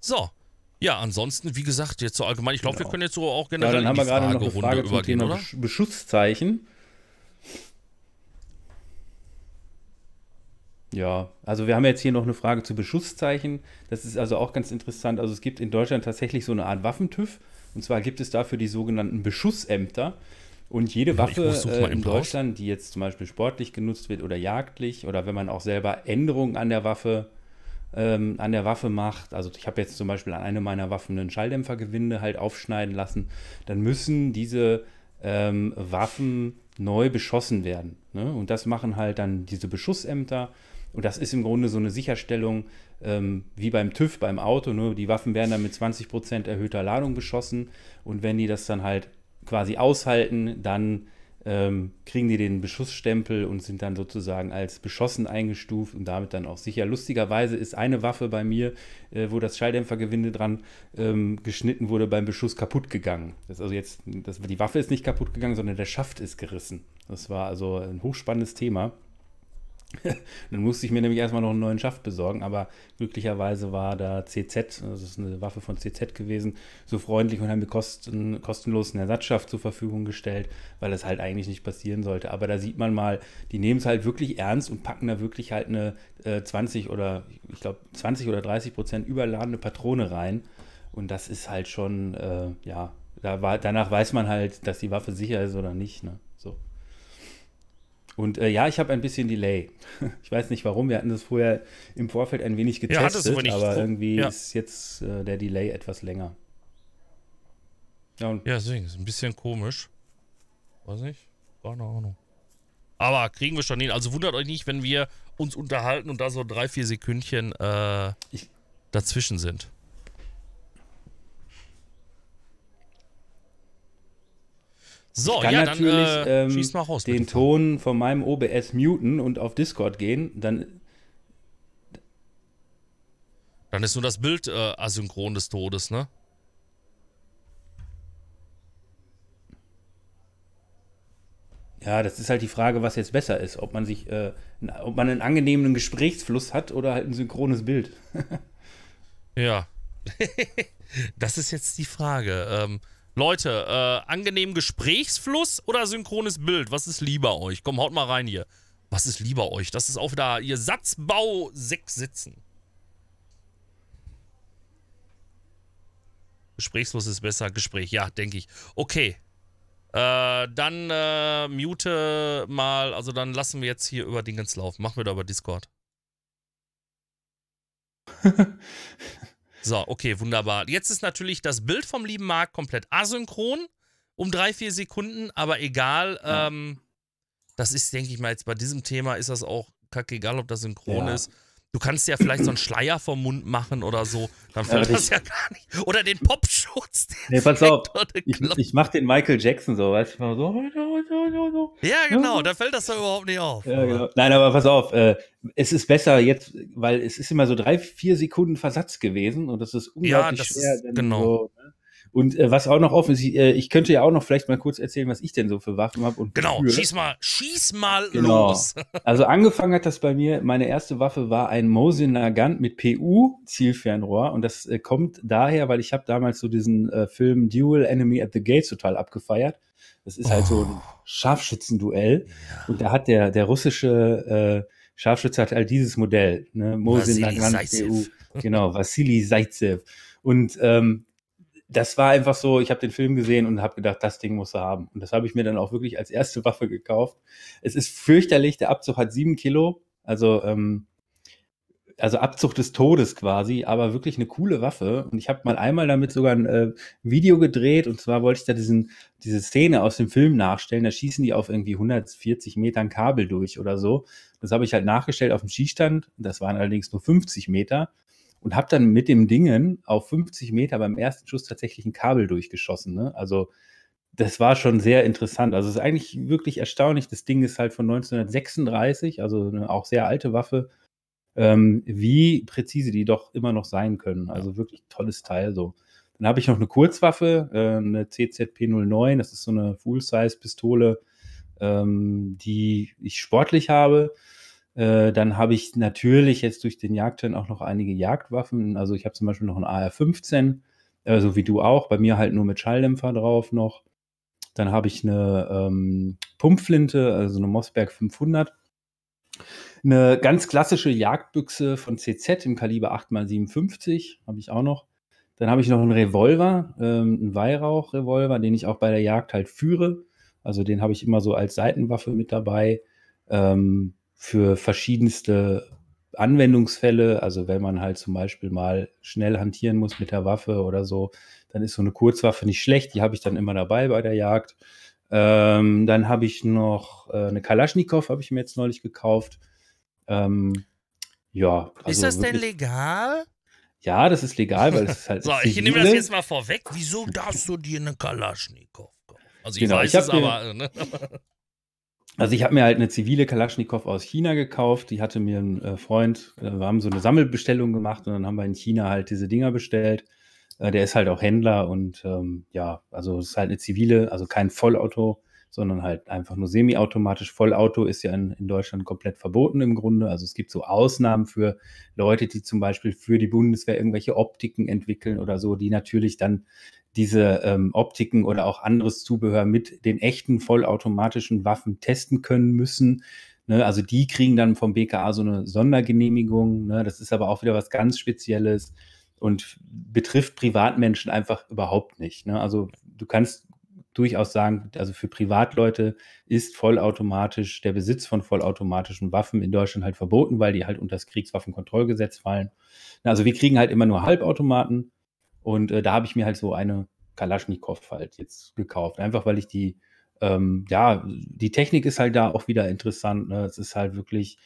So. Ja, ansonsten, wie gesagt, jetzt so allgemein, ich glaube, genau. wir können jetzt so auch generell ja, dann haben wir gerade noch eine Frage Runde zum Thema oder? Beschusszeichen. Ja, also wir haben jetzt hier noch eine Frage zu Beschusszeichen. Das ist also auch ganz interessant. Also es gibt in Deutschland tatsächlich so eine Art Waffentüv. Und zwar gibt es dafür die sogenannten Beschussämter. Und jede Waffe äh, in Deutschland, die jetzt zum Beispiel sportlich genutzt wird oder jagdlich oder wenn man auch selber Änderungen an der Waffe ähm, an der Waffe macht, also ich habe jetzt zum Beispiel an eine meiner Waffen einen Schalldämpfergewinde halt aufschneiden lassen, dann müssen diese ähm, Waffen neu beschossen werden. Ne? Und das machen halt dann diese Beschussämter. Und das ist im Grunde so eine Sicherstellung ähm, wie beim TÜV, beim Auto. Nur ne? die Waffen werden dann mit 20% erhöhter Ladung beschossen. Und wenn die das dann halt quasi aushalten, dann ähm, kriegen die den Beschussstempel und sind dann sozusagen als beschossen eingestuft und damit dann auch sicher. Lustigerweise ist eine Waffe bei mir, äh, wo das Schalldämpfergewinde dran ähm, geschnitten wurde, beim Beschuss kaputt gegangen. Das also jetzt, das, die Waffe ist nicht kaputt gegangen, sondern der Schaft ist gerissen. Das war also ein hochspannendes Thema. [laughs] Dann musste ich mir nämlich erstmal noch einen neuen Schaft besorgen, aber glücklicherweise war da CZ, das also ist eine Waffe von CZ gewesen, so freundlich und haben mir kosten, kostenlos einen Ersatzschaft zur Verfügung gestellt, weil das halt eigentlich nicht passieren sollte. Aber da sieht man mal, die nehmen es halt wirklich ernst und packen da wirklich halt eine äh, 20 oder ich glaube 20 oder 30 Prozent überladene Patrone rein. Und das ist halt schon, äh, ja, da war, danach weiß man halt, dass die Waffe sicher ist oder nicht. Ne? Und äh, ja, ich habe ein bisschen Delay. [laughs] Ich weiß nicht warum, wir hatten das vorher im Vorfeld ein wenig getestet, ja, aber, aber, irgendwie ja. ist jetzt äh, der Delay etwas länger. Ja, ja, deswegen ist ein bisschen komisch. Weiß nicht, keine Ahnung. Aber kriegen wir schon hin. Also wundert euch nicht, wenn wir uns unterhalten und da so drei, vier Sekündchen äh, dazwischen sind. So, ich kann ja, natürlich dann, äh, ähm, raus, den Ton von meinem OBS muten und auf Discord gehen, dann dann ist nur das Bild äh, asynchron des Todes, ne? Ja, das ist halt die Frage, was jetzt besser ist, ob man sich, äh, ob man einen angenehmen Gesprächsfluss hat oder halt ein synchrones Bild. [laughs] ja. [laughs] das ist jetzt die Frage. Ähm, Leute, äh, angenehmen Gesprächsfluss oder synchrones Bild? Was ist lieber euch? Komm, haut mal rein hier. Was ist lieber euch? Das ist auch da ihr Satzbau sechs Sitzen. Gesprächsfluss ist besser. Gespräch, ja, denke ich. Okay. Äh, dann äh, mute mal, also dann lassen wir jetzt hier über Dingens laufen. Machen wir da über Discord. [laughs] So, okay, wunderbar. Jetzt ist natürlich das Bild vom lieben Marc komplett asynchron um drei, vier Sekunden, aber egal. Ja. Ähm, das ist, denke ich mal, jetzt bei diesem Thema ist das auch kackegal, ob das synchron ja. ist. Du kannst ja vielleicht so einen Schleier vom Mund machen oder so. Dann fällt ja, das ja gar nicht. Oder den Popschutz. Den nee, pass auf. Ich, ich mach den Michael Jackson so, weißt du, so. Ja, genau, da fällt das doch überhaupt nicht auf. Ja, genau. Nein, aber pass auf, äh, es ist besser jetzt, weil es ist immer so drei, vier Sekunden Versatz gewesen und das ist unglaublich ja, das schwer. Ist, genau. So, ne? Und äh, was auch noch offen ist, ich, äh, ich, könnte ja auch noch vielleicht mal kurz erzählen, was ich denn so für Waffen habe. Genau, für. schieß mal, schieß mal genau. los. [laughs] also angefangen hat das bei mir, meine erste Waffe war ein Mosin Nagant mit PU-Zielfernrohr. Und das äh, kommt daher, weil ich habe damals so diesen äh, Film Duel Enemy at the Gates total abgefeiert. Das ist oh. halt so ein oh. Scharfschützenduell. Ja. Und da hat der, der russische äh, Scharfschütze hat halt dieses Modell, ne? Mosin Nagant PU. Genau, Vassili Zaitsev. Und ähm, das war einfach so, ich habe den Film gesehen und habe gedacht, das Ding muss er haben. Und das habe ich mir dann auch wirklich als erste [laughs] Waffe gekauft. Es ist fürchterlich, der Abzug hat sieben Kilo, also, ähm, also Abzug des Todes quasi, aber wirklich eine coole Waffe. Und ich habe mal einmal damit sogar ein äh, Video gedreht und zwar wollte ich da diesen, diese Szene aus dem Film nachstellen. Da schießen die auf irgendwie 140 Metern Kabel durch oder so. Das habe ich halt nachgestellt auf dem Schießstand. Das waren allerdings nur 50 Meter und habe dann mit dem Dingen auf 50 Meter beim ersten Schuss tatsächlich ein Kabel durchgeschossen. Ne? Also das war schon sehr interessant. Also es ist eigentlich wirklich erstaunlich. Das Ding ist halt von 1936, also eine auch sehr alte Waffe, ähm, wie präzise die doch immer noch sein können. Also wirklich tolles Teil so. Dann habe ich noch eine Kurzwaffe, äh, eine CZP09. Das ist so eine Full-Size-Pistole, ähm, die ich sportlich habe. Äh, dann habe ich natürlich jetzt durch den Jagdturn auch noch einige Jagdwaffen. Also ich habe zum Beispiel noch einen AR-15, äh, so wie du auch. Bei mir halt nur mit Schalldämpfer drauf noch. Dann habe ich eine ähm, Pumpflinte, also eine Mossberg 500. Eine ganz klassische Jagdbüchse von CZ im Kaliber 8x57 habe ich auch noch. Dann habe ich noch einen Revolver, ähm, einen Weihrauchrevolver, den ich auch bei der Jagd halt führe. Also den habe ich immer so als Seitenwaffe mit dabei. Ähm, für verschiedenste Anwendungsfälle, also wenn man halt zum Beispiel mal schnell hantieren muss mit der Waffe oder so, dann ist so eine Kurzwaffe nicht schlecht, die habe ich dann immer dabei bei der Jagd. Ähm, dann habe ich noch äh, eine Kalaschnikow, habe ich mir jetzt neulich gekauft. Ähm, ja. Also ist das wirklich, denn legal? Ja, das ist legal, weil es ist halt. [laughs] so, ich nehme das jetzt mal vorweg. Wieso darfst du dir eine Kalaschnikow kaufen? Also ich genau, weiß ich es, aber. Äh, ne? [laughs] Also ich habe mir halt eine zivile Kalaschnikow aus China gekauft. Die hatte mir ein äh, Freund, äh, wir haben so eine Sammelbestellung gemacht und dann haben wir in China halt diese Dinger bestellt. Äh, der ist halt auch Händler und ähm, ja, also es ist halt eine zivile, also kein Vollauto, sondern halt einfach nur semiautomatisch. Vollauto ist ja in, in Deutschland komplett verboten im Grunde. Also es gibt so Ausnahmen für Leute, die zum Beispiel für die Bundeswehr irgendwelche Optiken entwickeln oder so, die natürlich dann diese ähm, Optiken oder auch anderes Zubehör mit den echten vollautomatischen Waffen testen können müssen. Ne? Also die kriegen dann vom BKA so eine Sondergenehmigung. Ne? Das ist aber auch wieder was ganz Spezielles und betrifft Privatmenschen einfach überhaupt nicht. Ne? Also du kannst durchaus sagen, also für Privatleute ist vollautomatisch der Besitz von vollautomatischen Waffen in Deutschland halt verboten, weil die halt unter das Kriegswaffenkontrollgesetz fallen. Also wir kriegen halt immer nur Halbautomaten und äh, da habe ich mir halt so eine Kalaschnikow halt jetzt gekauft. Einfach weil ich die, ähm, ja, die Technik ist halt da auch wieder interessant. Ne? Es ist halt wirklich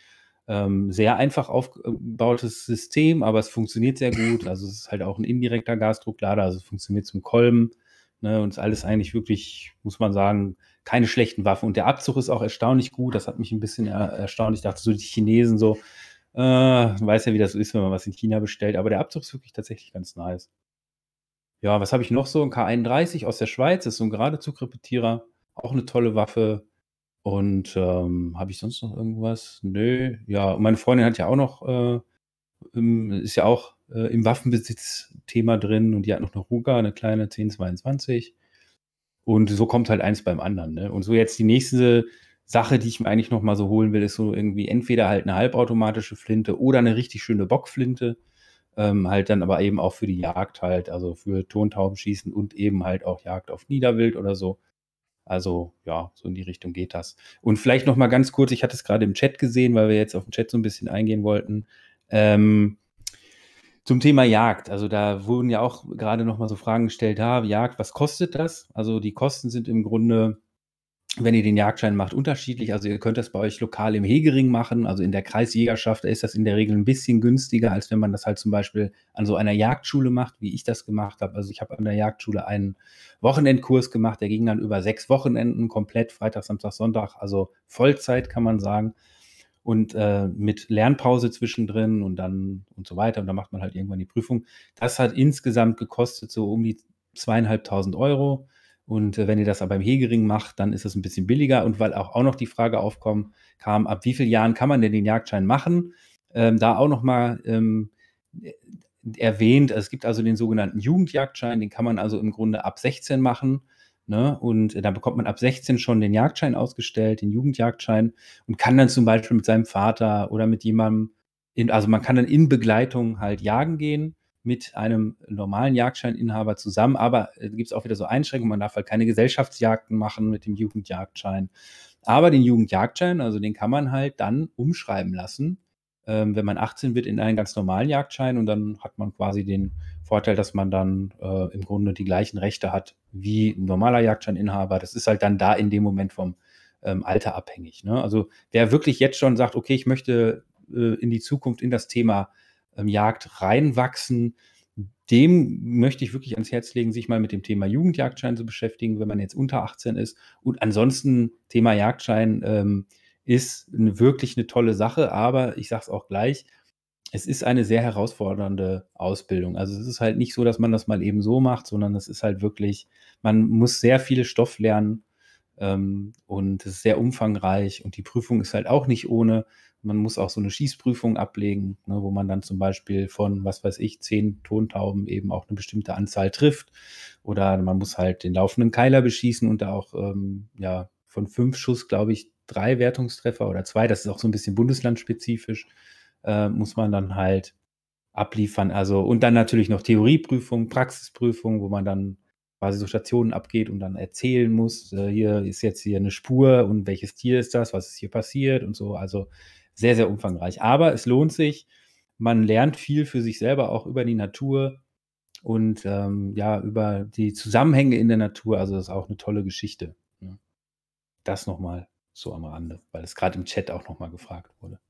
ähm, sehr einfach aufgebautes System, aber es funktioniert sehr gut. Also es ist halt auch ein indirekter Gasdrucklader, also es funktioniert zum Kolben. Ne? Und ist alles eigentlich wirklich, muss man sagen, keine schlechten Waffen. Und der Abzug ist auch erstaunlich gut. Das hat mich ein bisschen er erstaunt. Ich dachte so, die Chinesen so, äh, weiß ja, wie das ist, wenn man was in China bestellt. Aber der Abzug ist wirklich tatsächlich ganz nice ja, was habe ich noch so? Ein K31 aus der Schweiz, das ist so ein Geradezugrepetierer, auch eine tolle Waffe. Und ähm, habe ich sonst noch irgendwas? Nö, ja. Und meine Freundin hat ja auch noch, äh, ist ja auch äh, im Waffenbesitz-Thema drin und die hat noch eine Ruga, eine kleine 1022. Und so kommt halt eins beim anderen. Ne? Und so jetzt die nächste Sache, die ich mir eigentlich noch mal so holen will, ist so irgendwie entweder halt eine halbautomatische Flinte oder eine richtig schöne Bockflinte ähm, halt dann aber eben auch für die Jagd halt, also für Tontaubenschießen und eben halt auch Jagd auf Niederwild oder so. Also ja, so in die Richtung geht das. Und vielleicht noch mal ganz kurz, ich hatte es gerade im Chat gesehen, weil wir jetzt auf den Chat so ein bisschen eingehen wollten. Ähm, zum Thema Jagd, also da wurden ja auch gerade noch mal so Fragen gestellt, ha, Jagd, was kostet das? Also die Kosten sind im Grunde wenn ihr den Jagdschein macht, unterschiedlich. Also ihr könnt das bei euch lokal im Hegering machen, also in der Kreisjägerschaft, ist das in der Regel ein bisschen günstiger, als wenn man das halt zum Beispiel an so einer Jagdschule macht, wie ich das gemacht habe. Also ich habe an der Jagdschule einen Wochenendkurs gemacht, der ging dann über sechs Wochenenden komplett, Freitag, Samstag, Sonntag, also Vollzeit kann man sagen. Und äh, mit Lernpause zwischendrin und dann und so weiter. Und dann macht man halt irgendwann die Prüfung. Das hat insgesamt gekostet so um die zweieinhalbtausend Euro und äh, wenn ihr das aber im Hegering macht, dann ist es ein bisschen billiger. Und weil auch, auch noch die Frage aufkam, kam, ab wie vielen Jahren kann man denn den Jagdschein machen? Ähm, da auch nochmal ähm, äh, erwähnt, es gibt also den sogenannten Jugendjagdschein, den kann man also im Grunde ab 16 machen. Ne? Und äh, da bekommt man ab 16 schon den Jagdschein ausgestellt, den Jugendjagdschein, und kann dann zum Beispiel mit seinem Vater oder mit jemandem, in, also man kann dann in Begleitung halt jagen gehen mit einem normalen Jagdscheininhaber zusammen. Aber äh, gibt es auch wieder so Einschränkungen. Man darf halt keine Gesellschaftsjagden machen mit dem Jugendjagdschein. Aber den Jugendjagdschein, also den kann man halt dann umschreiben lassen, ähm, wenn man 18 wird, in einen ganz normalen Jagdschein. Und dann hat man quasi den Vorteil, dass man dann äh, im Grunde die gleichen Rechte hat wie ein normaler Jagdscheininhaber. Das ist halt dann da in dem Moment vom ähm, Alter abhängig. Ne? Also wer wirklich jetzt schon sagt, okay, ich möchte äh, in die Zukunft in das Thema ähm, Jagd reinwachsen, dem möchte ich wirklich ans Herz legen, sich mal mit dem Thema Jugendjagdschein zu beschäftigen, wenn man jetzt unter 18 ist. Und ansonsten Thema Jagdschein ähm, ist eine, wirklich eine tolle Sache, aber ich sage es auch gleich, es ist eine sehr herausfordernde Ausbildung. Also es ist halt nicht so, dass man das mal eben so macht, sondern es ist halt wirklich, man muss sehr viel Stoff lernen ähm, und es ist sehr umfangreich und die Prüfung ist halt auch nicht ohne. Man muss auch so eine Schießprüfung ablegen, ne, wo man dann zum Beispiel von, was weiß ich, zehn Tontauben eben auch eine bestimmte Anzahl trifft. Oder man muss halt den laufenden Keiler beschießen und da auch ähm, ja, von fünf Schuss, glaube ich, drei Wertungstreffer oder zwei, das ist auch so ein bisschen bundeslandspezifisch, äh, muss man dann halt abliefern. Also, und dann natürlich noch Theorieprüfung, Praxisprüfung, wo man dann quasi so Stationen abgeht und dann erzählen muss, äh, hier ist jetzt hier eine Spur und welches Tier ist das, was ist hier passiert und so. Also sehr, sehr umfangreich. Aber es lohnt sich. Man lernt viel für sich selber auch über die Natur und ähm, ja, über die Zusammenhänge in der Natur. Also, das ist auch eine tolle Geschichte. Ne? Das nochmal so am Rande, weil es gerade im Chat auch nochmal gefragt wurde.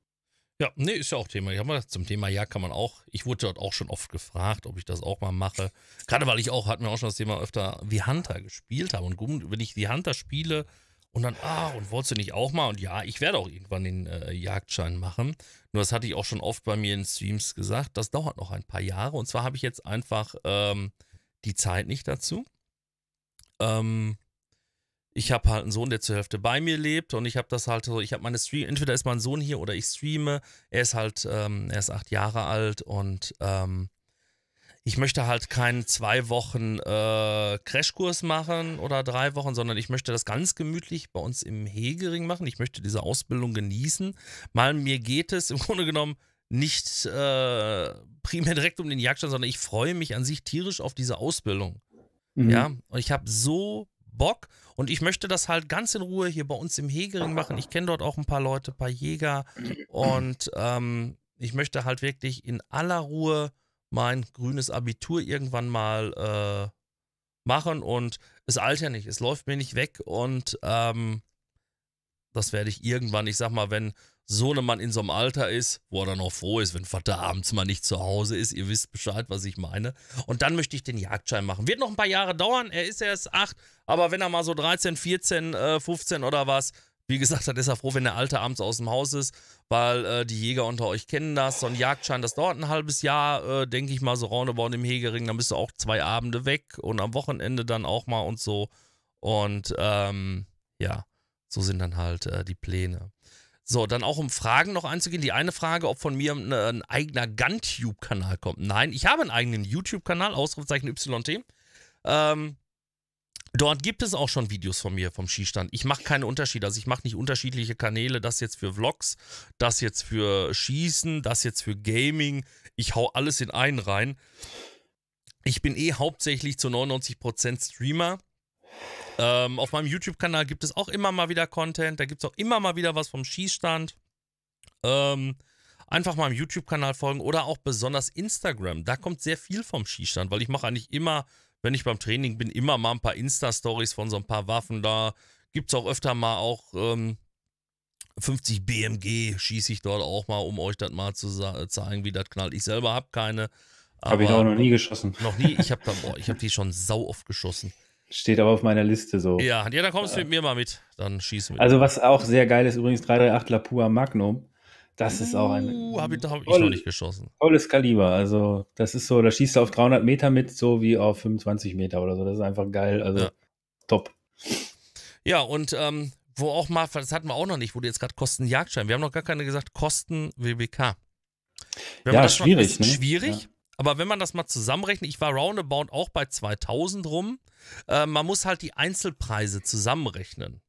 Ja, nee, ist ja auch Thema. Ich habe mal zum Thema ja kann man auch. Ich wurde dort auch schon oft gefragt, ob ich das auch mal mache. Gerade weil ich auch, hatten wir auch schon das Thema öfter, wie Hunter gespielt habe. Und wenn ich die Hunter spiele, und dann, ah, und wolltest du nicht auch mal? Und ja, ich werde auch irgendwann den äh, Jagdschein machen. Nur das hatte ich auch schon oft bei mir in Streams gesagt. Das dauert noch ein paar Jahre. Und zwar habe ich jetzt einfach ähm, die Zeit nicht dazu. Ähm, ich habe halt einen Sohn, der zur Hälfte bei mir lebt. Und ich habe das halt so, ich habe meine Stream, entweder ist mein Sohn hier oder ich streame. Er ist halt, ähm, er ist acht Jahre alt und ähm, ich möchte halt keinen zwei Wochen äh, Crashkurs machen oder drei Wochen, sondern ich möchte das ganz gemütlich bei uns im Hegering machen. Ich möchte diese Ausbildung genießen. Mal mir geht es im [laughs] Grunde genommen nicht äh, primär direkt um den Jagdstand, sondern ich freue mich an sich tierisch auf diese Ausbildung. Mhm. Ja, und ich habe so Bock und ich möchte das halt ganz in Ruhe hier bei uns im Hegering machen. Ich kenne dort auch ein paar Leute, ein paar Jäger und ähm, ich möchte halt wirklich in aller Ruhe mein grünes Abitur irgendwann mal äh, machen und es altert ja nicht, es läuft mir nicht weg und ähm, das werde ich irgendwann, ich sag mal, wenn so ein ne Mann in so einem Alter ist, wo er dann auch froh ist, wenn Vater abends mal nicht zu Hause ist, ihr wisst Bescheid, was ich meine. Und dann möchte ich den Jagdschein machen. Wird noch ein paar Jahre dauern, er ist erst acht, aber wenn er mal so 13, 14, äh, 15 oder was, wie gesagt, dann ist er froh, wenn der Alte abends aus dem Haus ist, weil äh, die Jäger unter euch kennen das. So ein Jagdschein, das dauert ein halbes Jahr, äh, denke ich mal, so roundabout im Hegering. Dann bist du auch zwei Abende weg und am Wochenende dann auch mal und so. Und ähm, ja, so sind dann halt äh, die Pläne. So, dann auch um Fragen noch einzugehen. Die eine Frage, ob von mir ein, ne, ein eigener GunTube-Kanal kommt. Nein, ich habe einen eigenen YouTube-Kanal, Ausrufezeichen YT. Ähm, Dort gibt es auch schon Videos von mir vom Skistand. Ich mache keinen Unterschied. Also ich mache nicht unterschiedliche Kanäle. Das jetzt für Vlogs, das jetzt für Schießen, das jetzt für Gaming. Ich hau alles in einen rein. Ich bin eh hauptsächlich zu 99% Streamer. Ähm, auf meinem YouTube-Kanal gibt es auch immer mal wieder Content. Da gibt es auch immer mal wieder was vom Schießstand. Ähm, einfach im YouTube-Kanal folgen oder auch besonders Instagram. Da kommt sehr viel vom Schießstand, weil ich mache eigentlich immer wenn ich beim Training bin, immer mal ein paar Insta-Stories von so ein paar Waffen da. Gibt es auch öfter mal auch ähm, 50 BMG, schieße ich dort auch mal, um euch das mal zu äh, zeigen, wie das knallt. Ich selber habe keine. Habe ich auch noch nie geschossen. Noch nie. Ich habe hab die schon sau oft geschossen. Steht aber auf meiner Liste so. Ja, ja dann kommst du äh, mit mir mal mit. Dann schießen wir. Also, was auch sehr geil ist, übrigens 338 Lapua Magnum. Das ist auch ein. Uh, hab ich, hab ich noch nicht geschossen. Tolles Kaliber. Also, das ist so, da schießt du auf 300 Meter mit, so wie auf 25 Meter oder so. Das ist einfach geil. Also, ja. top. Ja, und ähm, wo auch mal, das hatten wir auch noch nicht, wo du jetzt gerade Kosten Jagdschein. Wir haben noch gar keine gesagt, Kosten WBK. Wenn ja, schwierig. Mal, ne? Schwierig. Ja. Aber wenn man das mal zusammenrechnet, ich war roundabout auch bei 2000 rum. Äh, man muss halt die Einzelpreise zusammenrechnen.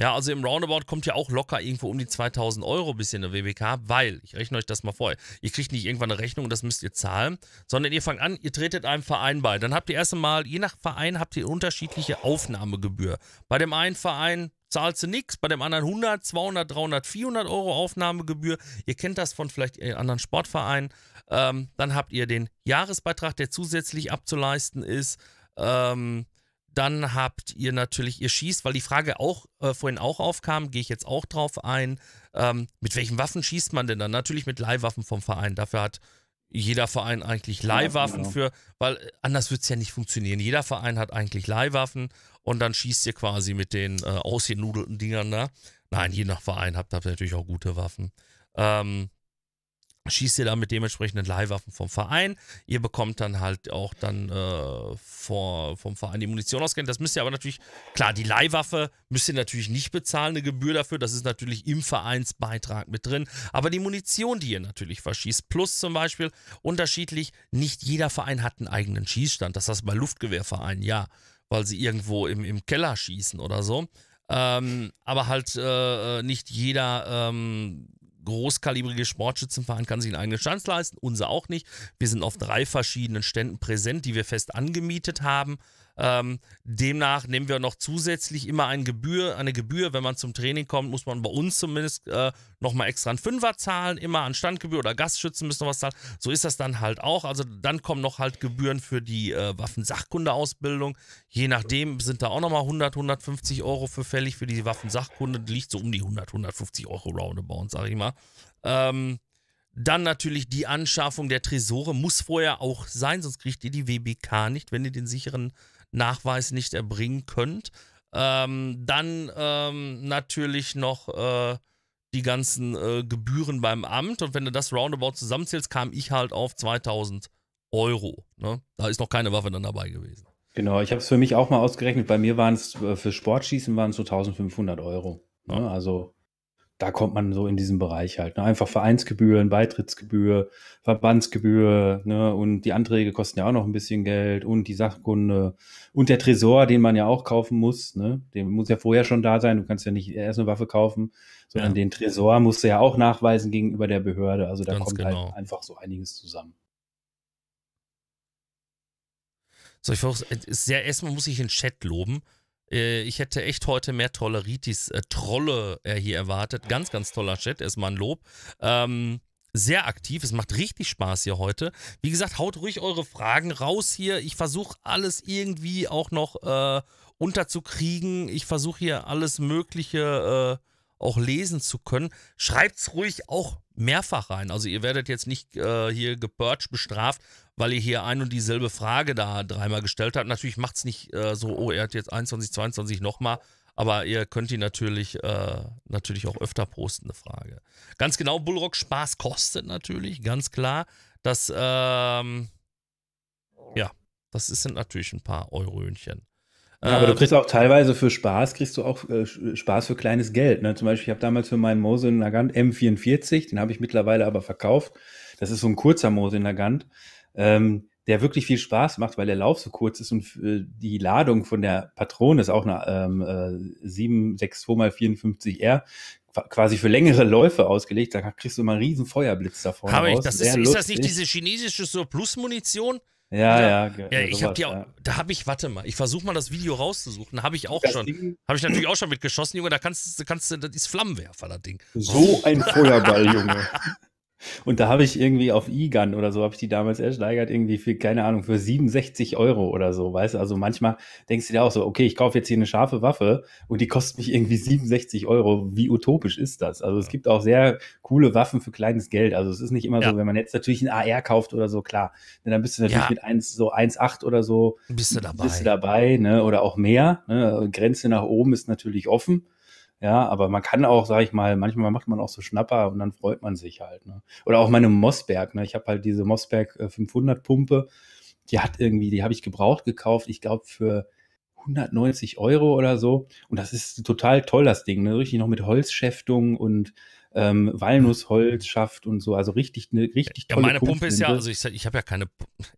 Ja, also im Roundabout kommt ja auch locker irgendwo um die 2000 Euro bis in der WBK, weil, ich rechne euch das mal vor, ihr kriegt nicht irgendwann eine Rechnung, das müsst ihr zahlen, sondern ihr fangt an, ihr tretet einem Verein bei. Dann habt ihr erst einmal, je nach Verein habt ihr unterschiedliche Aufnahmegebühr. Bei dem einen Verein zahlst du nichts, bei dem anderen 100, 200, 300, 400 Euro Aufnahmegebühr. Ihr kennt das von vielleicht äh, anderen Sportvereinen. Ähm, dann habt ihr den Jahresbeitrag, der zusätzlich abzuleisten ist. Ähm, dann habt ihr natürlich, ihr schießt, weil die Frage auch äh, vorhin auch aufkam, gehe ich jetzt auch drauf ein, ähm, mit welchen Waffen schießt man denn dann? Natürlich mit Leihwaffen vom Verein. Dafür hat jeder Verein eigentlich Leihwaffen ja, genau. für, weil äh, anders wird es ja nicht funktionieren. Jeder Verein hat eigentlich Leihwaffen und dann schießt ihr quasi mit den äh, ausgenudelten Dingern da. Nein, je nach Verein habt ihr natürlich auch gute Waffen. Ähm, schießt ihr da mit dementsprechenden Leihwaffen vom Verein. Ihr bekommt dann halt auch dann äh, vor, vom Verein die Munition ausgehend. Das müsst ihr aber natürlich, klar, die Leihwaffe müsst ihr natürlich nicht bezahlen, eine Gebühr dafür. Das ist natürlich im Vereinsbeitrag mit drin. Aber die Munition, die ihr natürlich verschießt, plus zum Beispiel unterschiedlich, nicht jeder Verein hat einen eigenen Schießstand. Das heißt bei Luftgewehrvereinen, ja, weil sie irgendwo im, im Keller schießen oder so. Ähm, aber halt äh, äh nicht jeder ähm, großkalibrige Sportschützenverein kann sich einen eigenen Stand leisten, unser auch nicht. Wir sind auf drei verschiedenen Ständen präsent, die wir fest angemietet haben. Ähm, demnach nehmen wir noch zusätzlich immer eine Gebühr, eine Gebühr, wenn man zum Training kommt, muss man bei uns zumindest äh, nochmal extra einen Fünfer zahlen, immer an Standgebühr oder Gastschützen müssen noch was zahlen. So ist das dann halt auch. Also dann kommen noch halt Gebühren für die äh, Waffensachkundeausbildung. Je nachdem sind da auch nochmal 100, 150 Euro für fällig für die Waffensachkunde. Die liegt so um die 100, 150 Euro roundabout, sag ich mal. Ähm, dann natürlich die Anschaffung der Tresore muss vorher auch sein, sonst kriegt ihr die WBK nicht, wenn ihr den sicheren Nachweis nicht erbringen könnt. Ähm, dann ähm, natürlich noch äh, die ganzen äh, Gebühren beim Amt. Und wenn du das roundabout zusammenzählst, kam ich halt auf 2000 Euro. Ne? Da ist noch keine Waffe dann dabei gewesen. Genau, ich habe es für mich auch mal ausgerechnet. Bei mir waren es äh, für Sportschießen waren es so 1500 Euro. Ne? Ja. Also da kommt man so in diesen Bereich halt. Ne? Einfach Vereinsgebühren, Beitrittsgebühr, Verbandsgebühr ne? und die Anträge kosten ja auch noch ein bisschen Geld und die Sachkunde und der Tresor, den man ja auch kaufen muss, ne? der muss ja vorher schon da sein. Du kannst ja nicht erst eine Waffe kaufen, sondern ja. den Tresor musst du ja auch nachweisen gegenüber der Behörde. Also da Ganz kommt genau. halt einfach so einiges zusammen. So, ich versuche, sehr erstmal muss ich den Chat loben. Äh, ich hätte echt heute mehr Tolleritis, äh, Trolle äh, hier erwartet. Ganz, ganz toller Chat, erstmal ein Lob. Ähm, sehr aktiv, es macht richtig Spaß hier heute. Wie gesagt, haut ruhig eure Fragen raus hier. Ich versuche alles irgendwie auch noch äh, unterzukriegen. Ich versuche hier alles Mögliche äh, auch lesen zu können. Schreibt es ruhig auch mehrfach rein. Also ihr werdet jetzt nicht äh, hier gepurcht bestraft, weil ihr hier ein und dieselbe Frage da dreimal gestellt habt. Natürlich macht es nicht äh, so, oh, er hat jetzt 21, 22 nochmal. Aber ihr könnt die natürlich, äh, natürlich auch öfter posten, eine Frage. Ganz genau, Bullrock Spaß kostet natürlich, ganz klar. Das, ähm, ja, das sind natürlich ein paar Eurönchen. Ja, aber du ähm, kriegst auch teilweise für Spaß, kriegst du auch äh, Spaß für kleines Geld. Ne? Zum Beispiel, ich habe damals für meinen Mose Nagant M44, den habe ich mittlerweile aber verkauft. Das ist so ein kurzer Mose Nagant, ähm, der wirklich viel Spaß macht, weil der Lauf so kurz ist und äh, die Ladung von der Patrone ist auch eine ähm, äh, 762x54R quasi für längere Läufe ausgelegt. Da kriegst du mal einen riesen Feuerblitz davor. Habe ist, ist das nicht diese chinesische surplus Plus-Munition? Ja, ja. ja, ja ich habe die auch, ja. da habe ich, warte mal, ich versuche mal das Video rauszusuchen, da habe ich auch das schon, habe ich natürlich auch schon mitgeschossen, Junge, da kannst du, kannst du, das ist Flammenwerfer, das Ding. So ein Feuerball, Junge. [laughs] Und da habe ich irgendwie auf E-Gun oder so, habe ich die damals ersteigert, irgendwie für, keine Ahnung, für 67 Euro oder so, weißt du? Also manchmal denkst du dir auch so, okay, ich kaufe jetzt hier eine scharfe Waffe und die kostet mich irgendwie 67 Euro. Wie utopisch ist das? Also es gibt auch sehr coole Waffen für kleines Geld. Also es ist nicht immer ja. so, wenn man jetzt natürlich ein AR kauft oder so, klar. Denn dann bist du natürlich ja. mit 1, so 1,8 oder so. Bist du dabei. Bist du dabei, ne? Oder auch mehr. Ne? Grenze nach oben ist natürlich offen. Ja, aber man kann auch, sag ich mal, manchmal macht man auch so Schnapper und dann freut man sich halt. Ne? Oder auch meine Mossberg. Ne? Ich habe halt diese Mossberg 500 äh, Pumpe. Die hat irgendwie, die habe ich gebraucht gekauft. Ich glaube für 190 Euro oder so. Und das ist total toll, das Ding. Ne? Richtig noch mit Holzschäftung und ähm, Walnussholz schafft und so. Also richtig eine richtig tolle Ja, meine Pumpe ist ja, also ich, ich habe ja keine,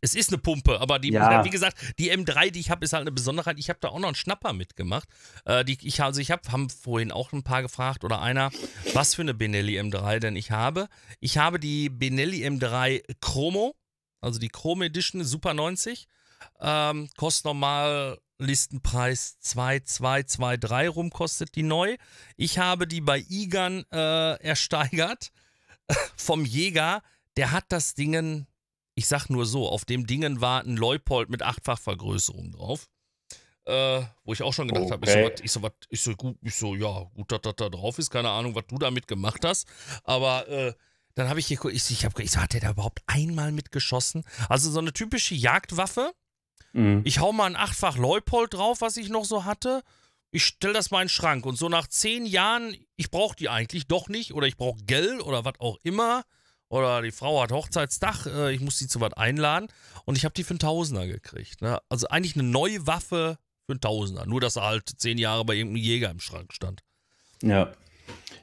es ist eine Pumpe, aber die, ja. wie gesagt, die M3, die ich habe, ist halt eine Besonderheit. Ich habe da auch noch einen Schnapper mitgemacht. Äh, die, ich, also ich habe, haben vorhin auch ein paar gefragt oder einer, was für eine Benelli M3 denn ich habe. Ich habe die Benelli M3 Chromo, also die Chrome Edition Super 90. Ähm, kostet normal Listenpreis 2223 rum kostet die neu. Ich habe die bei Igan äh, ersteigert [laughs] vom Jäger. Der hat das Dingen, ich sag nur so, auf dem Dingen war ein Leupold mit Achtfachvergrößerung drauf. Äh, wo ich auch schon gedacht okay. habe, ich, so, ich, so, wat, ich, so, gut, ich so, ja, gut, dass das da drauf ist, keine Ahnung, was du damit gemacht hast, aber äh, dann habe ich hier, ich, ich, hab, ich so, hat der da überhaupt einmal mitgeschossen? Also so eine typische Jagdwaffe, Mhm. Ich hau mal ein achtfach Leupold drauf, was ich noch so hatte. Ich stelle das mal in den Schrank. Und so nach zehn Jahren, ich brauche die eigentlich doch nicht. Oder ich brauche Geld oder was auch immer. Oder die Frau hat Hochzeitstag, äh, ich muss sie zu was einladen. Und ich habe die für einen Tausender gekriegt. Ne? Also eigentlich eine neue Waffe für einen Tausender. Nur, dass er halt zehn Jahre bei irgendeinem Jäger im Schrank stand. Ja.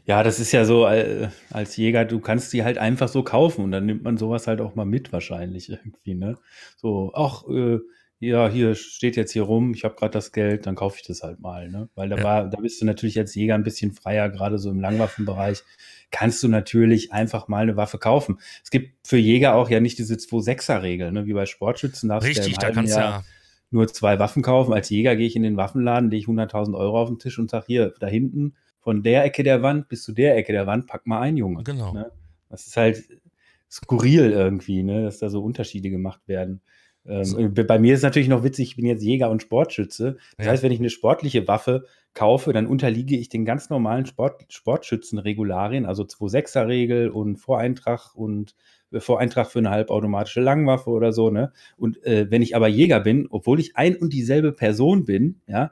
Ja, das ist ja so, äh, als Jäger, du kannst die halt einfach so kaufen und dann nimmt man sowas halt auch mal mit wahrscheinlich [laughs] irgendwie, ne? So, ach, äh, ja, hier steht jetzt hier rum, ich habe gerade das Geld, dann kaufe ich das halt mal. Ne? Weil da ja. war, da bist du natürlich als Jäger ein bisschen freier, gerade so im Langwaffenbereich, kannst du natürlich einfach mal eine Waffe kaufen. Es gibt für Jäger auch ja nicht diese 2-6er-Regel, ne? wie bei Sportschützen darfst Richtig, da kannst Jahr ja nur zwei Waffen kaufen. Als Jäger gehe ich in den Waffenladen, lege ich 100.000 Euro auf den Tisch und sage, hier, da hinten, von der Ecke der Wand bis zu der Ecke der Wand, pack mal ein, Junge. Genau. Ne? Das ist halt skurril irgendwie, ne? dass da so Unterschiede gemacht werden. Ähm, äh, bei mir ist natürlich noch witzig, ich bin jetzt Jäger und Sportschütze. Das ja. heißt, wenn ich eine sportliche Waffe kaufe, dann unterliege ich den ganz normalen Sport, Sportschützenregularien, also 2-6er-Regel und Voreintrag und äh, Voreintrag für eine halbautomatische Langwaffe oder so, ne? Und äh, wenn ich aber Jäger bin, obwohl ich ein und dieselbe Person bin, ja,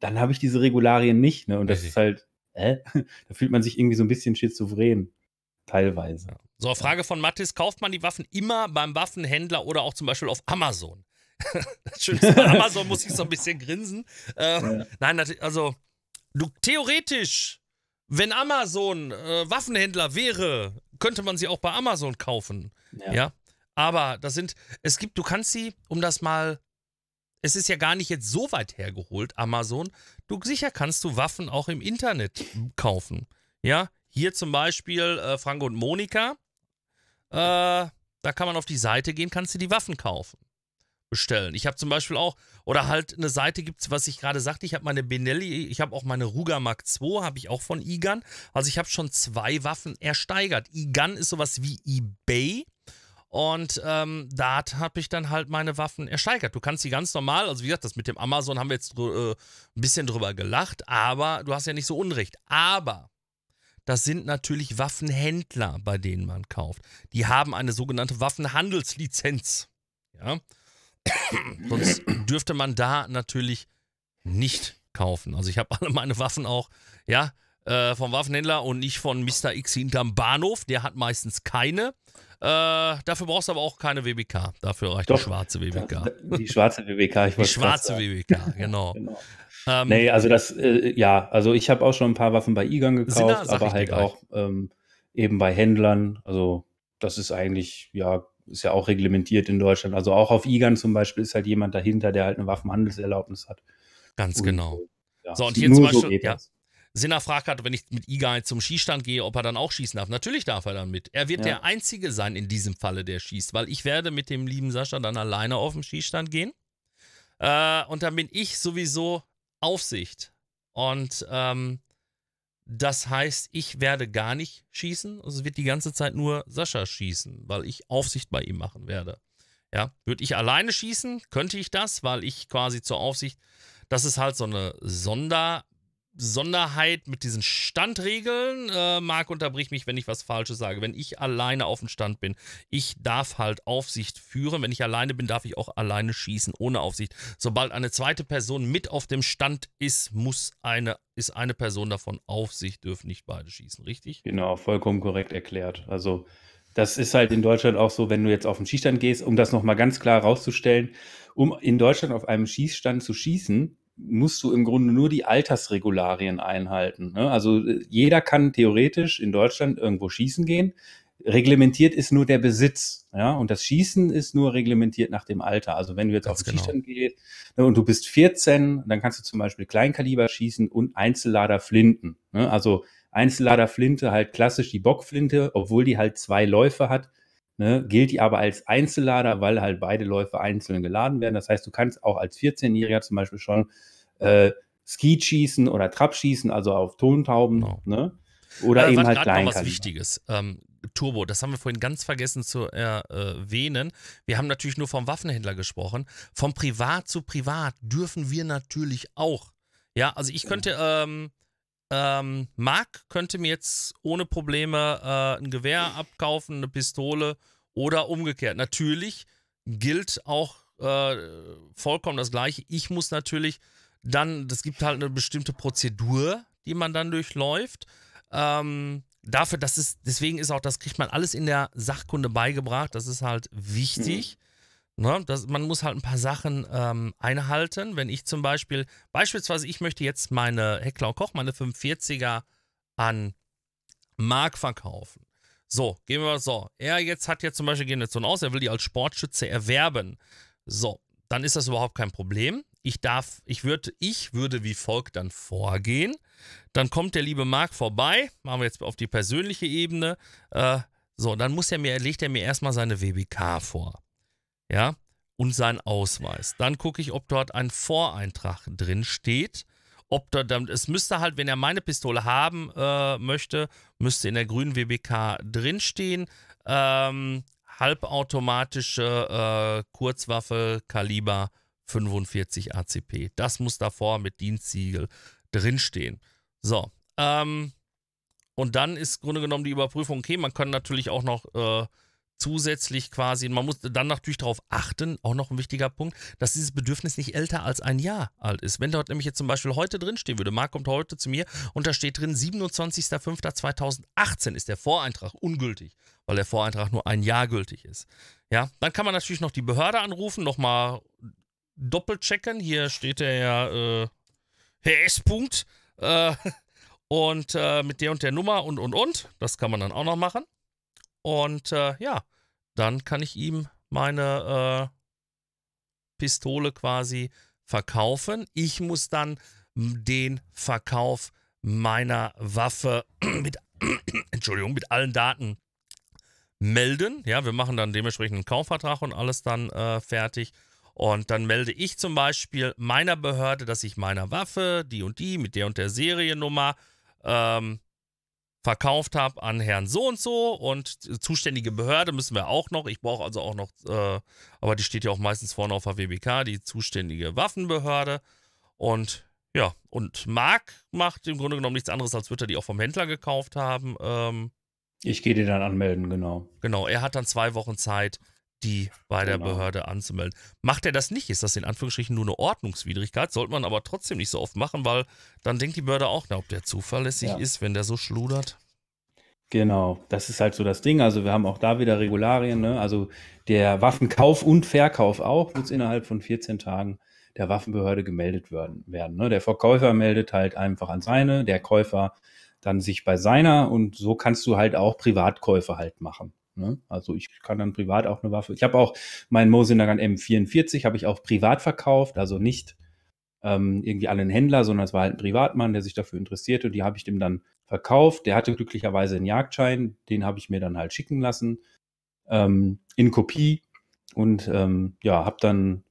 dann habe ich diese Regularien nicht, ne? Und das Richtig. ist halt, äh? [laughs] da fühlt man sich irgendwie so ein bisschen schizophren. Teilweise. So, Frage von Mathis: Kauft man die Waffen immer beim Waffenhändler oder auch zum Beispiel auf Amazon? [laughs] das Schönste bei [laughs] Amazon muss ich so ein bisschen grinsen. Ähm, ja. Nein, also du, theoretisch, wenn Amazon äh, Waffenhändler wäre, könnte man sie auch bei Amazon kaufen. Ja. ja. Aber das sind, es gibt, du kannst sie, um das mal, es ist ja gar nicht jetzt so weit hergeholt, Amazon. Du sicher kannst du Waffen auch im Internet kaufen. Ja, hier zum Beispiel äh, Franco und Monika. Äh, da kann man auf die Seite gehen, kannst du die Waffen kaufen. Bestellen. Ich habe zum Beispiel auch, oder halt eine Seite gibt es, was ich gerade sagte, ich habe meine Benelli, ich habe auch meine Ruger Mark II, habe ich auch von Igan. Also ich habe schon zwei Waffen ersteigert. Igan ist sowas wie eBay. Und ähm, da habe ich dann halt meine Waffen ersteigert. Du kannst sie ganz normal, also wie gesagt, das mit dem Amazon haben wir jetzt äh, ein bisschen drüber gelacht, aber du hast ja nicht so Unrecht. Aber das sind natürlich Waffenhändler, bei denen man kauft. Die haben eine sogenannte Waffenhandelslizenz. Ja? [coughs] Sonst dürfte man da natürlich nicht kaufen. Also ich habe alle meine Waffen auch, ja, äh, vom Waffenhändler und nicht von Mr. X hinterm Bahnhof. Der hat meistens keine. Äh, dafür brauchst du aber auch keine WBK. Dafür reicht Doch, die schwarze WBK. Die schwarze WBK, ich Die schwarze WBK, genau. [laughs] genau. Ähm, nee, also das, äh, ja, also ich habe auch schon ein paar Waffen bei Igan gekauft, da, aber halt auch ähm, eben bei Händlern. Also das ist eigentlich, ja, ist ja auch reglementiert in Deutschland. Also auch auf Igan zum Beispiel ist halt jemand dahinter, der halt eine Waffenhandelserlaubnis hat. Ganz und, genau. Äh, ja, so, und hier zum Beispiel, so ja, Sinner fragt gerade, wenn ich mit Igan zum Schießstand gehe, ob er dann auch schießen darf. Natürlich darf er dann mit. Er wird ja. der Einzige sein in diesem Falle, der schießt, weil ich werde mit dem lieben Sascha dann alleine auf den Schießstand gehen. Äh, und dann bin ich sowieso Aufsicht. Und ähm, das heißt, ich werde gar nicht schießen. es wird die ganze Zeit nur Sascha schießen, weil ich Aufsicht bei ihm machen werde. Ja, würde ich alleine schießen, könnte ich das, weil ich quasi zur Aufsicht, das ist halt so eine Sonder, Besonderheit mit diesen Standregeln. Äh, Marc, unterbrich mich, wenn ich was Falsches sage. Wenn ich alleine auf dem Stand bin, ich darf halt Aufsicht führen. Wenn ich alleine bin, darf ich auch alleine schießen, ohne Aufsicht. Sobald eine zweite Person mit auf dem Stand ist, muss eine, ist eine Person davon Aufsicht, dürfen nicht beide schießen, richtig? Genau, vollkommen korrekt erklärt. Also das ist halt in Deutschland auch so, wenn du jetzt auf den Schießstand gehst, um das nochmal ganz klar rauszustellen, um in Deutschland auf einem Schießstand zu schießen, musst du im Grunde nur die Altersregularien einhalten. Ne? Also äh, jeder kann theoretisch in Deutschland irgendwo schießen gehen. Reglementiert ist nur der Besitz, ja, und das Schießen ist nur reglementiert nach dem Alter. Also wenn du jetzt Ganz auf genau. Schießen gehst ne, und du bist 14, dann kannst du zum Beispiel Kleinkaliber schießen und Einzellader Flinten. Ne? Also Einzellader Flinte halt klassisch die Bockflinte, obwohl die halt zwei Läufe hat Ne, gilt die aber als Einzellader, weil halt beide Läufe einzeln geladen werden. Das heißt, du kannst auch als 14-Jähriger zum Beispiel schon äh, Ski schießen oder Trab schießen, also auf Tontauben. Genau. Ne? Oder äh, eben halt klein. noch was Wichtiges. Ähm, Turbo, das haben wir vorhin ganz vergessen zu erwähnen. Wir haben natürlich nur vom Waffenhändler gesprochen. Vom privat zu privat dürfen wir natürlich auch. Ja, also ich könnte ähm, ähm, Mark könnte mir jetzt ohne Probleme äh, ein Gewehr abkaufen, eine Pistole oder umgekehrt. Natürlich gilt auch äh, vollkommen das Gleiche. Ich muss natürlich dann, es gibt halt eine bestimmte Prozedur, die man dann durchläuft. Ähm, dafür, das ist, deswegen ist auch, das kriegt man alles in der Sachkunde beigebracht. Das ist halt wichtig. Mhm. Ne, das, man muss halt ein paar Sachen ähm, einhalten. Wenn ich zum Beispiel, beispielsweise, ich möchte jetzt meine Heckler Koch, meine 45er an Mark verkaufen. So, gehen wir mal so. Er jetzt hat jetzt zum Beispiel gehen jetzt aus, er will die als Sportschütze erwerben. So, dann ist das überhaupt kein Problem. Ich darf, ich würde, ich würde wie folgt dann vorgehen. Dann kommt der liebe Marc vorbei, machen wir jetzt auf die persönliche Ebene. Äh, so, dann muss er mir, legt er mir erstmal seine WBK vor ja, und seinen Ausweis. Dann gucke ich, ob dort ein Voreintrag drin steht. Ob da, es müsste halt, wenn er meine Pistole haben äh, möchte, müsste in der grünen WBK drinstehen. Ähm, halbautomatische äh, Kurzwaffe Kaliber 45 ACP. Das muss davor mit Dienstsiegel drinstehen. So, ähm, und dann ist im Grunde genommen die Überprüfung, okay, man kann natürlich auch noch äh, zusätzlich quasi, man muss dann natürlich darauf achten, auch noch ein wichtiger Punkt, dass dieses Bedürfnis nicht älter als ein Jahr alt ist. Wenn dort nämlich jetzt zum Beispiel heute drinstehen würde, Marc kommt heute zu mir und da steht drin, 27.05.2018 ist der Voreintrag ungültig, weil der Voreintrag nur ein Jahr gültig ist. Ja, dann kann man natürlich noch die Behörde anrufen, nochmal doppelt checken. Hier steht der äh, Herr S. Punkt äh, [laughs] und äh, mit der und der Nummer und und und. Das kann man dann auch noch machen. Und äh, ja, dann kann ich ihm meine äh, Pistole quasi verkaufen. Ich muss dann den Verkauf meiner Waffe [clears throat] mit, [clears throat] Entschuldigung, mit allen Daten melden. Ja, wir machen dann dementsprechend einen Kaufvertrag und alles dann äh, fertig. Und dann melde ich zum Beispiel meiner Behörde, dass ich meiner Waffe, die und die, mit der und der Seriennummer, ähm, verkauft habe an Herrn so und so und zuständige Behörde müssen wir auch noch. Ich brauche also auch noch, äh, aber die steht ja auch meistens vorne auf der WBK, die zuständige Waffenbehörde. Und ja, und Marc macht im Grunde genommen nichts anderes, als würde er die auch vom Händler gekauft haben. Ähm, ich gehe dir dann anmelden, genau. Genau, er hat dann zwei Wochen Zeit, die bei der genau. Behörde anzumelden. Macht er das nicht, ist das in Anführungsstrichen nur eine Ordnungswidrigkeit, sollte man aber trotzdem nicht so oft machen, weil dann denkt die Behörde auch, na, ob der zuverlässig ja. ist, wenn der so schludert. Genau, das ist halt so das Ding. Also wir haben auch da wieder Regularien. Ne? Also der Waffenkauf und Verkauf auch muss innerhalb von 14 Tagen der Waffenbehörde gemeldet werden. werden ne? Der Verkäufer meldet halt einfach an seine, der Käufer dann sich bei seiner und so kannst du halt auch Privatkäufe halt machen. Ne? Also ich kann dann privat auch eine Waffe. Ich habe auch meinen Mosinagan M44 habe ich auch privat verkauft, also nicht ähm, irgendwie an einen Händler, sondern es war halt ein Privatmann, der sich dafür interessierte. und Die habe ich dem dann verkauft. Der hatte glücklicherweise einen Jagdschein, den habe ich mir dann halt schicken lassen ähm, in Kopie und ähm, ja, habe dann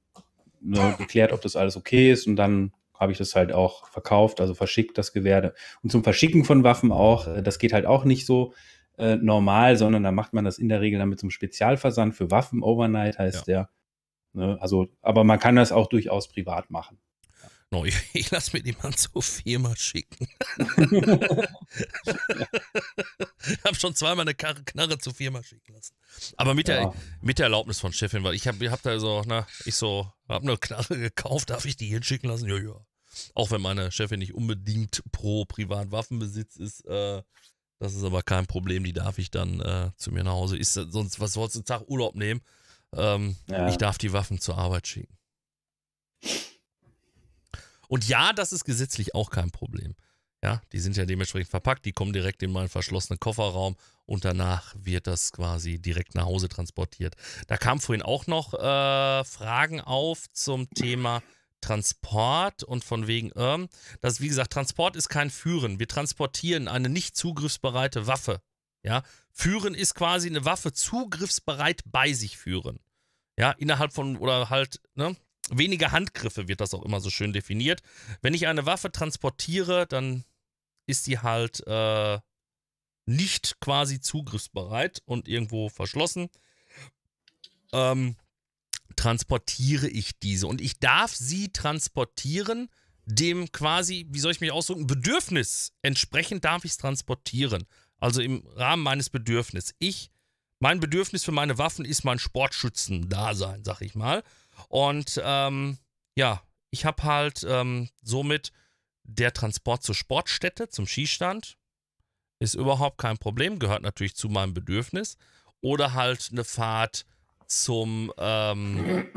ne, geklärt, ob das alles okay ist und dann habe ich das halt auch verkauft, also verschickt das Gewehr. Und zum Verschicken von Waffen auch, äh, das geht halt auch nicht so äh, normal, sondern da macht man das in der Regel dann mit so einem Spezialversand für Waffen. Overnight heißt ja. der. Ne? Also, aber man kann das auch durchaus privat machen. No, ich, [laughs] ich lasse mir die Mann zur Firma schicken. [laughs] ich habe schon zweimal eine Karre, Knarre zur Firma schicken lassen. Aber mit, ja. der, mit der Erlaubnis von Chefin, weil ich habe hab da so, na, ich so, habe eine Knarre gekauft, darf ich die hinschicken lassen? Ja, ja. Auch wenn meine Chefin nicht unbedingt pro Privatwaffenbesitz ist, äh, das ist aber kein Problem, die darf ich dann äh, zu mir nach Hause. Ist, sonst, was sollst du einen Tag Urlaub nehmen? Ähm, ja. Ich darf die Waffen zur Arbeit schicken. Und ja, das ist gesetzlich auch kein Problem. Ja, die sind ja dementsprechend verpackt, die kommen direkt in meinen verschlossenen Kofferraum und danach wird das quasi direkt nach Hause transportiert. Da kamen vorhin auch noch äh, Fragen auf zum Thema Transport und von wegen, ähm, das wie gesagt, Transport ist kein Führen. Wir transportieren eine nicht zugriffsbereite Waffe. Ja, führen ist quasi eine Waffe zugriffsbereit bei sich führen. Ja, innerhalb von oder halt, ne, weniger Handgriffe wird das auch immer so schön definiert. Wenn ich eine Waffe transportiere, dann ist sie halt äh, nicht quasi zugriffsbereit und irgendwo verschlossen. Ähm, transportiere ich diese. Und ich darf sie transportieren, dem quasi, wie soll ich mich ausdrücken, Bedürfnis entsprechend darf ich es transportieren. Also im Rahmen meines Bedürfnisses. Ich, mein Bedürfnis für meine Waffen ist mein Sportschützen-Dasein, sag ich mal. Und ähm, ja, ich habe halt ähm, somit der Transport zur Sportstätte, zum Skistand, ist überhaupt kein Problem, gehört natürlich zu meinem Bedürfnis. Oder halt eine Fahrt zum, ähm,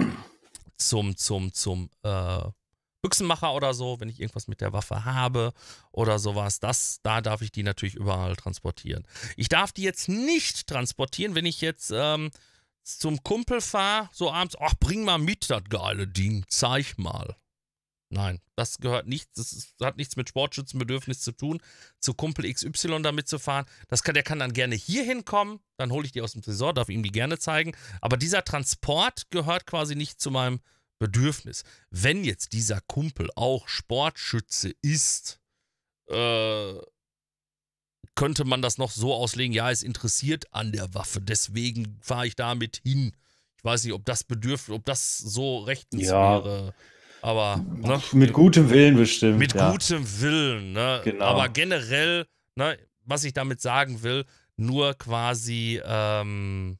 zum, zum, zum, äh, Büchsenmacher oder so, wenn ich irgendwas mit der Waffe habe oder sowas, das, da darf ich die natürlich überall transportieren. Ich darf die jetzt nicht transportieren, wenn ich jetzt ähm, zum Kumpel fahre, so abends, ach, bring mal mit das geile Ding, zeig mal. Nein, das gehört nicht, das hat nichts mit Sportschützenbedürfnis zu tun, zu Kumpel XY damit zu fahren. Das kann, der kann dann gerne hier hinkommen, dann hole ich die aus dem Tresor, darf ihm die gerne zeigen. Aber dieser Transport gehört quasi nicht zu meinem Bedürfnis. Wenn jetzt dieser Kumpel auch Sportschütze ist, äh, könnte man das noch so auslegen, ja, ist interessiert an der Waffe, deswegen fahre ich damit hin. Ich weiß nicht, ob das bedürft, ob das so rechtens ja, wäre. Aber ne? mit gutem Willen bestimmt. Mit ja. gutem Willen, ne? Genau. Aber generell, ne, was ich damit sagen will, nur quasi ähm,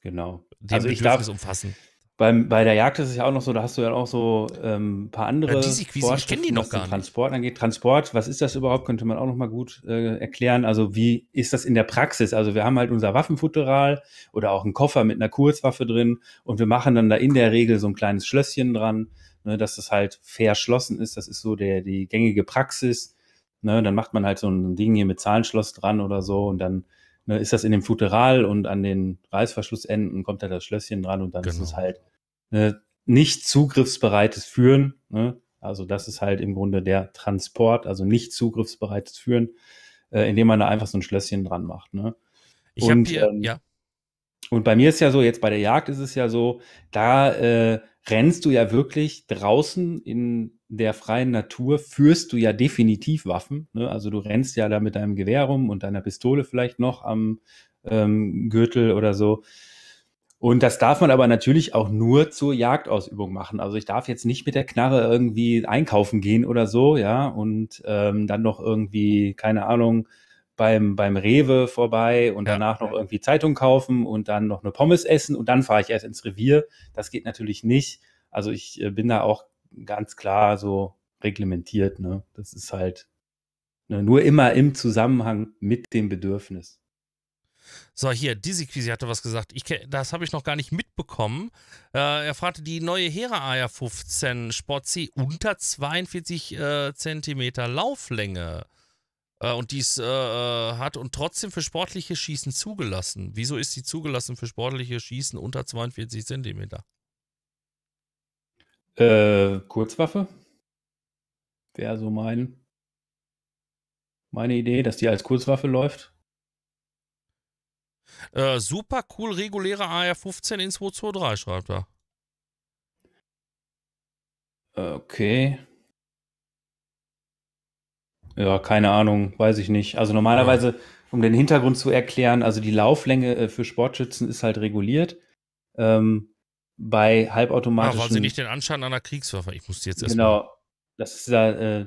genau. Den also ich darf es umfassen. Beim, bei der Jagd ist es ja auch noch so, da hast du ja auch so ähm, ein paar andere ja, die Quise, ich kenne die noch gar nicht. Transport angeht. Transport, was ist das überhaupt, könnte man auch noch mal gut äh, erklären. Also wie ist das in der Praxis? Also wir haben halt unser Waffenfutteral oder auch einen Koffer mit einer Kurzwaffe drin und wir machen dann da in der Regel so ein kleines Schlösschen dran ne, dass das halt verschlossen ist. Das ist so der, die gängige Praxis. Ne, dann macht man halt so ein Ding hier mit Zahlenschloss dran oder so und dann ne, ist das in dem Futteral und an den Reißverschlussenden kommt da das Schlösschen dran und dann genau. ist es genau. halt ne, nicht zugriffsbereites Führen. Ne? Also das ist halt im Grunde der Transport, also nicht zugriffsbereites Führen, äh, indem man da einfach so ein Schlösschen dran macht. Ne? Ich hab hier, ähm, ja. Und bei mir ist ja so, jetzt bei der Jagd ist es ja so, da äh, rennst du ja wirklich draußen in der freien Natur, führst du ja definitiv Waffen. Ne? Also du rennst ja da mit deinem Gewehr rum und deiner Pistole vielleicht noch am ähm, Gürtel oder so. Und das darf man aber natürlich auch nur zur Jagdausübung machen. Also ich darf jetzt nicht mit der Knarre irgendwie einkaufen gehen oder so, ja, und ähm, dann noch irgendwie, keine Ahnung, beim, beim Rewe vorbei und ja. danach noch irgendwie Zeitung kaufen und dann noch eine Pommes essen und dann fahre ich erst ins Revier. Das geht natürlich nicht. Also ich äh, bin da auch ganz klar so reglementiert. Ne? Das ist halt ne, nur immer im Zusammenhang mit dem Bedürfnis. So, hier, Dizzy Quisi hatte was gesagt. Ich, das habe ich noch gar nicht mitbekommen. Äh, er fragte, die neue Hera Eier 15 Sport C unter 42 äh, Zentimeter Lauflänge äh, und dies äh, äh, hat und trotzdem für sportliche Schießen zugelassen. Wieso ist sie zugelassen für sportliche Schießen unter 42 Zentimeter? Äh, Kurzwaffe? Wäre so mein, meine Idee, dass die als Kurzwaffe läuft. Äh, super cool, reguläre AR-15 in 223, schreibt er. Okay. Ja, keine Ahnung, weiß ich nicht. Also normalerweise, um den Hintergrund zu erklären, also die Lauflänge äh, für Sportschützen ist halt reguliert. Ähm, bei halbautomatischen. Ah, weil sie nicht den Anschein einer Kriegswaffe. Ich muss jetzt erstmal. Genau, das ist ja, äh,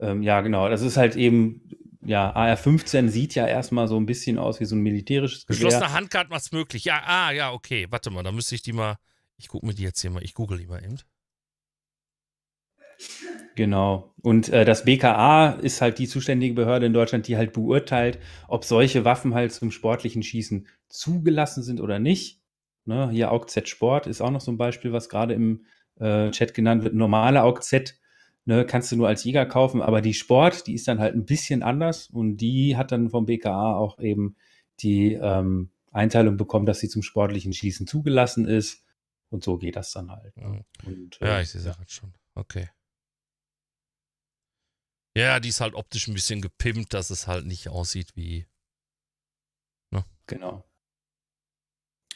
ähm, ja genau, das ist halt eben, ja, AR-15 sieht ja erstmal so ein bisschen aus wie so ein militärisches Gewehr. Geschlossene macht es möglich. Ja, ah, ja, okay. Warte mal, da müsste ich die mal. Ich gucke mir die jetzt hier mal. Ich google die mal eben. Genau. Und äh, das BKA ist halt die zuständige Behörde in Deutschland, die halt beurteilt, ob solche Waffen halt zum sportlichen Schießen zugelassen sind oder nicht. Ne? Hier AUGZ Sport ist auch noch so ein Beispiel, was gerade im äh, Chat genannt wird. Normale AUGZ ne, kannst du nur als Jäger kaufen, aber die Sport, die ist dann halt ein bisschen anders und die hat dann vom BKA auch eben die ähm, Einteilung bekommen, dass sie zum sportlichen Schießen zugelassen ist. Und so geht das dann halt. Ne? Mhm. Und, äh, ja, ich sehe es halt schon. Okay. Ja, die ist halt optisch ein bisschen gepimpt, dass es halt nicht aussieht wie. Ne? Genau.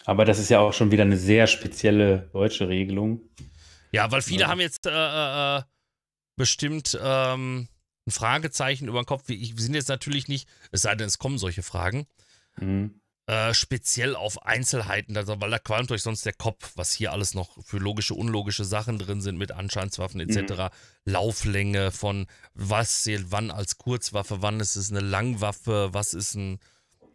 Aber das ist ja auch schon wieder eine sehr spezielle deutsche Regelung. Ja, weil viele ja. haben jetzt äh, äh, äh bestimmt ähm, ein Fragezeichen über den Kopf. Wir, sind jetzt natürlich nicht, es sei denn, es kommen solche Fragen. Mhm. Äh, speziell auf Einzelheiten, also, weil da qualmt euch sonst der Kopf, was hier alles noch für logische, unlogische Sachen drin sind mit Anscheinswaffen etc. Mhm. Lauflänge von was zählt wann als Kurzwaffe, wann ist es eine Langwaffe, was ist ein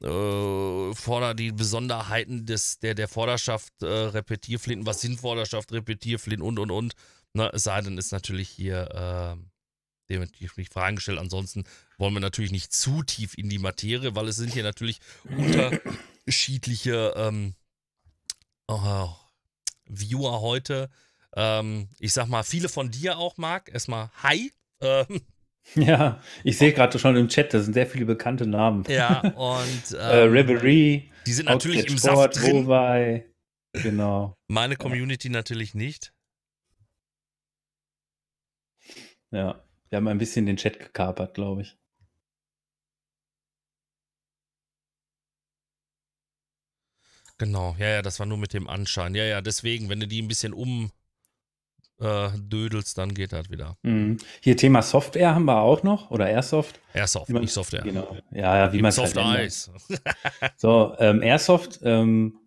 äh, Vorder die Besonderheiten des, der, der Vorderschaft äh, Repetierflinten, was sind Vorderschaft, Repetierflinten und und und. Na, ne, es sei denn, ist natürlich hier äh, dementsprechend Fragen gestellt. Ansonsten wollen wir natürlich nicht zu tief in die Materie, weil es sind hier natürlich unterschiedliche ähm, oh, Viewer heute. Ähm, ich sag mal, viele von dir auch, Marc. Erstmal hi. Ähm, [laughs] ja, ich sehe gerade schon im Chat, da sind sehr viele bekannte Namen. Ja, [laughs] und äh, ähm, Reverie. Die sind natürlich im Sport, Saft drin. Wobei, genau. Meine Community ja. natürlich nicht. Ja. Wir haben ein bisschen den Chat gekapert, glaube ich. Genau, ja, ja, das war nur mit dem Anschein. Ja, ja, deswegen, wenn du die ein bisschen umdödelst, äh, dann geht das wieder. Mhm. Hier Thema Software haben wir auch noch oder Airsoft. Airsoft, man, nicht Software. Genau. Ja, ja wie man es halt so, ähm, Airsoft ähm,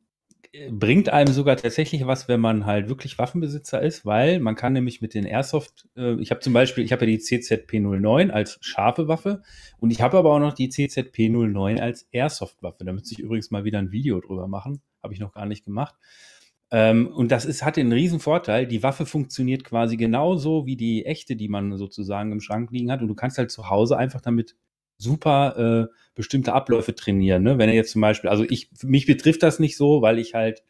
bringt einem sogar tatsächlich was, wenn man halt wirklich Waffenbesitzer ist, weil man kann nämlich mit den Airsoft, äh, ich habe zum Beispiel, ich habe ja die CZP09 als scharfe Waffe und ich habe aber auch noch die CZP09 als Airsoft-Waffe. Da müsste ich übrigens mal wieder ein Video drüber machen, habe ich noch gar nicht gemacht. Ähm, und das ist, hat den riesen Vorteil, die Waffe funktioniert quasi genauso wie die echte, die man sozusagen im Schrank liegen hat und du kannst halt zu Hause einfach damit super äh, bestimmte Abläufe trainieren. Ne? Wenn er jetzt zum Beispiel, also ich, mich betrifft das nicht so, weil ich halt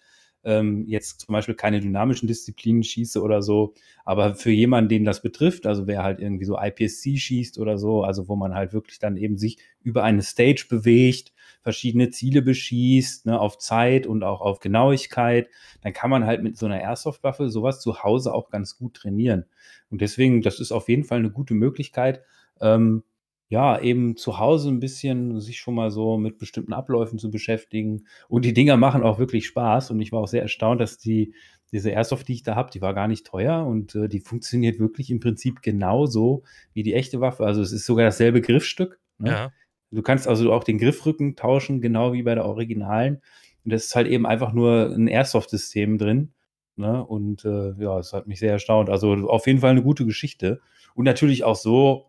ähm, jetzt zum Beispiel keine dynamischen Disziplinen schieße oder so, aber für jemanden, den das betrifft, also wer halt irgendwie so IPSC schießt oder so, also wo man halt wirklich dann eben sich über eine Stage bewegt, verschiedene Ziele beschießt, ne, auf Zeit und auch auf Genauigkeit, dann kann man halt mit so einer Airsoft-Waffe sowas zu Hause auch ganz gut trainieren. Und deswegen, das ist auf jeden Fall eine gute Möglichkeit, ähm, ja, eben zu Hause ein bisschen sich schon mal so mit bestimmten Abläufen zu beschäftigen. Und die Dinger machen auch wirklich Spaß. Und ich war auch sehr erstaunt, dass die, diese Airsoft, die ich da habe, die war gar nicht teuer und äh, die funktioniert wirklich im Prinzip genauso wie die echte Waffe. Also es ist sogar dasselbe Griffstück. Ne? Ja. Du kannst also auch den Griffrücken tauschen, genau wie bei der Originalen. Und das ist halt eben einfach nur ein Airsoft-System drin. Ne? Und äh, ja, es hat mich sehr erstaunt. Also auf jeden Fall eine gute Geschichte. Und natürlich auch so,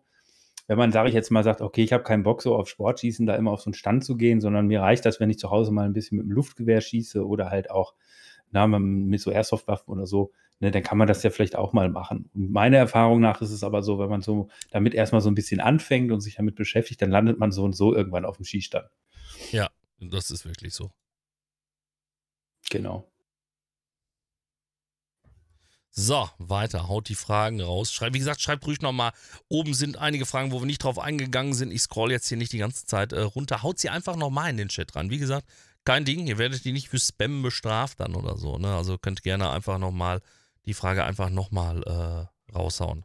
wenn man, sage ich jetzt mal, sagt, okay, ich habe keinen Bock so auf Sportschießen, da immer auf so einen Stand zu gehen, sondern mir reicht das, wenn ich zu Hause mal ein bisschen mit dem Luftgewehr schieße oder halt auch na, mit so Airsoftwaffen oder so, ne, dann kann man das ja vielleicht auch mal machen. Und meiner Erfahrung nach ist es aber so, wenn man so damit erstmal so ein bisschen anfängt und sich damit beschäftigt, dann landet man so und so irgendwann auf dem Skistand. Ja, das ist wirklich so. Genau. So, weiter. Haut die Fragen raus. Schreib, wie gesagt, schreibt ruhig nochmal. Oben sind einige Fragen, wo wir nicht drauf eingegangen sind. Ich scroll jetzt hier nicht die ganze Zeit äh, runter. Haut sie einfach nochmal in den Chat ran. Wie gesagt, kein Ding. Ihr werdet die nicht für Spam bestraft dann oder so. Ne? Also könnt gerne einfach nochmal die Frage einfach nochmal äh, raushauen.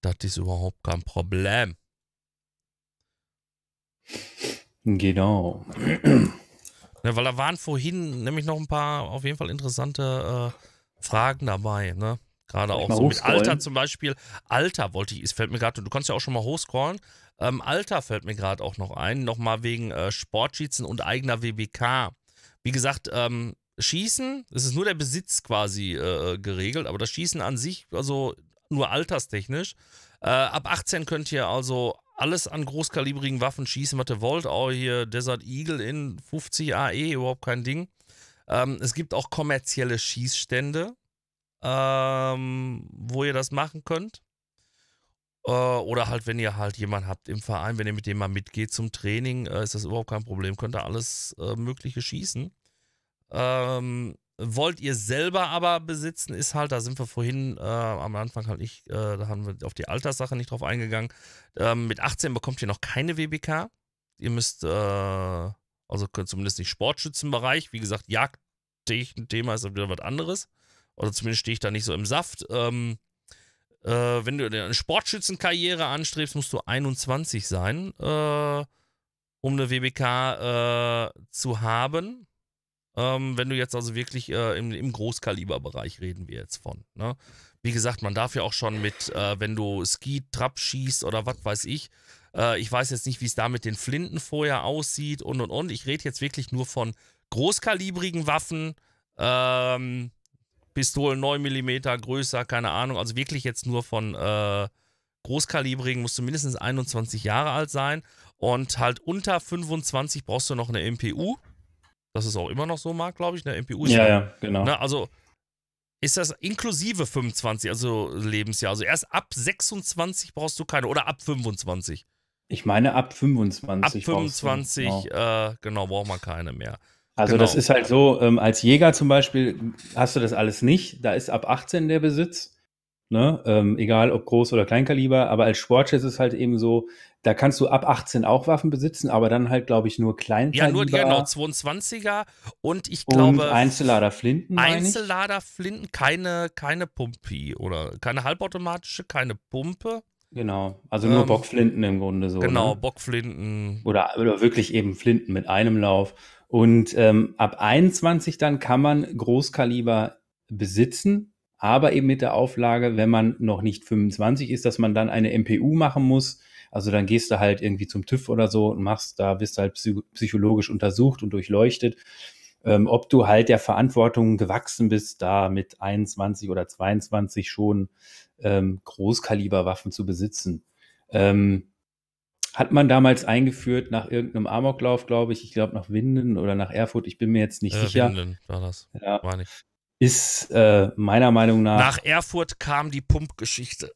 Das ist überhaupt kein Problem. Genau. Ja, weil da waren vorhin nämlich noch ein paar auf jeden Fall interessante äh, Fragen dabei, ne? Gerade auch so mit Alter zum Beispiel. Alter wollte ich, es fällt mir gerade, du kannst ja auch schon mal hochscrollen. Ähm, Alter fällt mir gerade auch noch ein, nochmal wegen äh, Sportschießen und eigener WBK. Wie gesagt, ähm, Schießen, es ist nur der Besitz quasi äh, geregelt, aber das Schießen an sich, also nur alterstechnisch. Äh, ab 18 könnt ihr also alles an großkalibrigen Waffen schießen, was ihr wollt. Auch hier Desert Eagle in 50 AE, überhaupt kein Ding. Ähm, es gibt auch kommerzielle Schießstände, ähm, wo ihr das machen könnt. Äh, oder halt, wenn ihr halt jemanden habt im Verein, wenn ihr mit dem mal mitgeht zum Training, äh, ist das überhaupt kein Problem. Könnt ihr alles äh, Mögliche schießen. Ähm, Wollt ihr selber aber besitzen, ist halt, da sind wir vorhin äh, am Anfang halt nicht, äh, da haben wir auf die Alterssache nicht drauf eingegangen. Ähm, mit 18 bekommt ihr noch keine WBK. Ihr müsst, äh, also zumindest nicht Sportschützenbereich. Wie gesagt, Jagd, Thema ist wieder was anderes. Oder zumindest stehe ich da nicht so im Saft. Ähm, äh, wenn du eine Sportschützenkarriere anstrebst, musst du 21 sein, äh, um eine WBK äh, zu haben. Ähm, wenn du jetzt also wirklich äh, im, im Großkaliberbereich reden wir jetzt von. Ne? Wie gesagt, man darf ja auch schon mit, äh, wenn du Ski, Trap schießt oder was weiß ich. Äh, ich weiß jetzt nicht, wie es da mit den Flinten vorher aussieht und und und. Ich rede jetzt wirklich nur von großkalibrigen Waffen, ähm, Pistolen 9 mm, größer, keine Ahnung. Also wirklich jetzt nur von äh, großkalibrigen, musst du mindestens 21 Jahre alt sein. Und halt unter 25 brauchst du noch eine MPU. Das ist auch immer noch so, Marc, glaube ich, ne? MPU ist ja, ja, genau. Ne? Also ist das inklusive 25, also Lebensjahr. Also erst ab 26 brauchst du keine oder ab 25. Ich meine ab 25. Ab 25, du, genau. Äh, genau, braucht man keine mehr. Also genau. das ist halt so, ähm, als Jäger zum Beispiel hast du das alles nicht. Da ist ab 18 der Besitz. Ne? Ähm, egal ob groß oder Kleinkaliber, aber als Sportschiff ist es halt eben so, da kannst du ab 18 auch Waffen besitzen, aber dann halt, glaube ich, nur Kleinkaliber. Ja, nur genau, 22er und ich glaube. Und Einzellader Flinten. Einzellader Flinten, keine, keine Pumpi oder keine halbautomatische, keine Pumpe. Genau, also nur ähm, Bockflinten im Grunde so. Genau, ne? Bockflinten. Oder, oder wirklich eben Flinten mit einem Lauf. Und ähm, ab 21 dann kann man Großkaliber besitzen, aber eben mit der Auflage, wenn man noch nicht 25 ist, dass man dann eine MPU machen muss also dann gehst du halt irgendwie zum TÜV oder so und machst, da bist du halt psychologisch untersucht und durchleuchtet, ähm, ob du halt der Verantwortung gewachsen bist, da mit 21 oder 22 schon ähm, Großkaliberwaffen zu besitzen. Ähm, hat man damals eingeführt nach irgendeinem Amoklauf, glaube ich. Ich glaube nach Winden oder nach Erfurt. Ich bin mir jetzt nicht äh, sicher. Winden war das. Ja. Meine ich. Ist äh, meiner Meinung nach. Nach Erfurt kam die Pumpgeschichte.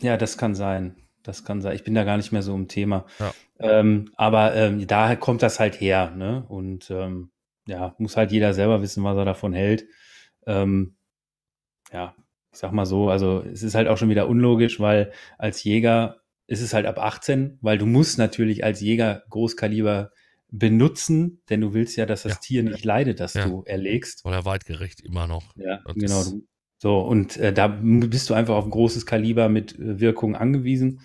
Ja, das kann sein das kann sein. Ich bin da gar nicht mehr so im Thema. Ja. Ähm, aber ähm, da kommt das halt her. Ne? Und ähm, ja, muss halt jeder selber wissen, was er davon hält. Ähm, ja, ich sag mal so, also es ist halt auch schon wieder unlogisch, weil als Jäger ist es halt ab 18, weil du musst natürlich als Jäger Großkaliber benutzen, denn du willst ja, dass das ja. Tier nicht leidet, das ja. du erlegst. Oder weitgerecht immer noch. Ja, genau. Du so, und äh, da bist du einfach auf ein großes Kaliber mit äh, Wirkung angewiesen.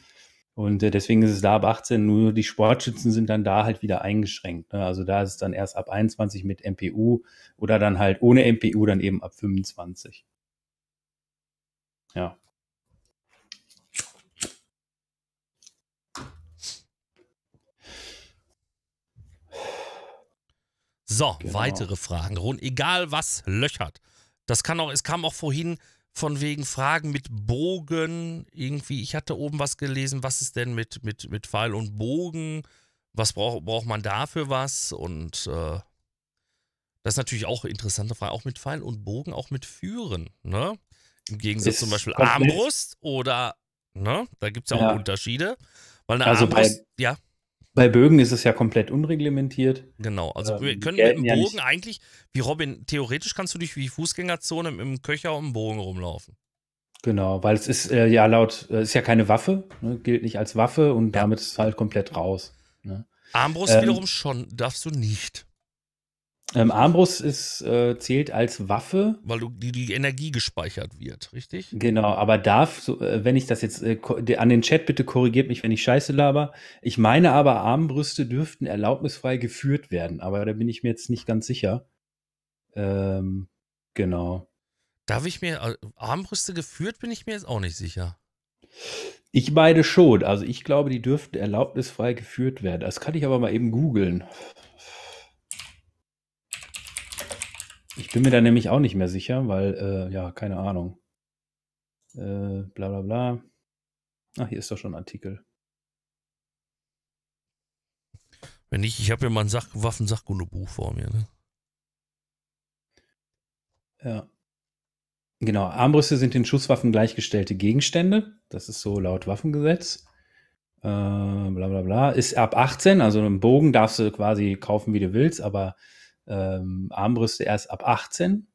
Und äh, deswegen ist es da ab 18, nur die Sportschützen sind dann da halt wieder eingeschränkt. Ne? Also da ist es dann erst ab 21 mit MPU oder dann halt ohne MPU dann eben ab 25. Ja. So, genau. weitere Fragen. Ron, egal was löchert. Das kann auch, es kam auch vorhin von wegen Fragen mit Bogen. Irgendwie, ich hatte oben was gelesen, was ist denn mit, mit, mit Pfeil und Bogen? Was brauch, braucht man dafür was? Und äh, das ist natürlich auch eine interessante Frage. Auch mit Pfeil und Bogen, auch mit Führen, ne? Im Gegensatz ist zum Beispiel Armbrust oder, ne? Da gibt es ja auch ja. Unterschiede. Weil eine also Armbrust, bei, ja. Bei Bögen ist es ja komplett unreglementiert. Genau, also ähm, wir können mit dem Bogen ja eigentlich, wie Robin, theoretisch kannst du durch die Fußgängerzone im, im Köcher und im Bogen rumlaufen. Genau, weil es ist äh, ja laut, äh, ist ja keine Waffe, ne, gilt nicht als Waffe und ja. damit ist es halt komplett raus. Ne? Armbrust ähm, wiederum schon, darfst du nicht. Ähm, Armbrust ist, äh, zählt als Waffe. Weil du, die, die Energie gespeichert wird, richtig? Genau, aber darf, so, äh, wenn ich das jetzt äh, an den Chat bitte korrigiert mich, wenn ich Scheiße laber. Ich meine aber, Armbrüste dürften erlaubnisfrei geführt werden, aber da bin ich mir jetzt nicht ganz sicher. Ähm, genau. Darf ich mir, äh, Armbrüste geführt bin ich mir jetzt auch nicht sicher. Ich beide schon. Also ich glaube, die dürften erlaubnisfrei geführt werden. Das kann ich aber mal eben googeln. Ich bin mir da nämlich auch nicht mehr sicher, weil, äh, ja, keine Ahnung. Äh, bla bla bla. Ach, hier ist doch schon ein Artikel. Wenn nicht, ich habe ja mal ein Waffensachkundebuch vor mir. Ne? Ja. Genau, Armbrüste sind den Schusswaffen gleichgestellte Gegenstände. Das ist so laut Waffengesetz. Äh, bla bla bla. Ist ab 18, also einen Bogen darfst du quasi kaufen, wie du willst, aber ähm, Armbrüste erst ab 18.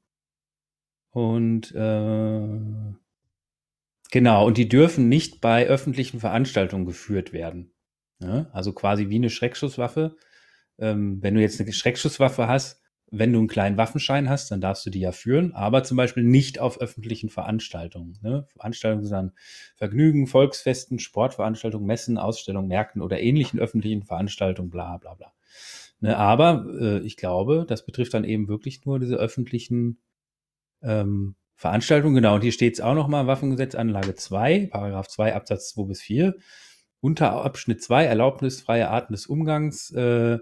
Und äh, genau, und die dürfen nicht bei öffentlichen Veranstaltungen geführt werden. Ja? Ne? Also quasi wie eine Schreckschusswaffe. Ähm, wenn du jetzt eine Schreckschusswaffe hast, wenn du einen kleinen Waffenschein hast, dann darfst du die ja führen, aber zum Beispiel nicht auf öffentlichen Veranstaltungen. Ne? Veranstaltungen sind dann Vergnügen, Volksfesten, Sportveranstaltungen, Messen, Ausstellungen, Märkten oder ähnlichen öffentlichen Veranstaltungen, bla bla bla. Ne, aber äh, ich glaube, das betrifft dann eben wirklich nur diese öffentlichen ähm, Veranstaltungen. Genau, und hier steht es auch nochmal, Waffengesetz Anlage 2, Paragraph 2 Absatz 2 bis 4. Unter Abschnitt 2 erlaubnisfreie Arten des Umgangs, äh,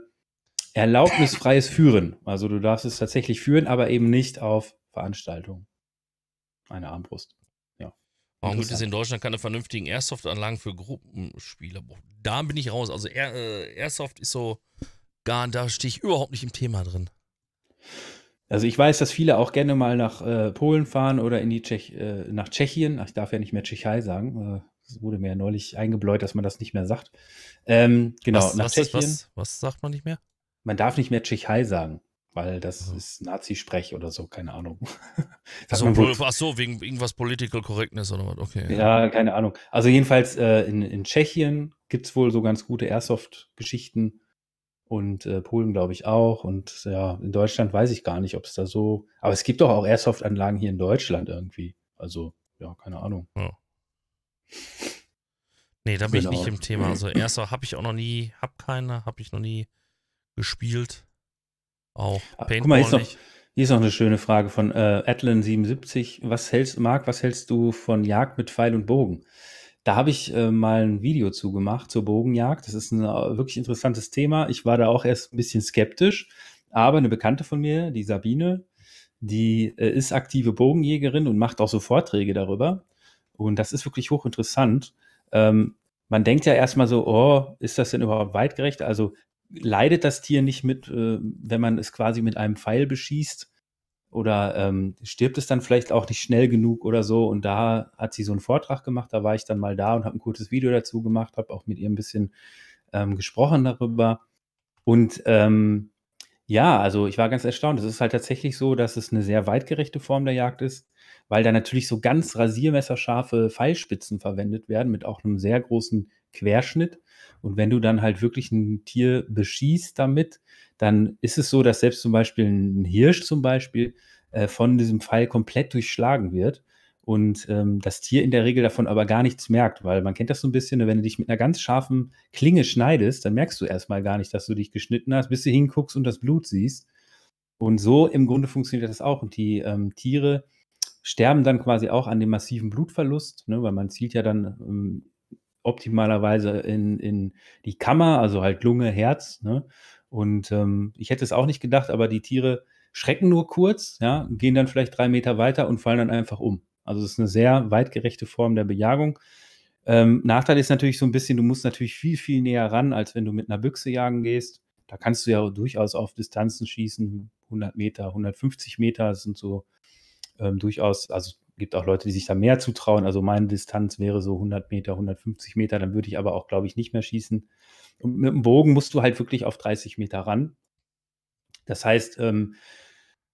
erlaubnisfreies Führen. Also du darfst es tatsächlich führen, aber eben nicht auf Veranstaltungen. Eine Armbrust. Warum gibt es in Deutschland keine vernünftigen Airsoft-Anlagen für Gruppenspieler? Da bin ich raus. Also Air, äh, Airsoft ist so, gar, da stehe ich überhaupt nicht im Thema drin. Also ich weiß, dass viele auch gerne mal nach äh, Polen fahren oder in die Tschech, äh, nach Tschechien. Ach, ich darf ja nicht mehr Tschechei sagen. Äh, es wurde mir ja neulich eingebläut, dass man das nicht mehr sagt. Ähm, genau, was, nach was, Tschechien. Was, was, sagt man nicht mehr? Man darf nicht mehr Tschechei sagen, weil das oh. ist Nazi-Sprech oder so, keine Ahnung. [laughs] so, wohl, ach so, wegen irgendwas Political Correctness oder was, okay. Ja, ja keine Ahnung. Also jedenfalls äh, in, in Tschechien gibt es wohl so ganz gute Airsoft-Geschichten und äh, Polen, glaube ich, auch. Und ja, in Deutschland weiß ich gar nicht, ob es da so. Aber es gibt doch auch Airsoft-Anlagen hier in Deutschland irgendwie. Also, ja, keine Ahnung. Ja. Nee, da bin ich genau. nicht im Thema. Also Airsoft habe ich auch noch nie, habe keine, habe ich noch nie gespielt. Auch ah, Paintball Guck mal, ist Noch, hier ist noch eine schöne Frage von äh, Atlan77. Was hältst, Marc, was hältst du von Jagd mit Pfeil und Bogen? Da habe ich äh, mal ein Video zu gemacht zur Bogenjagd. Das ist ein äh, wirklich interessantes Thema. Ich war da auch erst ein bisschen skeptisch, aber eine Bekannte von mir, die Sabine, die äh, ist aktive Bogenjägerin und macht auch so Vorträge darüber. Und das ist wirklich hochinteressant. Ähm, man denkt ja erstmal so, oh, ist das denn überhaupt weitgerecht? Also leidet das Tier nicht mit, äh, wenn man es quasi mit einem Pfeil beschießt? oder ähm, stirbt es dann vielleicht auch nicht schnell genug oder so. Und da hat sie so einen Vortrag gemacht, da war ich dann mal da und habe ein kurzes Video dazu gemacht, habe auch mit ihr ein bisschen ähm, gesprochen darüber. Und ähm, ja, also ich war ganz erstaunt. Es ist halt tatsächlich so, dass es eine sehr weitgerechte Form der Jagd ist, weil da natürlich so ganz rasiermesserscharfe Pfeilspitzen verwendet werden mit auch einem sehr großen Querschnitt. Und wenn du dann halt wirklich ein Tier beschießt damit, dann ist es so, dass selbst zum Beispiel ein Hirsch zum Beispiel äh, von diesem Pfeil komplett durchschlagen wird und ähm, das Tier in der Regel davon aber gar nichts merkt, weil man kennt das so ein bisschen, ne, wenn du dich mit einer ganz scharfen Klinge schneidest, dann merkst du erstmal gar nicht, dass du dich geschnitten hast, bis du hinguckst und das Blut siehst. Und so im Grunde funktioniert das auch. Und die ähm, Tiere sterben dann quasi auch an dem massiven Blutverlust, ne, weil man zielt ja dann ähm, optimalerweise in, in die Kammer, also halt Lunge, Herz. Ne? Und ähm, ich hätte es auch nicht gedacht, aber die Tiere schrecken nur kurz, ja, gehen dann vielleicht drei Meter weiter und fallen dann einfach um. Also es ist eine sehr weitgerechte Form der Bejagung. Ähm, Nachteil ist natürlich so ein bisschen, du musst natürlich viel, viel näher ran, als wenn du mit einer Büchse jagen gehst. Da kannst du ja durchaus auf Distanzen schießen, 100 Meter, 150 Meter, das sind so ähm, durchaus, also gibt auch Leute, die sich da mehr zutrauen. Also meine Distanz wäre so 100 Meter, 150 Meter. Dann würde ich aber auch, glaube ich, nicht mehr schießen. Und mit dem Bogen musst du halt wirklich auf 30 Meter ran. Das heißt, ähm,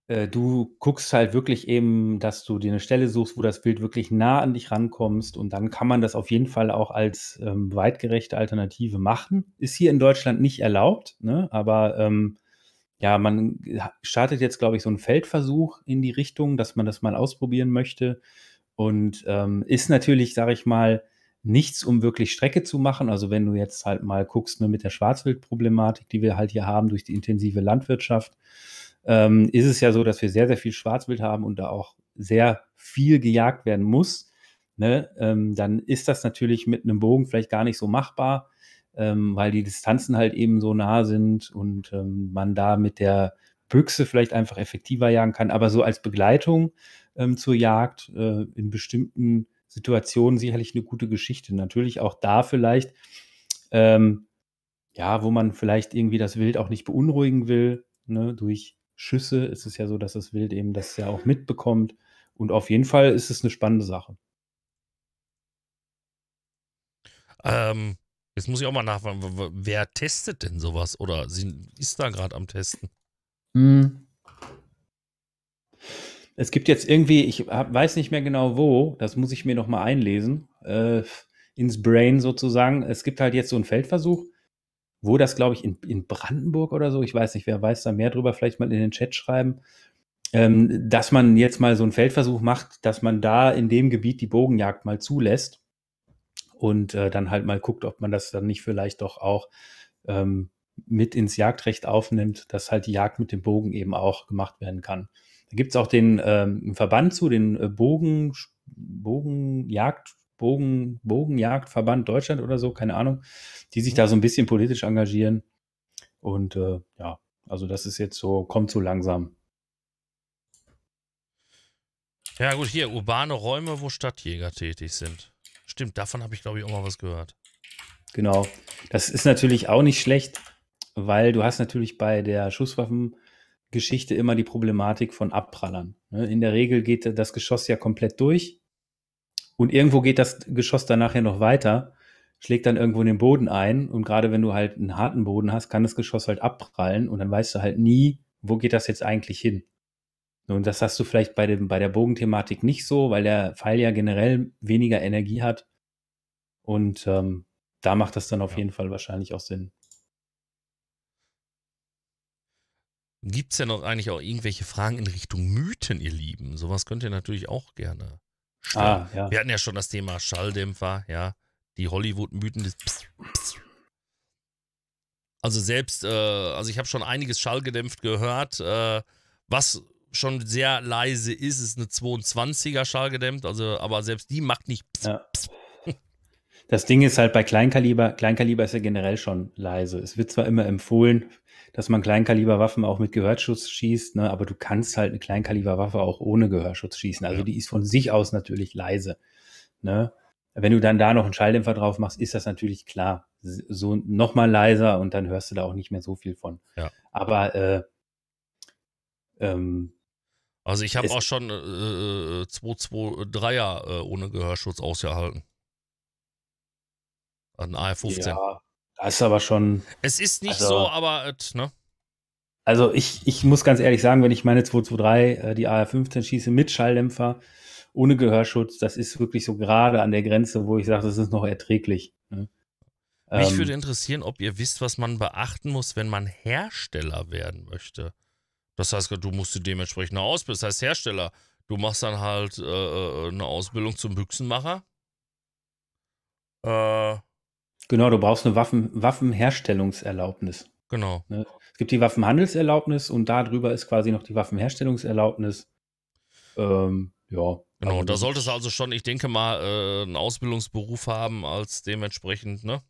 äh, du guckst halt wirklich eben, dass du dir eine Stelle suchst, wo das Bild wirklich nah an dich rankommst. Und dann kann man das auf jeden Fall auch als ähm, weitgerechte Alternative machen. Ist hier in Deutschland nicht erlaubt, ne? aber ähm, ja, man startet jetzt, glaube ich, so einen Feldversuch in die Richtung, dass man das mal ausprobieren möchte. Und ähm, ist natürlich, sage ich mal, nichts, um wirklich Strecke zu machen. Also wenn du jetzt halt mal guckst nur ne, mit der Schwarzwildproblematik, die wir halt hier haben durch die intensive Landwirtschaft, ähm, ist es ja so, dass wir sehr, sehr viel Schwarzwild haben und da auch sehr viel gejagt werden muss. Ne? Ähm, dann ist das natürlich mit einem Bogen vielleicht gar nicht so machbar. Ähm, weil die Distanzen halt eben so nah sind und ähm, man da mit der Büchse vielleicht einfach effektiver jagen kann. Aber so als Begleitung ähm, zur Jagd äh, in bestimmten Situationen sicherlich eine gute Geschichte. Natürlich auch da vielleicht, ja, wo man vielleicht irgendwie das Wild auch nicht beunruhigen will, ne, durch Schüsse ist es ja so, dass das Wild eben das ja auch mitbekommt. Und auf jeden Fall ist es eine spannende Sache. Ähm, Jetzt muss ich auch mal nachfragen, wer testet denn sowas? Oder ist da gerade am Testen? Hm. Es gibt jetzt irgendwie, ich weiß nicht mehr genau wo, das muss ich mir nochmal einlesen, äh, ins Brain sozusagen. Es gibt halt jetzt so einen Feldversuch, wo das, glaube ich, in, in, Brandenburg oder so, ich weiß nicht, wer weiß da mehr drüber, vielleicht mal in den Chat schreiben, ähm, dass man jetzt mal so einen Feldversuch macht, dass man da in dem Gebiet die Bogenjagd mal zulässt und äh, dann halt mal guckt, ob man das dann nicht vielleicht doch auch ähm, mit ins Jagdrecht aufnimmt, dass halt die Jagd mit dem Bogen eben auch gemacht werden kann. Da gibt es auch den ähm, Verband zu, den äh, Bogen, Bogenjagd, Bogen, Bogenjagdverband Deutschland oder so, keine Ahnung, die sich mhm. da so ein bisschen politisch engagieren. Und äh, ja, also das ist jetzt so, kommt so langsam. Ja, gut, hier urbane Räume, wo Stadtjäger tätig sind. Stimmt, davon habe ich, glaube ich, auch mal was gehört. Genau. Das ist natürlich auch nicht schlecht, weil du hast natürlich bei der Schusswaffengeschichte immer die Problematik von Abprallern. Ne? In der Regel geht das Geschoss ja komplett durch und irgendwo geht das Geschoss dann nachher ja noch weiter, schlägt dann irgendwo in den Boden ein und gerade wenn du halt einen harten Boden hast, kann das Geschoss halt abprallen und dann weißt du halt nie, wo geht das jetzt eigentlich hin. Nun, das hast du vielleicht bei, dem, bei der Bogenthematik nicht so, weil der Pfeil ja generell weniger Energie hat. Und ähm, da macht das dann auf ja. jeden Fall wahrscheinlich auch Sinn. Gibt es denn noch eigentlich auch irgendwelche Fragen in Richtung Mythen, ihr Lieben? Sowas könnt ihr natürlich auch gerne stellen. Ah, ja. Wir hatten ja schon das Thema Schalldämpfer, ja. Die Hollywood-Mythen. Also selbst, äh, also ich habe schon einiges Schallgedämpft gehört, äh, was schon sehr leise ist. Es ist eine 22er gedämmt, also, aber selbst die macht nicht. Pss, ja. pss. [laughs] Das Ding ist halt bei Kleinkaliber, Kleinkaliber ist ja generell schon leise. Es wird zwar immer empfohlen, dass man Kleinkaliberwaffen auch mit Gehörschutz schießt, ne, aber du kannst halt eine Kleinkaliberwaffe auch ohne Gehörschutz schießen. Also ja. die ist von sich aus natürlich leise. Ne? Wenn du dann da noch einen Schalldämpfer drauf machst, ist das natürlich klar. So nochmal leiser und dann hörst du da auch nicht mehr so viel von. Ja. Aber äh, ähm, also ich habe auch schon 223er äh, äh, äh, äh, ohne Gehörschutz ausgehalten. An AR15. Ja, das ist aber schon. Es ist nicht also, so, aber äh, ne? Also ich, ich muss ganz ehrlich sagen, wenn ich meine 223, äh, die AR15 schieße mit Schalldämpfer, ohne Gehörschutz, das ist wirklich so gerade an der Grenze, wo ich sage, das ist noch erträglich. Ne? Mich ähm, würde interessieren, ob ihr wisst, was man beachten muss, wenn man Hersteller werden möchte. Das heißt, du musst dir dementsprechend eine Ausbildung, das heißt Hersteller, du machst dann halt äh, äh, eine Ausbildung zum Büchsenmacher. Äh, genau, du brauchst eine Waffen, Waffenherstellungserlaubnis. Genau. Ne? Es gibt die Waffenhandelserlaubnis und darüber ist quasi noch die Waffenherstellungserlaubnis. Ähm, ja. Genau, also da solltest du also schon, ich denke mal, äh, einen Ausbildungsberuf haben als dementsprechend, ne?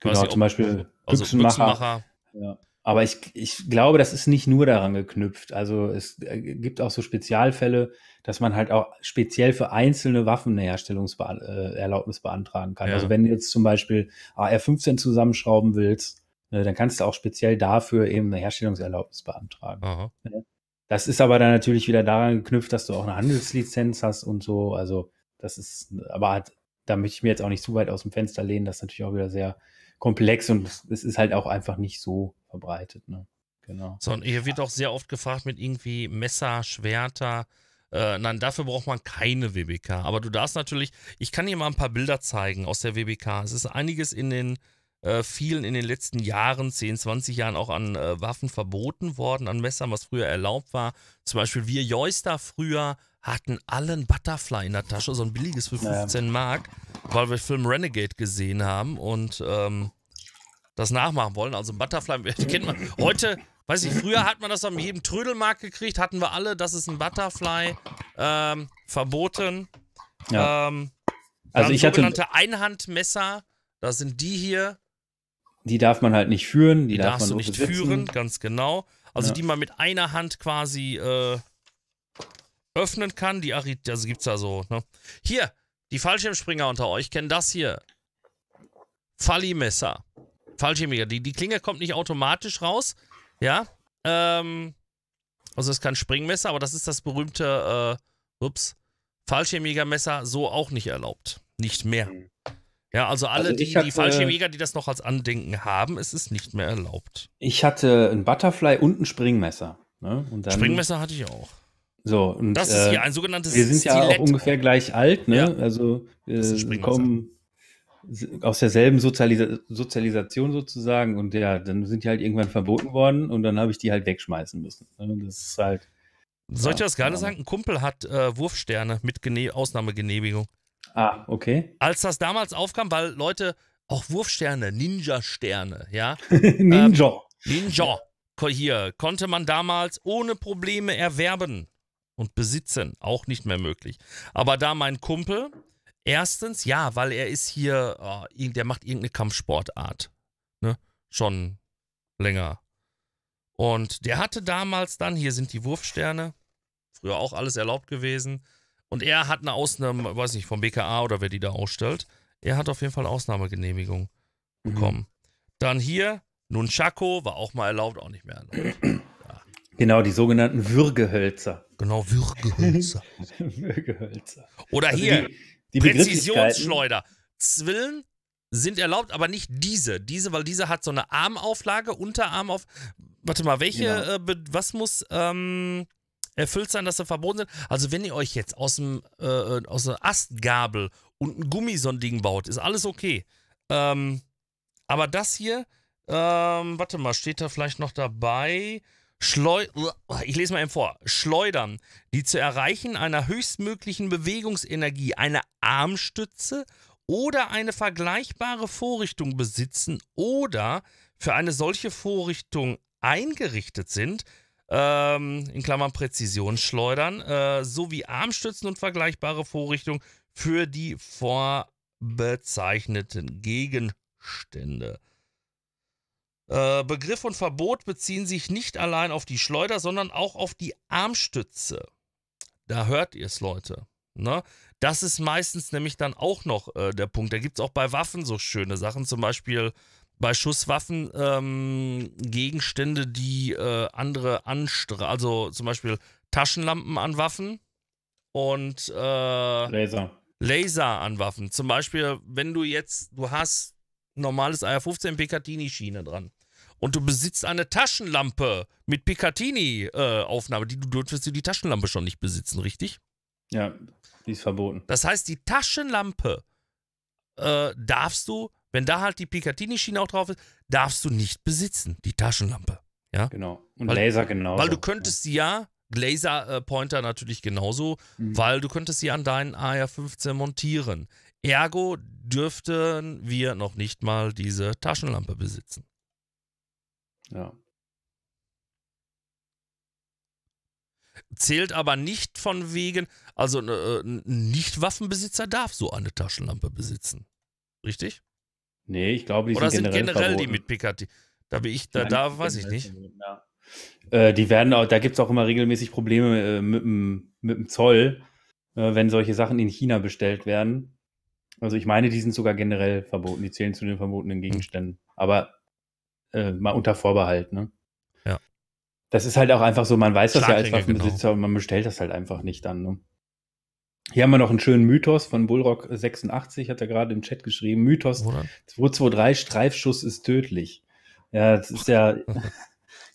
Genau, nicht, zum Beispiel also Büchsenmacher. Büchsenmacher. Ja. Aber ich, ich glaube, das ist nicht nur daran geknüpft. Also es äh, gibt auch so Spezialfälle, dass man halt auch speziell für einzelne Waffen eine Herstellungserlaubnis äh, beantragen kann. Also ja. Also wenn du jetzt zum Beispiel AR-15 zusammenschrauben willst, ne, dann kannst du auch speziell dafür eben eine Herstellungserlaubnis beantragen. Aha. Ne? Das ist aber dann natürlich wieder daran geknüpft, dass du auch eine Handelslizenz hast und so. Also das ist, aber hat, da möchte ich mir jetzt auch nicht zu weit aus dem Fenster lehnen. Das ist natürlich auch wieder sehr komplex und es ist halt auch einfach nicht so verbreitet. Ne? Genau. So, und hier wird auch sehr oft gefragt mit irgendwie Messer, Schwerter. Äh, nein, dafür braucht man keine WBK. Aber du darfst natürlich, ich kann dir mal ein paar Bilder zeigen aus der WBK. Es ist einiges in den äh, vielen in den letzten Jahren, 10, 20 Jahren auch an äh, Waffen verboten worden, an Messern, was früher erlaubt war. Zum Beispiel wir Joyster früher hatten allen Butterfly in der Tasche, so ein billiges für 15 Mark, weil wir Film Renegade gesehen haben und ähm, das nachmachen wollen. Also ein Butterfly [laughs] kennt man heute, weiß ich, früher hat man das an jedem Trödelmarkt gekriegt, hatten wir alle, das ist ein Butterfly ähm, verboten. Ja. Ähm, also ich sogenannte hatte Einhandmesser, das sind die hier. Die darf man halt nicht führen, die, die darf darfst man du nicht besitzen. führen, ganz genau. Also ja. die man mit einer Hand quasi äh, öffnen kann. Die Arit, also gibt's da so. Ne? Hier, die Fallschirmspringer unter euch kennen das hier. Fallimesser. Fallschirmjäger. Die, die Klinge kommt nicht automatisch raus. Ja. Ähm, also es kann Springmesser, aber das ist das berühmte äh, ups, Fallschirmjägermesser so auch nicht erlaubt. Nicht mehr. Mhm. Ja, also alle, also die, hatte, die Fallschirmjäger, die das noch als Andenken haben, ist es nicht mehr erlaubt. Ich hatte ein Butterfly und ein Springmesser. Ne? Dann, Springmesser hatte ich auch. So, und, das ist hier äh, ein sogenanntes. Wir sind Stilett. ja auch ungefähr gleich alt, ne? Ja, also äh, kommen aus derselben Sozialis Sozialisation sozusagen und ja, dann sind die halt irgendwann verboten worden und dann habe ich die halt wegschmeißen müssen. Ne? Das ist halt. Soll ich ja, das gerade sagen? Ein Kumpel hat äh, Wurfsterne mit Gene Ausnahmegenehmigung. Ah, okay. Als das damals aufkam, weil Leute auch Wurfsterne, Ninja-Sterne, ja. Ninja. [laughs] Ähm, Ninja. Hier konnte man damals ohne Probleme erwerben und besitzen. Auch nicht mehr möglich. Aber da mein Kumpel Erstens, ja, weil er ist hier, oh, der macht irgendeine Kampfsportart. Ne? Schon länger. Und der hatte damals dann, hier sind die Wurfsterne, früher auch alles erlaubt gewesen. Und er hat eine Ausnahme, weiß nicht, vom BKA oder wer die da ausstellt. Er hat auf jeden Fall Ausnahmegenehmigung mhm. bekommen. Mhm. Dann hier, Nunchako war auch mal erlaubt, auch nicht mehr erlaubt. [clears throat] Ja. Genau, die sogenannten Würgehölzer. Genau, Würgehölzer. [laughs] Würgehölzer. Oder also hier, die, die Präzisionsschleuder. Zwillen sind erlaubt, aber nicht diese. Diese, weil diese hat so eine Armauflage, Unterarm auf. Warte mal, welche, ja. Genau. äh, was muss ähm, erfüllt sein, dass sie verboten sind? Also, wenn ihr euch jetzt aus dem äh, äh aus einer Astgabel und ein Gummisonding baut, ist alles okay. Ähm, aber das hier, ähm, warte mal, steht da vielleicht noch dabei? Schleu ich lese mal eben vor. Schleudern, die zu erreichen einer höchstmöglichen Bewegungsenergie, eine Armstütze oder eine vergleichbare Vorrichtung besitzen oder für eine solche Vorrichtung eingerichtet sind, ähm, in Klammern Präzisionsschleudern, äh, sowie Armstützen und vergleichbare Vorrichtung für die vorbezeichneten Gegenstände. Äh, Begriff und Verbot beziehen sich nicht allein auf die Schleuder, sondern auch auf die Armstütze. Da hört ihr es, Leute. Ne? Das ist meistens nämlich dann auch noch äh, der Punkt. Da gibt es auch bei Waffen so schöne Sachen, zum Beispiel bei Schusswaffen ähm, Gegenstände, die äh, andere anstrahlen. Also zum Beispiel Taschenlampen an Waffen und äh, Laser. Laser an Waffen. Zum Beispiel, wenn du jetzt, du hast normales AR-15 Picatinny-Schiene dran und du besitzt eine Taschenlampe mit Picatinny-Aufnahme. Äh, du dürftest du die Taschenlampe schon nicht besitzen, richtig? Ja, die ist verboten. Das heißt, die Taschenlampe äh, darfst du, wenn da halt die Picatinny-Schiene auch drauf ist, darfst du nicht besitzen, die Taschenlampe. Ja? Genau. Und weil, Laser genauso. Weil du könntest sie ja, Laser-Pointer äh, natürlich genauso, mhm. weil du könntest sie an deinen AR-15 montieren. Ergo dürften wir noch nicht mal diese Taschenlampe besitzen. Ja. Zählt aber nicht von wegen, also ein äh, nicht Waffenbesitzer darf so eine Taschenlampe besitzen. Richtig? Nee, ich glaube, die Oder sind generell, sind generell verboten. die mit Picard. Da bin ich, da, da weiß ich nicht. Ja. Äh, die werden auch, da gibt es auch immer regelmäßig Probleme äh, mit, dem, mit dem Zoll, wenn solche Sachen in China bestellt werden. Also ich meine, die sind sogar generell verboten, die zählen zu den verbotenen hm. Gegenständen. Aber äh, mal unter Vorbehalt, ne? Ja. Das ist halt auch einfach so, man weiß das ja als genau. Waffenbesitzer genau. und man bestellt das halt einfach nicht dann, ne? Hier haben wir noch einen schönen Mythos von Bullrock86, hat er gerade im Chat geschrieben. Mythos 223, Streifschuss ist tödlich. Ja, das ist ja, [laughs]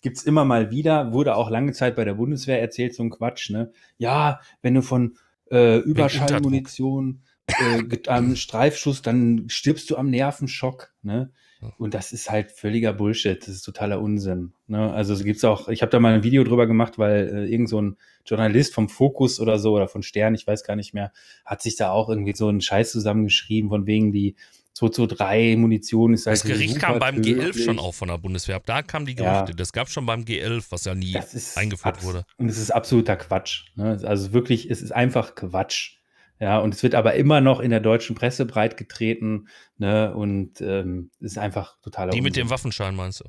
gibt's immer mal wieder, wurde auch lange Zeit bei der Bundeswehr erzählt, so ein Quatsch, ne? Ja, wenn du von äh, Überschallmunition, äh, am Streifschuss, dann stirbst du am Nervenschock, ne? Und das ist halt völliger Bullshit. Das ist totaler Unsinn. Ne? Also es gibt's auch, ich habe da mal ein Video drüber gemacht, weil äh, irgend so ein Journalist vom Fokus oder so oder von Stern, ich weiß gar nicht mehr, hat sich da auch irgendwie so einen Scheiß zusammengeschrieben, von wegen die 223 Munition ist halt. Das Gericht kam beim G11 schon auch von der Bundeswehr Da kamen die Gerüchte. Ja. Das gab schon beim G11, was ja nie eingeführt wurde. Und es ist absoluter Quatsch. Ne? Also wirklich, es ist einfach Quatsch. Ja, und es wird aber immer noch in der deutschen Presse breitgetreten. Ne? Und ähm, es ist einfach total. Die Unsinn. mit dem Waffenschein meinst du?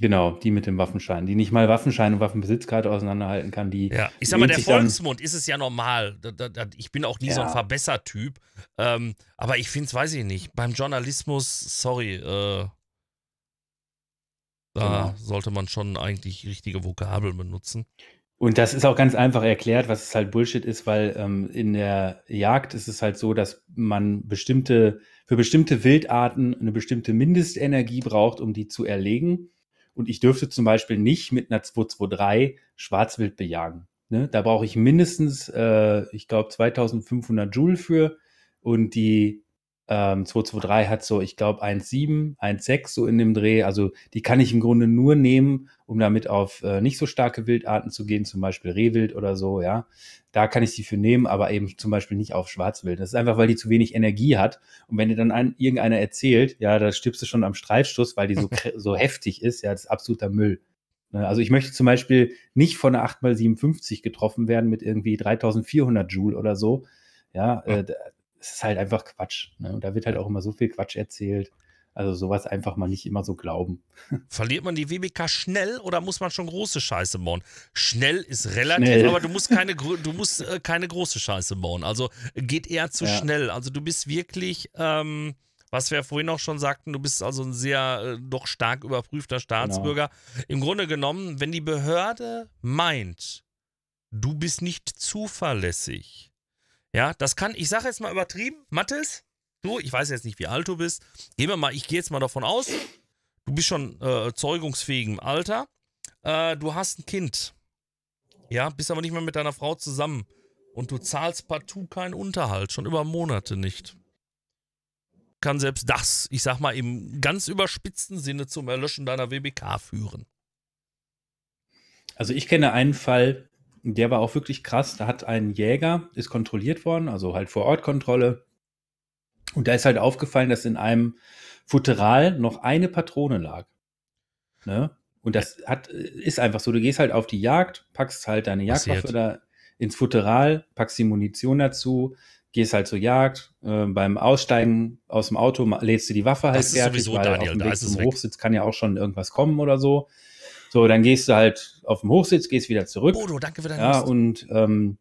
Genau, die mit dem Waffenschein, die nicht mal Waffenschein und Waffenbesitzkarte auseinanderhalten kann. Die ja, ich sag mal, der Volksmund ist es ja normal. ich bin auch nie ja. so ein Verbessertyp. Ähm, aber ich finde es, weiß ich nicht, beim Journalismus, sorry, äh, da genau. sollte man schon eigentlich richtige Vokabeln benutzen. Und das ist auch ganz einfach erklärt, was es halt Bullshit ist, weil ähm, in der Jagd ist es halt so, dass man bestimmte, für bestimmte Wildarten eine bestimmte Mindestenergie braucht, um die zu erlegen. Und ich dürfte zum Beispiel nicht mit einer 223 Schwarzwild bejagen. Ne? Da brauche ich mindestens, äh, ich glaube, 2500 Joule für. Und die ähm, 223 hat so, ich glaube, 1,7, 1,6 so in dem Dreh. Also die kann ich im Grunde nur nehmen, um damit auf äh, nicht so starke Wildarten zu gehen, zum Beispiel Rehwild oder so, ja. Da kann ich sie für nehmen, aber eben zum Beispiel nicht auf Schwarzwild. Das ist einfach, weil die zu wenig Energie hat. Und wenn dir dann ein, irgendeiner erzählt, ja, da stirbst du schon am Streifschuss, weil die so, [laughs] so heftig ist, ja, das ist absoluter Müll. Ne, also ich möchte zum Beispiel nicht von einer 8x57 getroffen werden mit irgendwie 3400 Joule oder so. Ja, äh, es ist halt einfach Quatsch. Ne? Und da wird halt auch immer so viel Quatsch erzählt. Also sowas einfach mal nicht immer so glauben. [laughs] Verliert man die WBK schnell oder muss man schon große Scheiße bauen? Schnell ist relativ, schnell. aber du musst keine du musst äh, keine große Scheiße bauen. Also geht eher zu ja. schnell. Also du bist wirklich ähm, was wir vorhin auch schon sagten, du bist also ein sehr äh, doch stark überprüfter Staatsbürger. Genau. Im Grunde genommen, wenn die Behörde meint, du bist nicht zuverlässig, ja, das kann, ich sage jetzt mal übertrieben, Mathis, du, ich weiß jetzt nicht, wie alt du bist. Gehen wir mal, ich gehe jetzt mal davon aus, du bist schon äh, zeugungsfähig im Alter. Äh, du hast ein Kind. Ja, bist aber nicht mehr mit deiner Frau zusammen. Und du zahlst partout keinen Unterhalt, schon über Monate nicht. Kann selbst das, ich sag mal, im ganz überspitzten Sinne zum Erlöschen deiner WBK führen. Also ich kenne einen Fall, der war auch wirklich krass. Da hat ein Jäger, ist kontrolliert worden, also halt vor Ort Kontrolle. Und da ist halt aufgefallen, dass in einem Futteral noch eine Patrone lag. Ne? Und das hat, ist einfach so, du gehst halt auf die Jagd, packst halt deine Jagdwaffe da ins Futteral, packst die Munition dazu, gehst halt zur Jagd, äh, beim Aussteigen aus dem Auto lädst du die Waffe halt das fertig, ist sowieso, weil Daniel, auf dem Weg zum Hochsitz kann ja auch schon irgendwas kommen oder so. So, dann gehst du halt auf dem Hochsitz, gehst wieder zurück. Bodo, danke für deine Ja, Lust. und ähm,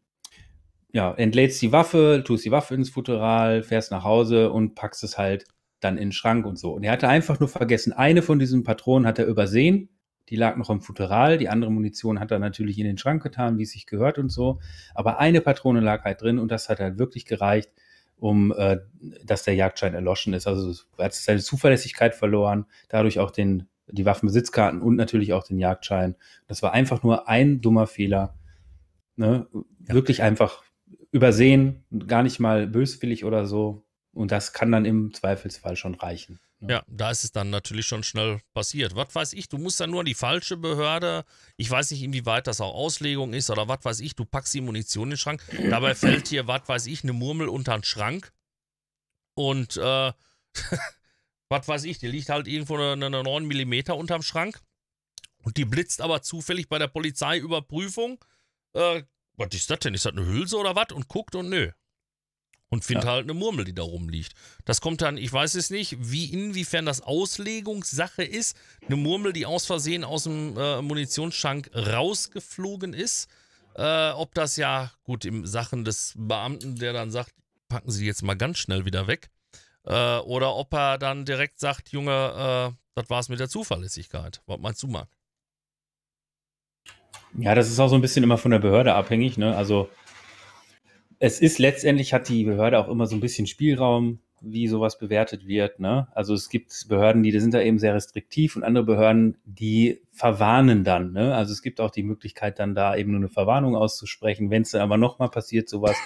ja, entlädst die Waffe, tust die Waffe ins Futteral, fährst nach Hause und packst es halt dann in den Schrank und so. Und er hatte einfach nur vergessen, eine von diesen Patronen hat er übersehen. Die lag noch im Futteral, die andere Munition hat er natürlich in den Schrank getan, wie es sich gehört und so. Aber eine Patrone lag halt drin und das hat halt wirklich gereicht, um äh, dass der Jagdschein erloschen ist. Also er hat seine Zuverlässigkeit verloren, dadurch auch den die Waffenbesitzkarten und natürlich auch den Jagdschein. Das war einfach nur ein dummer Fehler. Ne? Ja. Wirklich einfach übersehen, gar nicht mal böswillig oder so. Und das kann dann im Zweifelsfall schon reichen. Ne? Ja, da ist es dann natürlich schon schnell passiert. Was weiß ich, du musst dann nur an die falsche Behörde. Ich weiß nicht, inwieweit das auch Auslegung ist oder was weiß ich, du packst die Munition in den Schrank. Dabei [clears throat] fällt hier, was weiß ich, eine Murmel unter den Schrank. Und äh, [laughs] was weiß ich, die liegt halt irgendwo eine, eine 9 mm unterm Schrank und die blitzt aber zufällig bei der Polizeiüberprüfung. Äh, was ist das denn? Ist das eine Hülse oder was? Und guckt und nö. Und findet ja. halt eine Murmel, die da rumliegt. Das kommt dann, ich weiß es nicht, wie inwiefern das Auslegungssache ist. Eine Murmel, die aus Versehen aus dem äh, Munitionsschrank rausgeflogen ist. Äh, ob das ja, gut, im Sachen des Beamten, der dann sagt, packen Sie jetzt mal ganz schnell wieder weg. Äh, oder ob er dann direkt sagt, Junge, äh, das war's mit der Zuverlässigkeit. Was meinst du, Marc? Ja, das ist auch so ein bisschen immer von der Behörde abhängig. Ne? Also es ist letztendlich, hat die Behörde auch immer so ein bisschen Spielraum, wie sowas bewertet wird. Ne? Also es gibt Behörden, die sind da eben sehr restriktiv und andere Behörden, die verwarnen dann. Ne? Also es gibt auch die Möglichkeit, dann da eben nur eine Verwarnung auszusprechen. Wenn es dann aber nochmal passiert, sowas,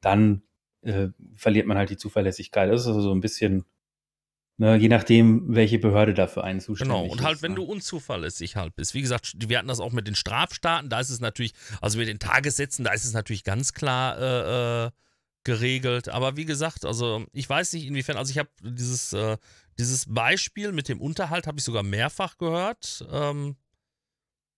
dann äh, verliert man halt die Zuverlässigkeit. Das ist also so ein bisschen, ne, je nachdem, welche Behörde dafür einen zuständig ist. Genau, und halt, wenn ne? du unzuverlässig halt bist. Wie gesagt, wir hatten das auch mit den Strafstaaten, da ist es natürlich, also mit den Tagessätzen, da ist es natürlich ganz klar äh, äh geregelt. Aber wie gesagt, also ich weiß nicht, inwiefern, also ich habe dieses, äh, dieses Beispiel mit dem Unterhalt habe ich sogar mehrfach gehört. Ähm,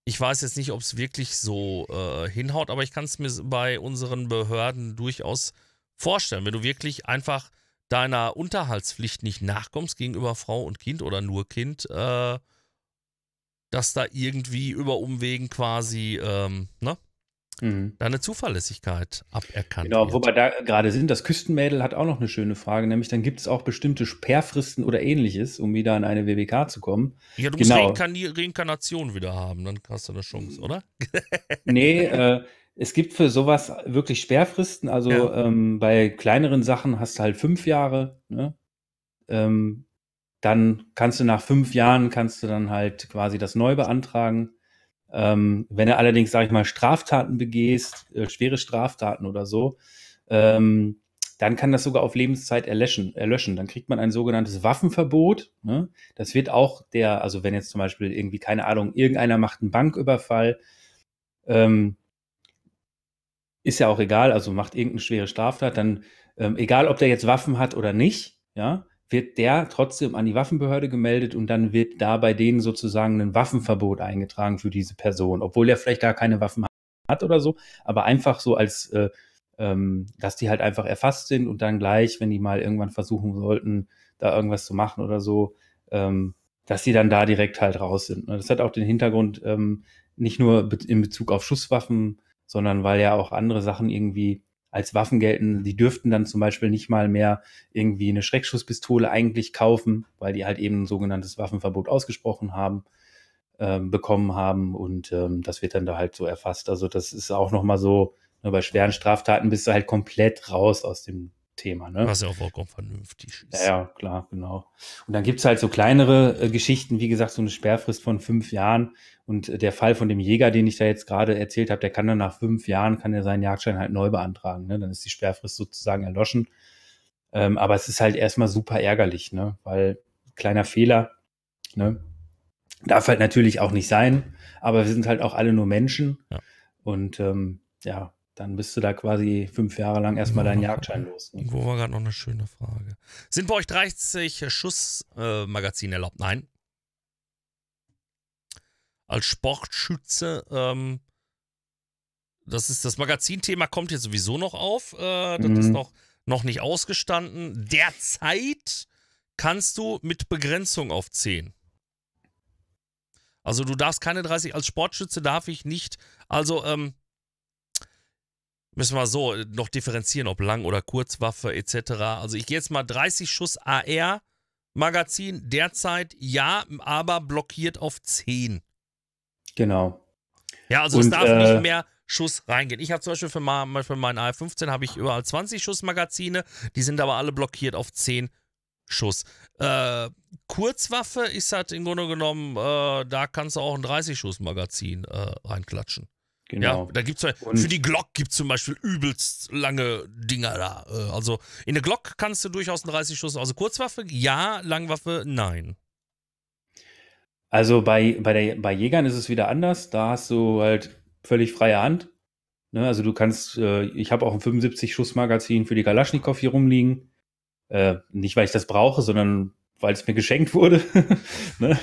ich weiß jetzt nicht, ob es wirklich so äh, hinhaut, aber ich kann es mir bei unseren Behörden durchaus vorstellen, wenn du wirklich einfach deiner Unterhaltspflicht nicht nachkommst gegenüber Frau und Kind oder nur Kind, äh, dass da irgendwie über Umwegen quasi ähm, ne, mhm. deine Zuverlässigkeit aberkannt genau, wird. Genau, wo wir da gerade sind, das Küstenmädel hat auch noch eine schöne Frage, nämlich dann gibt es auch bestimmte Sperrfristen oder ähnliches, um wieder an eine WWK zu kommen. Ja, du genau. musst Reinkarn Reinkarnation wieder haben, dann hast du eine Chance, oder? nee, äh, es gibt für sowas wirklich Sperrfristen. Also ja. ähm, bei kleineren Sachen hast du halt fünf Jahre. Ne? Ähm, dann kannst du nach fünf Jahren kannst du dann halt quasi das neu beantragen. Ähm, wenn du allerdings, sage ich mal, Straftaten begehst, äh, schwere Straftaten oder so, ähm, dann kann das sogar auf Lebenszeit erlöschen. erlöschen. Dann kriegt man ein sogenanntes Waffenverbot. Ne? Das wird auch der, also wenn jetzt zum Beispiel irgendwie, keine Ahnung, irgendeiner macht einen Banküberfall, ähm, ist ja auch egal, also macht irgendeine schwere Straftat, dann ähm, egal, ob der jetzt Waffen hat oder nicht, ja, wird der trotzdem an die Waffenbehörde gemeldet und dann wird da bei denen sozusagen ein Waffenverbot eingetragen für diese Person, obwohl er vielleicht gar keine Waffen hat oder so, aber einfach so als, äh, ähm, dass die halt einfach erfasst sind und dann gleich, wenn die mal irgendwann versuchen sollten, da irgendwas zu machen oder so, ähm, dass die dann da direkt halt raus sind. Ne? Das hat auch den Hintergrund, ähm, nicht nur in Bezug auf Schusswaffen, sondern weil ja auch andere Sachen irgendwie als Waffen gelten. Die dürften dann zum Beispiel nicht mal mehr irgendwie eine Schreckschusspistole eigentlich kaufen, weil die halt eben ein sogenanntes Waffenverbot ausgesprochen haben, äh, bekommen haben und ähm, das wird dann da halt so erfasst. Also das ist auch nochmal so, nur ne, bei schweren Straftaten bist du halt komplett raus aus dem Thema. Ne? Was ja auch vollkommen vernünftig ist. Ja, klar, genau. Und dann gibt's halt so kleinere äh, Geschichten, wie gesagt, so eine Sperrfrist von fünf Jahren, und äh, der Fall von dem Jäger, den ich da jetzt gerade erzählt habe, der kann dann nach fünf Jahren, kann er seinen Jagdschein halt neu beantragen. Ne? Dann ist die Sperrfrist sozusagen erloschen. Ähm, aber es ist halt erstmal super ärgerlich, ne? weil kleiner Fehler ne? darf halt natürlich auch nicht sein. Aber wir sind halt auch alle nur Menschen. Ja. Und ähm, ja, dann bist du da quasi fünf Jahre lang erstmal deinen Jagdschein los. Ne? Wo war gerade noch eine schöne Frage. Sind bei euch 30 Schussmagazine äh, erlaubt? Nein als Sportschütze. Ähm, das ist das Magazinthema kommt hier sowieso noch auf. Äh, das mhm. ist noch, noch nicht ausgestanden. Derzeit kannst du mit Begrenzung auf 10. Also du darfst keine 30, als Sportschütze darf ich nicht. Also, ähm, müssen wir so äh, noch differenzieren, ob Lang- oder Kurzwaffe etc. Also ich gehe jetzt mal 30 Schuss AR Magazin derzeit ja, aber blockiert auf 10. Genau. Ja, also es darf äh, nicht mehr Schuss reingehen. Ich habe zum Beispiel für, für meinen AR-15 habe ich überall 20 Schuss Magazine, die sind aber alle blockiert auf 10 Schuss. Äh, Kurzwaffe ist halt im Grunde genommen, äh, da kannst du auch ein 30-Schuss-Magazin äh, reinklatschen. Genau. Ja, da gibt's, und für die Glock gibt es zum Beispiel übelst lange Dinger da. Äh, also in der Glock kannst du durchaus ein 30 Schuss, also Kurzwaffe ja, Langwaffe nein. Also bei, bei, der, bei Jägern ist es wieder anders. Da hast du halt völlig freie Hand. Ne? Also du kannst, äh, ich habe auch ein 75-Schuss-Magazin für die Kalaschnikow hier rumliegen. Äh, nicht, weil ich das brauche, sondern weil es mir geschenkt wurde. [laughs] ne?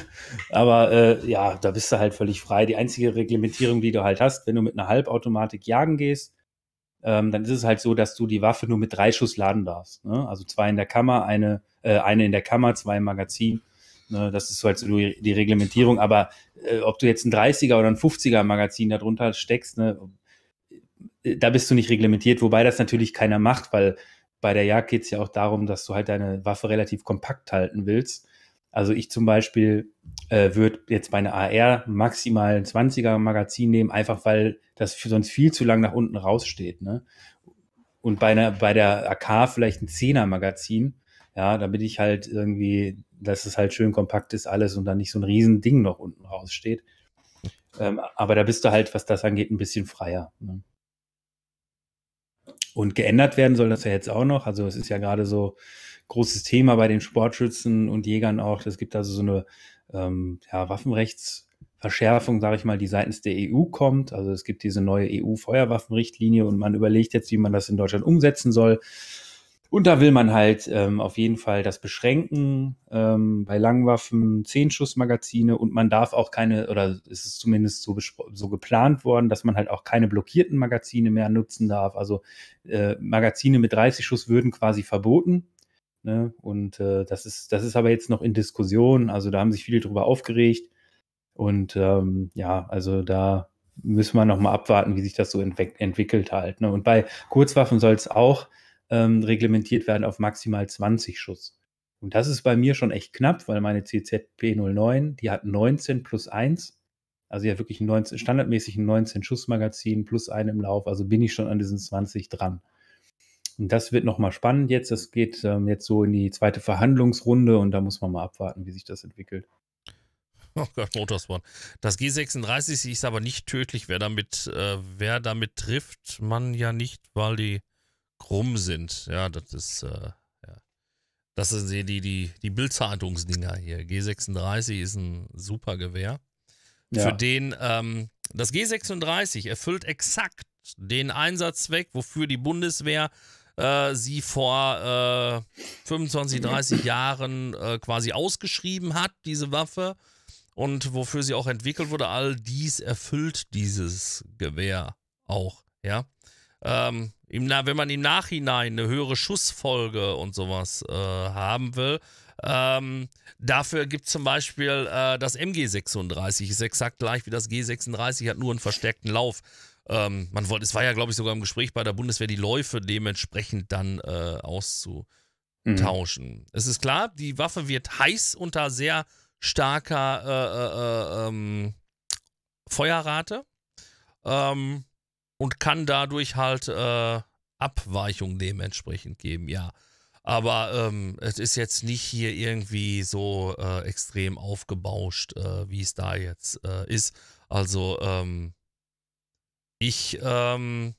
Aber äh, ja, da bist du halt völlig frei. Die einzige Reglementierung, die du halt hast, wenn du mit einer Halbautomatik jagen gehst, ähm, dann ist es halt so, dass du die Waffe nur mit drei Schuss laden darfst. Ne? Also zwei in der Kammer, eine, äh, eine in der Kammer, zwei im Magazin Ne, das ist halt so die, die Reglementierung. Aber äh, ob du jetzt ein 30er oder ein 50er Magazin darunter steckst, ne, äh, da bist du nicht reglementiert, wobei das natürlich keiner macht, weil bei der Jagd geht es ja auch darum, dass du halt deine Waffe relativ kompakt halten willst. Also ich zum Beispiel äh, würde jetzt meine AR maximal ein 20er Magazin nehmen, einfach weil das für sonst viel zu lang nach unten raussteht. Ne? Und bei, einer, bei der AK vielleicht ein 10er Magazin, ja, damit ich halt irgendwie, dass es halt schön kompakt ist alles und dann nicht so ein riesen Ding noch unten raussteht. Hm. Ähm, aber da bist du halt, was das angeht, ein bisschen freier. Ne? Und geändert werden soll das ja jetzt auch noch. Also es ist ja gerade so großes Thema bei den Sportschützen und Jägern auch. Es gibt also so eine ähm, ja, Waffenrechtsverschärfung, sage ich mal, die seitens der EU kommt. Also es gibt diese neue EU-Feuerwaffenrichtlinie und man überlegt jetzt, wie man das in Deutschland umsetzen soll. Und da will man halt ähm, auf jeden Fall das beschränken ähm, bei Langwaffen, 10-Schuss-Magazine und man darf auch keine, oder es ist zumindest so, so geplant worden, dass man halt auch keine blockierten Magazine mehr nutzen darf. Also äh, Magazine mit 30 Schuss würden quasi verboten. Ne? Und äh, das, ist, das ist aber jetzt noch in Diskussion. Also da haben sich viele drüber aufgeregt. Und ähm, ja, also da müssen wir nochmal abwarten, wie sich das so entwickelt halt. Ne? Und bei Kurzwaffen soll es auch ähm, reglementiert werden auf maximal 20 Schuss. Und das ist bei mir schon echt knapp, weil meine CZP09, die hat 19 plus 1. Also ja wirklich 19, standardmäßig ein 19-Schuss-Magazin plus einen im Lauf. Also bin ich schon an diesen 20 dran. Und das wird nochmal spannend jetzt. Das geht ähm, jetzt so in die zweite Verhandlungsrunde und da muss man mal abwarten, wie sich das entwickelt. [laughs] Oh Gott, Motorsport. Das G36 ist aber nicht tödlich. Wer damit, äh, wer damit trifft, man ja nicht, weil die krumm sind. Ja, das ist, äh, ja. Das sind die, die, die, die Bildzeitungsdinger hier. G36 ist ein super Gewehr. Ja. Für den, ähm, das G36 erfüllt exakt den Einsatzzweck, wofür die Bundeswehr äh, sie vor äh, 25, 30 [clears throat] Jahren äh, quasi ausgeschrieben hat, diese Waffe, und wofür sie auch entwickelt wurde. All dies erfüllt dieses Gewehr auch, ja ähm, im, wenn man im Nachhinein eine höhere Schussfolge und sowas äh, haben will, ähm, dafür gibt es zum Beispiel äh, das MG36, ist exakt gleich wie das G36, hat nur einen verstärkten Lauf. Ähm, man wollte, es war ja, glaube ich, sogar im Gespräch bei der Bundeswehr, die Läufe dementsprechend dann äh, auszutauschen. Mhm. Es ist klar, die Waffe wird heiß unter sehr starker äh, äh, äh ähm, Feuerrate. Ähm, und kann dadurch halt äh, Abweichungen dementsprechend geben, ja. Aber ähm, es ist jetzt nicht hier irgendwie so äh, extrem aufgebauscht, äh, wie es da jetzt äh, ist. Also ähm, ich ähm,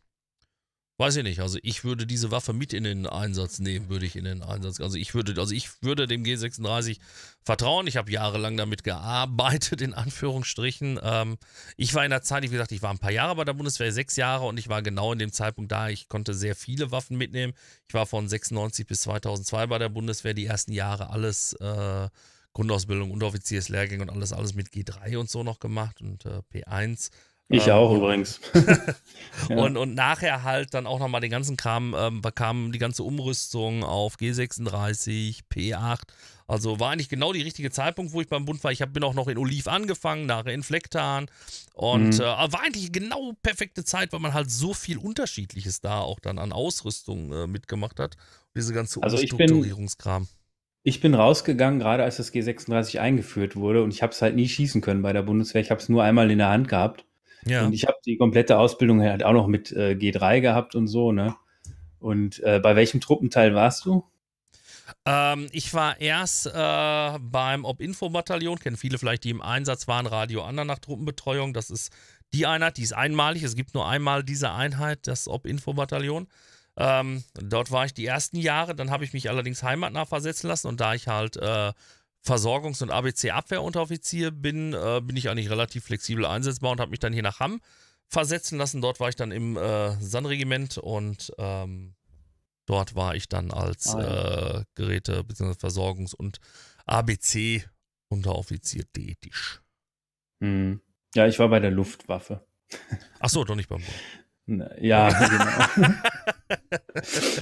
Weiß ich nicht. Also ich würde diese Waffe mit in den Einsatz nehmen, würde ich in den Einsatz. Also ich würde, also ich würde dem G36 vertrauen. Ich habe jahrelang damit gearbeitet, in Anführungsstrichen. Ähm, ich war in der Zeit, wie gesagt, ich war ein paar Jahre bei der Bundeswehr, sechs Jahre und ich war genau in dem Zeitpunkt da. Ich konnte sehr viele Waffen mitnehmen. Ich war von 96 bis 2002 bei der Bundeswehr, die ersten Jahre alles äh, Grundausbildung, Unteroffizierslehrgänge und alles, alles mit G3 und so noch gemacht und äh, P1. Ich ähm, auch ähm, übrigens. [laughs] [laughs] ja. und, und nachher halt dann auch nochmal den ganzen Kram, ähm, bekam die ganze Umrüstung auf G36, P8. Also war eigentlich genau die richtige Zeitpunkt, wo ich beim Bund war. Ich hab, bin auch noch in Oliv angefangen, nachher in Flecktan. Und mhm. äh, war eigentlich genau perfekte Zeit, weil man halt so viel Unterschiedliches da auch dann an Ausrüstung äh, mitgemacht hat. diese ganze also Umstrukturierungskram. Ich ich bin rausgegangen, gerade als das G36 eingeführt wurde, und ich habe es halt nie schießen können bei der Bundeswehr. Ich habe es nur einmal in der Hand gehabt. Ja. Und ich habe die komplette Ausbildung halt auch noch mit äh, G3 gehabt und so, ne? Und äh, bei welchem Truppenteil warst du? Ähm, ich war erst äh, beim Ob-Info-Bataillon, kennen viele vielleicht, die im Einsatz waren, Radio Andernach Truppenbetreuung. Das ist die Einheit, die ist einmalig. Es gibt nur einmal diese Einheit, das Ob-Info-Bataillon. Ähm, dort war ich die ersten Jahre, dann habe ich mich allerdings heimatnah versetzen lassen und da ich halt äh, Versorgungs- und ABC-Abwehrunteroffizier bin, äh, bin ich eigentlich relativ flexibel einsetzbar und habe mich dann hier nach Hamm versetzen lassen. Dort war ich dann im äh, Sandregiment und ähm, dort war ich dann als ah, äh, Geräte- bzw. Versorgungs- und ABC-Unteroffizier tätig. Hm. Ja, ich war bei der Luftwaffe. Ach so, doch nicht beim Bund. [laughs] Ja, genau. [laughs]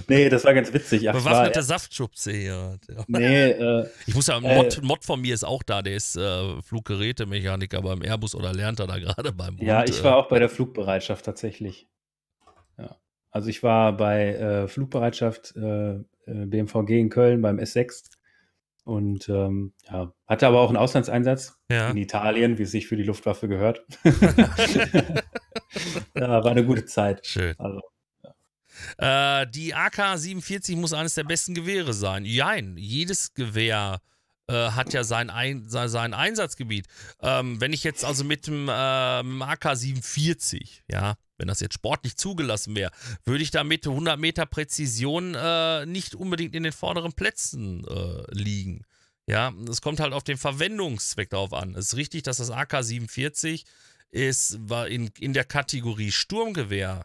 nee, das war ganz witzig. Ach, Bewaffneter Saftschubse hier. [laughs] Nee, äh, ich muss ja, ein Mod, äh, Mod, von mir ist auch da, der ist äh, Fluggerätemechaniker beim Airbus oder lernt er da gerade beim Mond, Ja, ich war äh. auch bei der Flugbereitschaft tatsächlich. Ja. Also ich war bei äh, Flugbereitschaft äh, BMVG in Köln beim S6 und ähm, ja, hatte aber auch einen Auslandseinsatz ja. in Italien, wie es sich für die Luftwaffe gehört. [laughs] [laughs] ja, war eine gute Zeit. Schön. Also, äh, die AK-47 muss eines der besten Gewehre sein. Jein, jedes Gewehr äh, hat ja sein, Ein sein Einsatzgebiet. Ähm, wenn ich jetzt also mit dem äh, AK-47, ja, wenn das jetzt sportlich zugelassen wäre, würde ich da mit 100 Meter Präzision äh, nicht unbedingt in den vorderen Plätzen äh, liegen. Ja, es kommt halt auf den Verwendungszweck darauf an. Es ist richtig, dass das AK-47 ist, war in, in der Kategorie Sturmgewehr äh,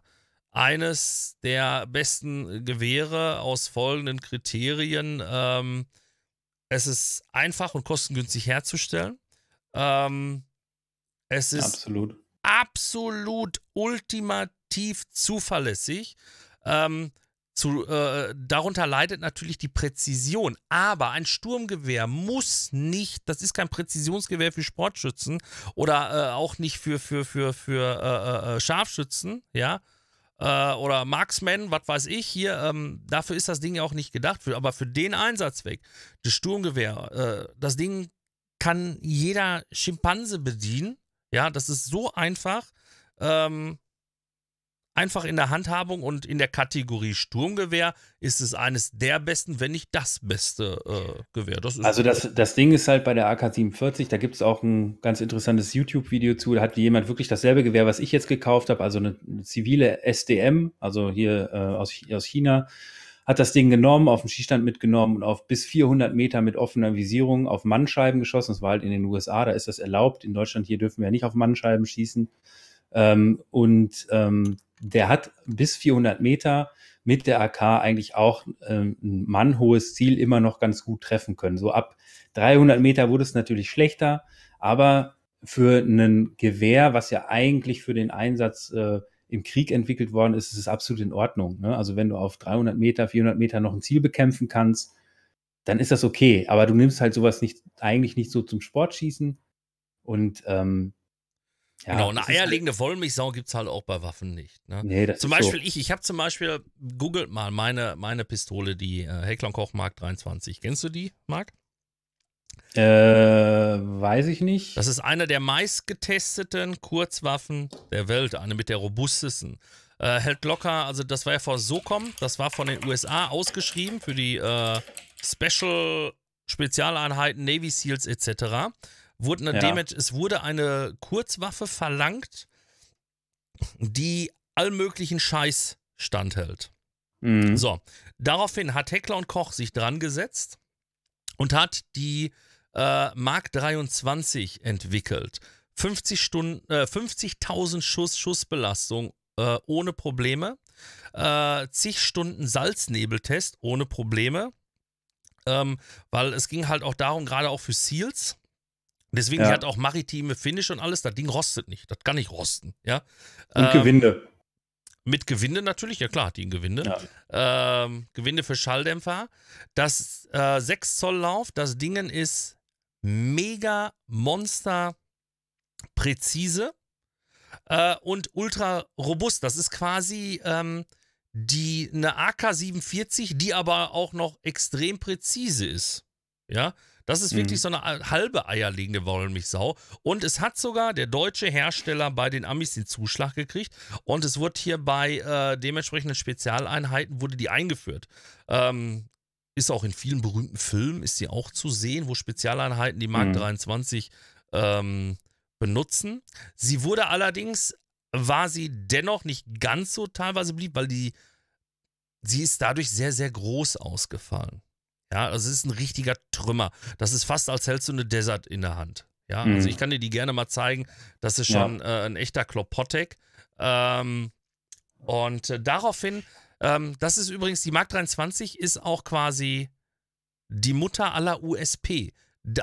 eines der besten Gewehre aus folgenden Kriterien. Ähm, es ist einfach und kostengünstig herzustellen. Ähm, es ist absolut, absolut ultimativ zuverlässig. Ähm, zu, äh, darunter leidet natürlich die Präzision. Aber ein Sturmgewehr muss nicht, das ist kein Präzisionsgewehr für Sportschützen oder äh, auch nicht für, für, für, für äh, äh, äh Scharfschützen, ja äh, oder Marksman, was weiß ich, hier, ähm, dafür ist das Ding ja auch nicht gedacht, für, aber für den Einsatzweg, das Sturmgewehr, äh, das Ding kann jeder Schimpanse bedienen, ja, das ist so einfach, ähm, Einfach in der Handhabung und in der Kategorie Sturmgewehr ist es eines der besten, wenn nicht das beste äh, Gewehr. Das also das, das Ding ist halt bei der AK-47, da gibt es auch ein ganz interessantes YouTube-Video zu, da hat jemand wirklich dasselbe Gewehr, was ich jetzt gekauft habe, also eine, eine zivile SDM, also hier äh, aus, aus China, hat das Ding genommen, auf den Schießstand mitgenommen und auf bis 400 Meter mit offener Visierung auf Mannscheiben geschossen. Das war halt in den USA, da ist das erlaubt. In Deutschland hier dürfen wir ja nicht auf Mannscheiben schießen. Ähm, und ähm, der hat bis 400 Meter mit der AK eigentlich auch ähm, ein mannhohes Ziel immer noch ganz gut treffen können. So ab 300 Meter wurde es natürlich schlechter, aber für ein Gewehr, was ja eigentlich für den Einsatz äh, im Krieg entwickelt worden ist, ist es absolut in Ordnung. Ne? Also wenn du auf 300 Meter, 400 Meter noch ein Ziel bekämpfen kannst, dann ist das okay. Aber du nimmst halt sowas nicht, eigentlich nicht so zum Sportschießen. Und ähm, ja, genau, eine halt eierlegende halt Wollmilchsau gibt es halt auch bei Waffen nicht. Ne? Nee, das zum ist Beispiel so. ich, ich habe zum Beispiel, googelt mal meine, meine Pistole, die äh, Heckler Koch Mark 23. Kennst du die, Mark? Äh, weiß ich nicht. Das ist eine der meistgetesteten Kurzwaffen der Welt, eine mit der robustesten. Äh, hält locker, also das war ja vor SOCOM, das war von den USA ausgeschrieben für die äh, Special Spezialeinheiten, Navy Seals etc. Wurde eine ja. Damage, es wurde eine Kurzwaffe verlangt, die allmöglichen Scheiß standhält. Mhm. So, daraufhin hat Heckler und Koch sich dran gesetzt und hat die äh, Mark 23 entwickelt. 50 Stunden, äh, 50.000 Schuss Schussbelastung äh, ohne Probleme, äh, zig Stunden Salznebeltest ohne Probleme, ähm, weil es ging halt auch darum, gerade auch für Seals, Deswegen ja. hat auch maritime Finish und alles. Das Ding rostet nicht. Das kann nicht rosten. Ja? Und ähm, Gewinde. Mit Gewinde natürlich, ja klar, hat die ein Gewinde. Ja. Ähm, Gewinde für Schalldämpfer. Das äh, 6 Zoll Lauf, das Ding ist mega monster präzise äh, und ultra robust. Das ist quasi ähm, die, eine AK-47, die aber auch noch extrem präzise ist. Ja, das ist wirklich mhm. so eine halbe eierlegende Wollmilchsau. Und es hat sogar der deutsche Hersteller bei den Amis den Zuschlag gekriegt. Und es wurde hier bei äh, dementsprechenden Spezialeinheiten wurde die eingeführt. Ähm, ist auch in vielen berühmten Filmen ist sie auch zu sehen, wo Spezialeinheiten die Mark mhm. 23 ähm, benutzen. Sie wurde allerdings war sie dennoch nicht ganz so teilweise blieb, weil die sie ist dadurch sehr sehr groß ausgefallen. Ja, das also ist ein richtiger Trümmer. Das ist fast, als hältst du eine Desert in der Hand. Ja, mhm. also ich kann dir die gerne mal zeigen. Das ist schon ja. äh, ein echter Klopotek. Ähm, und äh, daraufhin, ähm, das ist übrigens, die Mark 23 ist auch quasi die Mutter aller USP.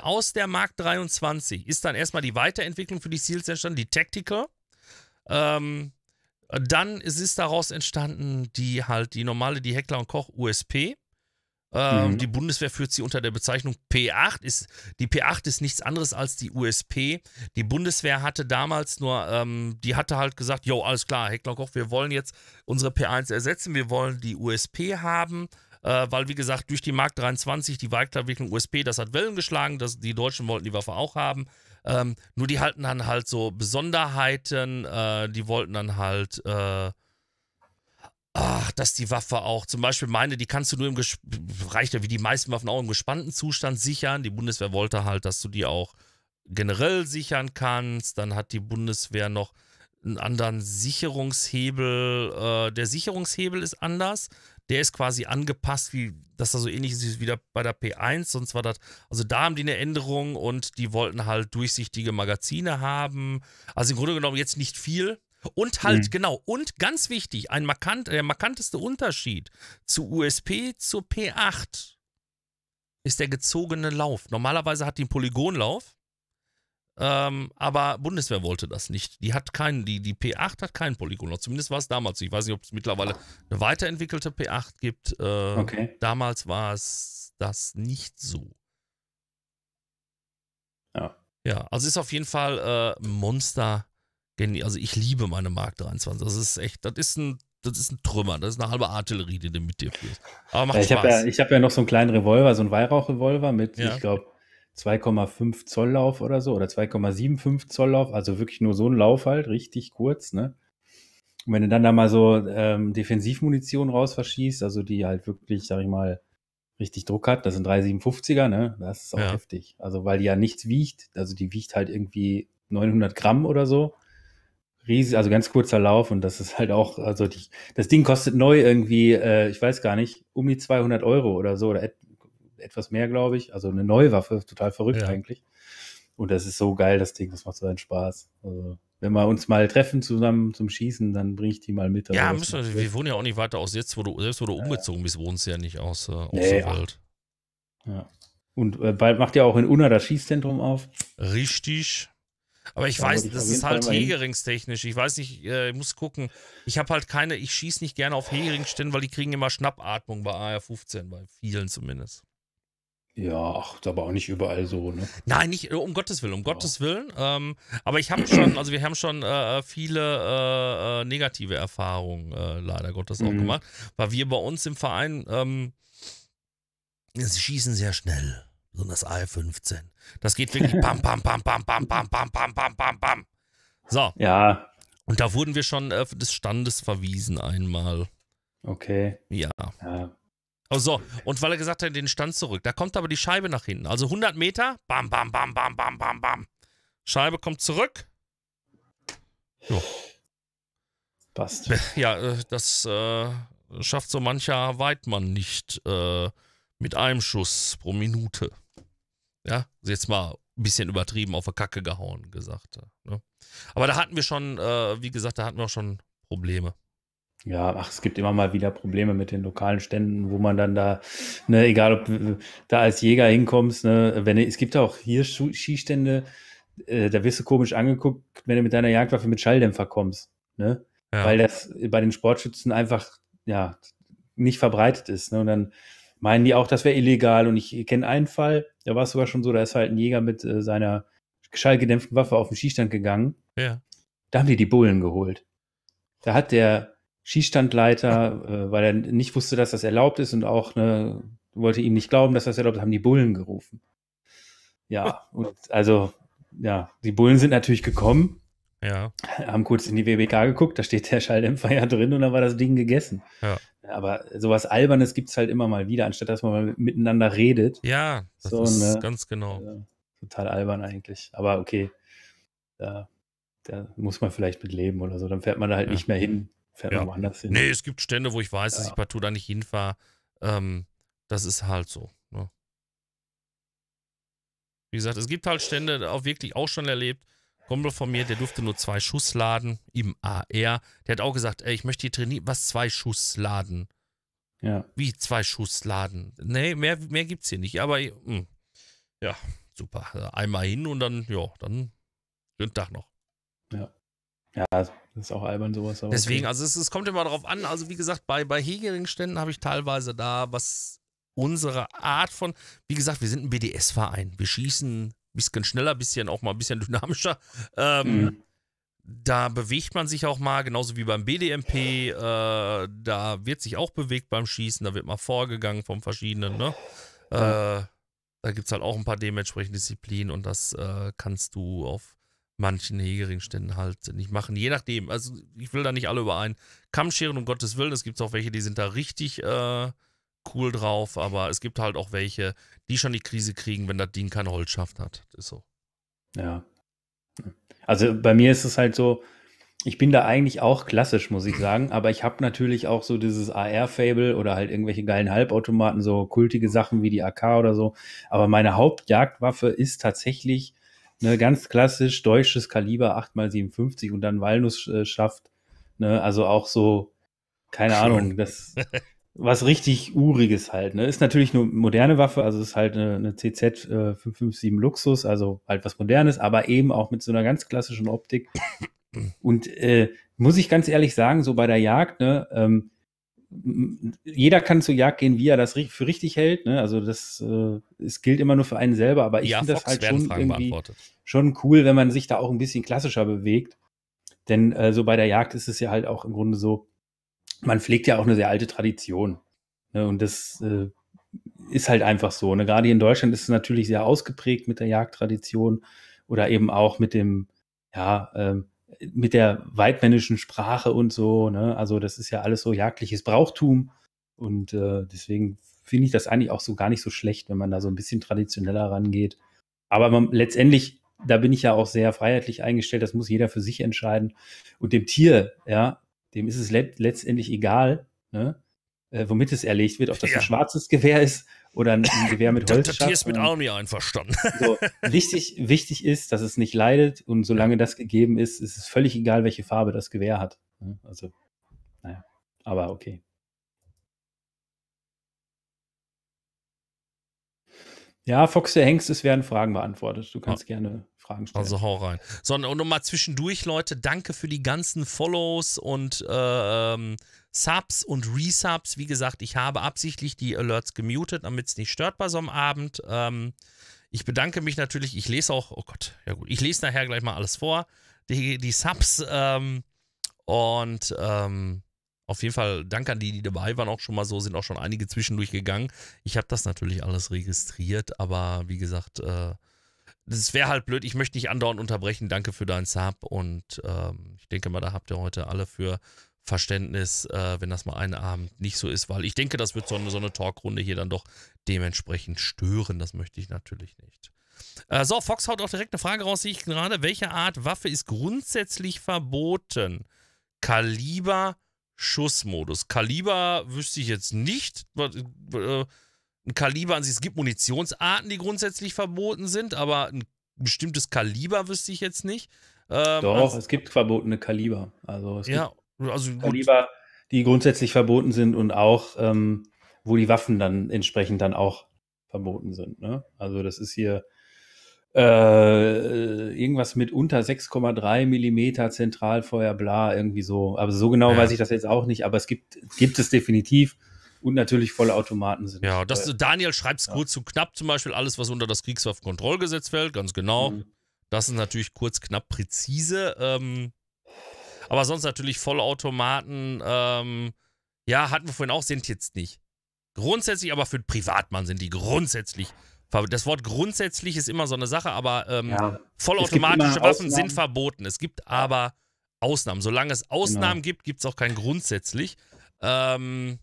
Aus der Mark 23 ist dann erstmal die Weiterentwicklung für die Seals entstanden, die Tactical. Ähm, dann ist es daraus entstanden, die halt die normale, die Heckler und Koch USP. Ähm, mhm. Die Bundeswehr führt sie unter der Bezeichnung P8. Ist, die P8 ist nichts anderes als die USP. Die Bundeswehr hatte damals nur, ähm, die hatte halt gesagt, jo, alles klar, Heckler Koch, wir wollen jetzt unsere P1 ersetzen, wir wollen die USP haben, äh, weil wie gesagt, durch die Mark 23, die Weiterentwicklung USP, das hat Wellen geschlagen, das, die Deutschen wollten die Waffe auch haben. Ähm, nur die hatten dann halt so Besonderheiten, äh, die wollten dann halt... Äh, Ach, dass die Waffe auch, zum Beispiel meine, die kannst du nur im, Gesp reicht ja wie die meisten Waffen auch im gespannten Zustand sichern. Die Bundeswehr wollte halt, dass du die auch generell sichern kannst. Dann hat die Bundeswehr noch einen anderen Sicherungshebel. Äh, der Sicherungshebel ist anders. Der ist quasi angepasst, wie, dass er so ähnlich ist wie der, bei der P1. Sonst war das, also da haben die eine Änderung und die wollten halt durchsichtige Magazine haben. Also im Grunde genommen jetzt nicht viel, und halt, mhm. genau, und ganz wichtig, ein markant, der markanteste Unterschied zu USP zur P8 ist der gezogene Lauf. Normalerweise hat die einen Polygonlauf, ähm, aber Bundeswehr wollte das nicht. Die hat keinen, die, die P8 hat keinen Polygonlauf. Zumindest war es damals. Ich weiß nicht, ob es mittlerweile eine weiterentwickelte P8 gibt. Äh, okay. Damals war es das nicht so. Ja. Ja, also ist auf jeden Fall äh, Monster also ich liebe meine Mark 23. Das ist echt, das ist ein, das ist ein Trümmer, das ist eine halbe Artillerie, die du mit dir führst. Aber macht ja, ich Spaß. Hab ja, ich habe ja noch so einen kleinen Revolver, so einen Weihrauchrevolver mit, ja. ich glaube, 2,5 Zoll Lauf oder so oder 2,75 Zoll Lauf, also wirklich nur so ein Lauf halt, richtig kurz, ne? Und wenn du dann da mal so ähm, Defensivmunition raus verschießt, also die halt wirklich, sag ich mal, richtig Druck hat, das sind 3,57er, ne? Das ist auch ja. heftig. Also weil die ja nichts wiegt, also die wiegt halt irgendwie 900 Gramm oder so riesig, also ganz kurzer Lauf und das ist halt auch, also die, das Ding kostet neu irgendwie, äh, ich weiß gar nicht, um die 200 Euro oder so oder et, etwas mehr, glaube ich. Also eine neue Waffe, total verrückt ja. eigentlich. Und das ist so geil, das Ding, das macht so einen Spaß. Also, wenn wir uns mal treffen zusammen zum Schießen, dann bringe ich die mal mit. Ja, also, müssen wir, wir wohnen ja auch nicht weiter aus. Jetzt, wo du, selbst wo du ja. umgezogen bist, wohnst du ja nicht aus, äh, aus nee, der Welt. Ja. ja. Und äh, bald macht ihr auch in Unna das Schießzentrum auf. Richtig. Aber ich da weiß, ich das ist halt hegeringstechnisch. Ich weiß nicht, äh, ich muss gucken. Ich habe halt keine, ich schieße nicht gerne auf Heringsstellen, weil die kriegen immer Schnappatmung bei AR-15, bei vielen zumindest. Ja, ach, aber auch nicht überall so, ne? Nein, nicht, um Gottes Willen, um ja. Gottes Willen. Ähm, aber ich habe schon, also wir haben schon äh, äh viele äh, äh, negative Erfahrungen äh, leider Gottes auch mhm. gemacht, weil wir bei uns im Verein, ähm, sie schießen sehr schnell. Besonders AR-15. Das geht wirklich bam, bam, bam, bam, bam, bam, bam, bam, bam, bam, bam. So. Ja. Und da wurden wir schon äh, des Standes verwiesen einmal. Okay. Ja. ja. Oh, so, und weil er gesagt hat, den Stand zurück. Da kommt aber die Scheibe nach hinten. Also 100 Meter, bam, bam, bam, bam, bam, bam, bam. Scheibe kommt zurück. Jo. Passt. Ja, das äh, schafft so mancher Weidmann nicht äh, mit einem Schuss pro Minute. Ja, also jetzt mal ein bisschen übertrieben auf der Kacke gehauen gesagt. Ne? Aber da hatten wir schon, äh, wie gesagt, da hatten wir auch schon Probleme. Ja, ach, es gibt immer mal wieder Probleme mit den lokalen Ständen, wo man dann da, ne, egal ob du da als Jäger hinkommst, ne, wenn es gibt auch hier Skistände, äh, da wirst du komisch angeguckt, wenn du mit deiner Jagdwaffe mit Schalldämpfer kommst, ne? Ja. Weil das bei den Sportschützen einfach ja nicht verbreitet ist, ne? Und dann meinen die auch, das wäre illegal. Und ich kenne einen Fall, da war es sogar schon so, da ist halt ein Jäger mit äh, seiner schallgedämpften Waffe auf den Schießstand gegangen. Ja. Da haben die die Bullen geholt. Da hat der Schießstandleiter, äh, weil er nicht wusste, dass das erlaubt ist und auch ne, wollte ihm nicht glauben, dass das erlaubt ist, haben die Bullen gerufen. Ja, und also, ja, die Bullen sind natürlich gekommen. Ja. Haben kurz in die WBK geguckt, da steht der Schalldämpfer [laughs] ja drin und dann war das Ding gegessen. Ja aber sowas Albernes gibt es halt immer mal wieder, anstatt dass man mal miteinander redet. Ja, das so, ist ne? ganz genau. Ja, total albern eigentlich. Aber okay, da, da, muss man vielleicht mit leben oder so. Dann fährt man da halt ja. nicht mehr hin, fährt ja. man woanders hin. Nee, es gibt Stände, wo ich weiß, dass ich partout da nicht hinfahre. Ähm, das ist halt so. Ne? Wie gesagt, es gibt halt Stände, auch wirklich auch schon erlebt, Kumpel von mir, der durfte nur zwei Schuss laden im AR. Der hat auch gesagt, ey, ich möchte hier trainieren. Was, zwei Schuss laden? Ja. Wie zwei Schuss laden? Nee, mehr, mehr gibt's hier nicht. Aber mh. Hm. ja, super. Also einmal hin und dann, ja, dann schönen Tag noch. Ja. Ja, das ist auch albern sowas. Deswegen, okay. also es, es, kommt immer darauf an. Also wie gesagt, bei, bei hegering habe ich teilweise da, was unsere Art von, wie gesagt, wir sind ein BDS-Verein. Wir schießen bisschen schneller, bisschen auch mal ein bisschen [laughs] dynamischer. Ähm, mhm. Da bewegt man sich auch mal, genauso wie beim BDMP. Äh, da wird sich auch bewegt beim Schießen, da wird mal vorgegangen vom verschiedenen. Ne? Äh, da gibt es halt auch ein paar dementsprechende Disziplinen und das äh, kannst du auf manchen Hegeringständen halt nicht machen. Je nachdem, also ich will da nicht alle überein. Kammscheren, um Gottes Willen, es gibt auch welche, die sind da richtig äh, cool drauf, aber es gibt halt auch welche, die schon die Krise kriegen, wenn das Ding keine Holzschaft hat. Das ist so. Ja. Also bei mir ist es halt so, ich bin da eigentlich auch klassisch, muss ich sagen, aber ich habe natürlich auch so dieses AR-Fable oder halt irgendwelche geilen Halbautomaten, so kultige Sachen wie die AK oder so. Aber meine Hauptjagdwaffe ist tatsächlich eine ganz klassisch deutsches Kaliber 8x57 und dann Walnussschaft. Ne, also auch so, keine Schön. Ahnung, das [laughs] was richtig Uriges halt. Ne? Ist natürlich eine moderne Waffe, also ist halt eine, eine CZ äh, 557 Luxus, also halt was Modernes, aber eben auch mit so einer ganz klassischen Optik. Und äh, muss ich ganz ehrlich sagen, so bei der Jagd, ne, ähm, jeder kann zur Jagd gehen, wie er das für richtig hält. Ne? Also das äh, es gilt immer nur für einen selber, aber ich ja, finde das halt schon, irgendwie schon cool, wenn man sich da auch ein bisschen klassischer bewegt. Denn äh, so bei der Jagd ist es ja halt auch im Grunde so, man pflegt ja auch eine sehr alte Tradition. Ne? Und das äh, ist halt einfach so. Ne? Gerade in Deutschland ist es natürlich sehr ausgeprägt mit der Jagdtradition oder eben auch mit dem, ja, ähm, mit der weitmännischen Sprache und so. Ne? Also das ist ja alles so jagdliches Brauchtum. Und äh, deswegen finde ich das eigentlich auch so gar nicht so schlecht, wenn man da so ein bisschen traditioneller rangeht. Aber man, letztendlich, da bin ich ja auch sehr freiheitlich eingestellt, das muss jeder für sich entscheiden. Und dem Tier, ja, dem ist es let letztendlich egal, ne? äh, womit es erlegt wird, ob das ja. ein schwarzes Gewehr ist oder ein, ein Gewehr mit Holz. [laughs] Das, das ist mit Army einverstanden. so, [laughs] wichtig, wichtig ist, dass es nicht leidet und solange das gegeben ist, ist es völlig egal, welche Farbe das Gewehr hat. Ne? Also, naja, aber okay. Ja, Fox der Hengst, es werden Fragen beantwortet. Du kannst ja. gerne Fragen stellen. Also hau rein. So, und nochmal zwischendurch, Leute, danke für die ganzen Follows und äh, ähm, Subs und Resubs. Wie gesagt, ich habe absichtlich die Alerts gemutet, damit es nicht stört bei so einem Abend. Ähm, ich bedanke mich natürlich. Ich lese auch, oh Gott, ja gut, ich lese nachher gleich mal alles vor. Die, die Subs ähm, und ähm, auf jeden Fall danke an die, die dabei waren, auch schon mal so, sind auch schon einige zwischendurch gegangen. Ich habe das natürlich alles registriert, aber wie gesagt, äh, das wäre halt blöd. Ich möchte nicht andauernd unterbrechen. Danke für deinen Sub. Und ähm, ich denke mal, da habt ihr heute alle für Verständnis, äh, wenn das mal einen Abend nicht so ist, weil ich denke, das wird so eine, so eine Talkrunde hier dann doch dementsprechend stören. Das möchte ich natürlich nicht. Äh, so, Fox haut auch direkt eine Frage raus, sehe ich gerade. Welche Art Waffe ist grundsätzlich verboten? Kaliber, Schussmodus. Kaliber wüsste ich jetzt nicht. Äh, ein Kaliber an sich. Es gibt Munitionsarten, die grundsätzlich verboten sind, aber ein bestimmtes Kaliber wüsste ich jetzt nicht. Ähm, Doch, also, es gibt verbotene Kaliber. Also es ja, gibt also Kaliber, die grundsätzlich verboten sind und auch, ähm, wo die Waffen dann entsprechend dann auch verboten sind. Ne? Also das ist hier äh, irgendwas mit unter 6,3 Millimeter Zentralfeuer, bla, irgendwie so. Aber so genau ja. weiß ich das jetzt auch nicht, aber es gibt, gibt es definitiv. Und natürlich Vollautomaten sind. Ja, das, Daniel schreibt es ja. kurz und knapp, zum Beispiel alles, was unter das Kriegswaffenkontrollgesetz fällt, ganz genau. Mhm. Das ist natürlich kurz, knapp, präzise. Ähm, aber sonst natürlich Vollautomaten, ähm, ja, hatten wir vorhin auch, sind jetzt nicht. Grundsätzlich, aber für den Privatmann sind die grundsätzlich. Das Wort grundsätzlich ist immer so eine Sache, aber ähm, ja. vollautomatische Waffen Ausnahmen. sind verboten. Es gibt aber Ausnahmen. Solange es genau. Ausnahmen genau. gibt, gibt es auch kein grundsätzlich. Ähm,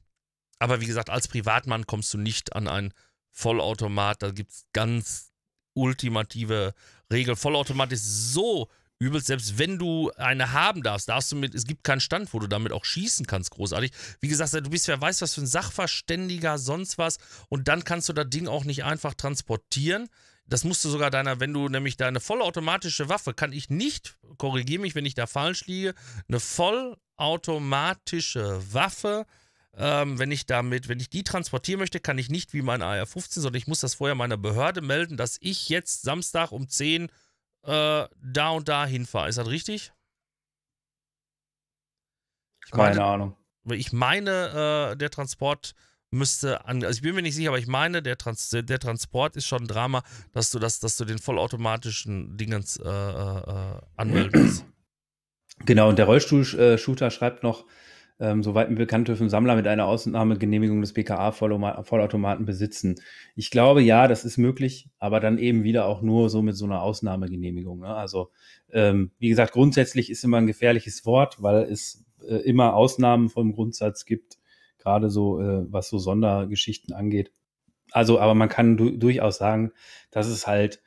aber wie gesagt, als Privatmann kommst du nicht an einen Vollautomat. Da gibt es ganz ultimative Regeln. Vollautomat ist so übelst. Selbst wenn du eine haben darfst, darfst du mit, es gibt keinen Stand, wo du damit auch schießen kannst, großartig. Wie gesagt, du bist, wer weiß, was für ein Sachverständiger, sonst was. Und dann kannst du das Ding auch nicht einfach transportieren. Das musst du sogar deiner, wenn du nämlich deine vollautomatische Waffe, kann ich nicht, korrigiere mich, wenn ich da falsch liege, eine vollautomatische Waffe ähm, wenn ich damit, wenn ich die transportieren möchte, kann ich nicht wie mein AR-15, sondern ich muss das vorher meiner Behörde melden, dass ich jetzt Samstag um 10 äh, da und da hinfahre. Ist das richtig? Ich meine, Keine Ahnung. Ich meine, äh, der Transport müsste an, also ich bin mir nicht sicher, aber ich meine, der, Trans der Transport ist schon ein Drama, dass du das, dass du den vollautomatischen Dingens äh, äh, äh anmeldest. Genau, und der Rollstuhl-Shooter äh, schreibt noch, ähm, soweit mir bekannt dürfen Sammler mit einer Ausnahmegenehmigung des BKA Vollautomaten besitzen. Ich glaube, ja, das ist möglich, aber dann eben wieder auch nur so mit so einer Ausnahmegenehmigung. Ne? Also, ähm, wie gesagt, grundsätzlich ist immer ein gefährliches Wort, weil es äh, immer Ausnahmen vom Grundsatz gibt, gerade so, äh, was so Sondergeschichten angeht. Also, aber man kann du durchaus sagen, dass es halt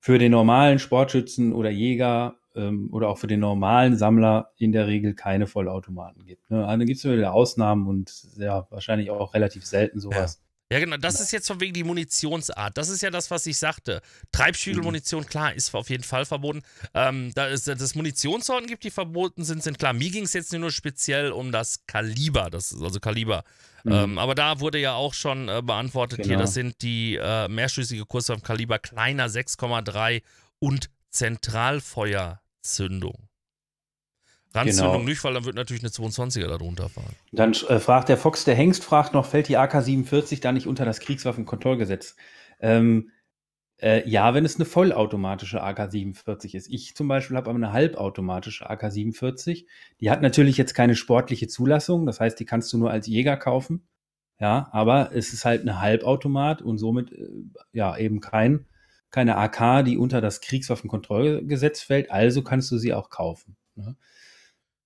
für den normalen Sportschützen oder Jäger ähm, oder auch für den normalen Sammler in der Regel keine Vollautomaten gibt. Ne? Also, Dann gibt es wieder Ausnahmen und ja, wahrscheinlich auch relativ selten sowas. Ja. Ja, genau. Das ist jetzt von wegen die Munitionsart. Das ist ja das, was ich sagte. Treibspiegelmunition, mhm. klar, ist auf jeden Fall verboten. Ähm, da es das Munitionssorten gibt, die verboten sind, sind klar. Mir ging es jetzt nur speziell um das Kaliber, das ist also Kaliber. Mhm. Ähm, aber da wurde ja auch schon äh, beantwortet, genau. hier, das sind die äh, mehrschüssige Kurswaffen Kaliber kleiner 6,3 und Zentralfeuer Randzündung. Randzündung genau. nicht, weil dann wird natürlich eine 22er darunter fahren. Dann äh, fragt der Fox, der Hengst fragt noch, fällt die AK-47 da nicht unter das Kriegswaffenkontrollgesetz? Ähm, äh, ja, wenn es eine vollautomatische AK-47 ist. Ich zum Beispiel habe aber eine halbautomatische AK-47. Die hat natürlich jetzt keine sportliche Zulassung, das heißt, die kannst du nur als Jäger kaufen. Ja, aber es ist halt eine Halbautomat und somit äh, ja eben kein keine AK, die unter das Kriegswaffenkontrollgesetz fällt, also kannst du sie auch kaufen. Ne?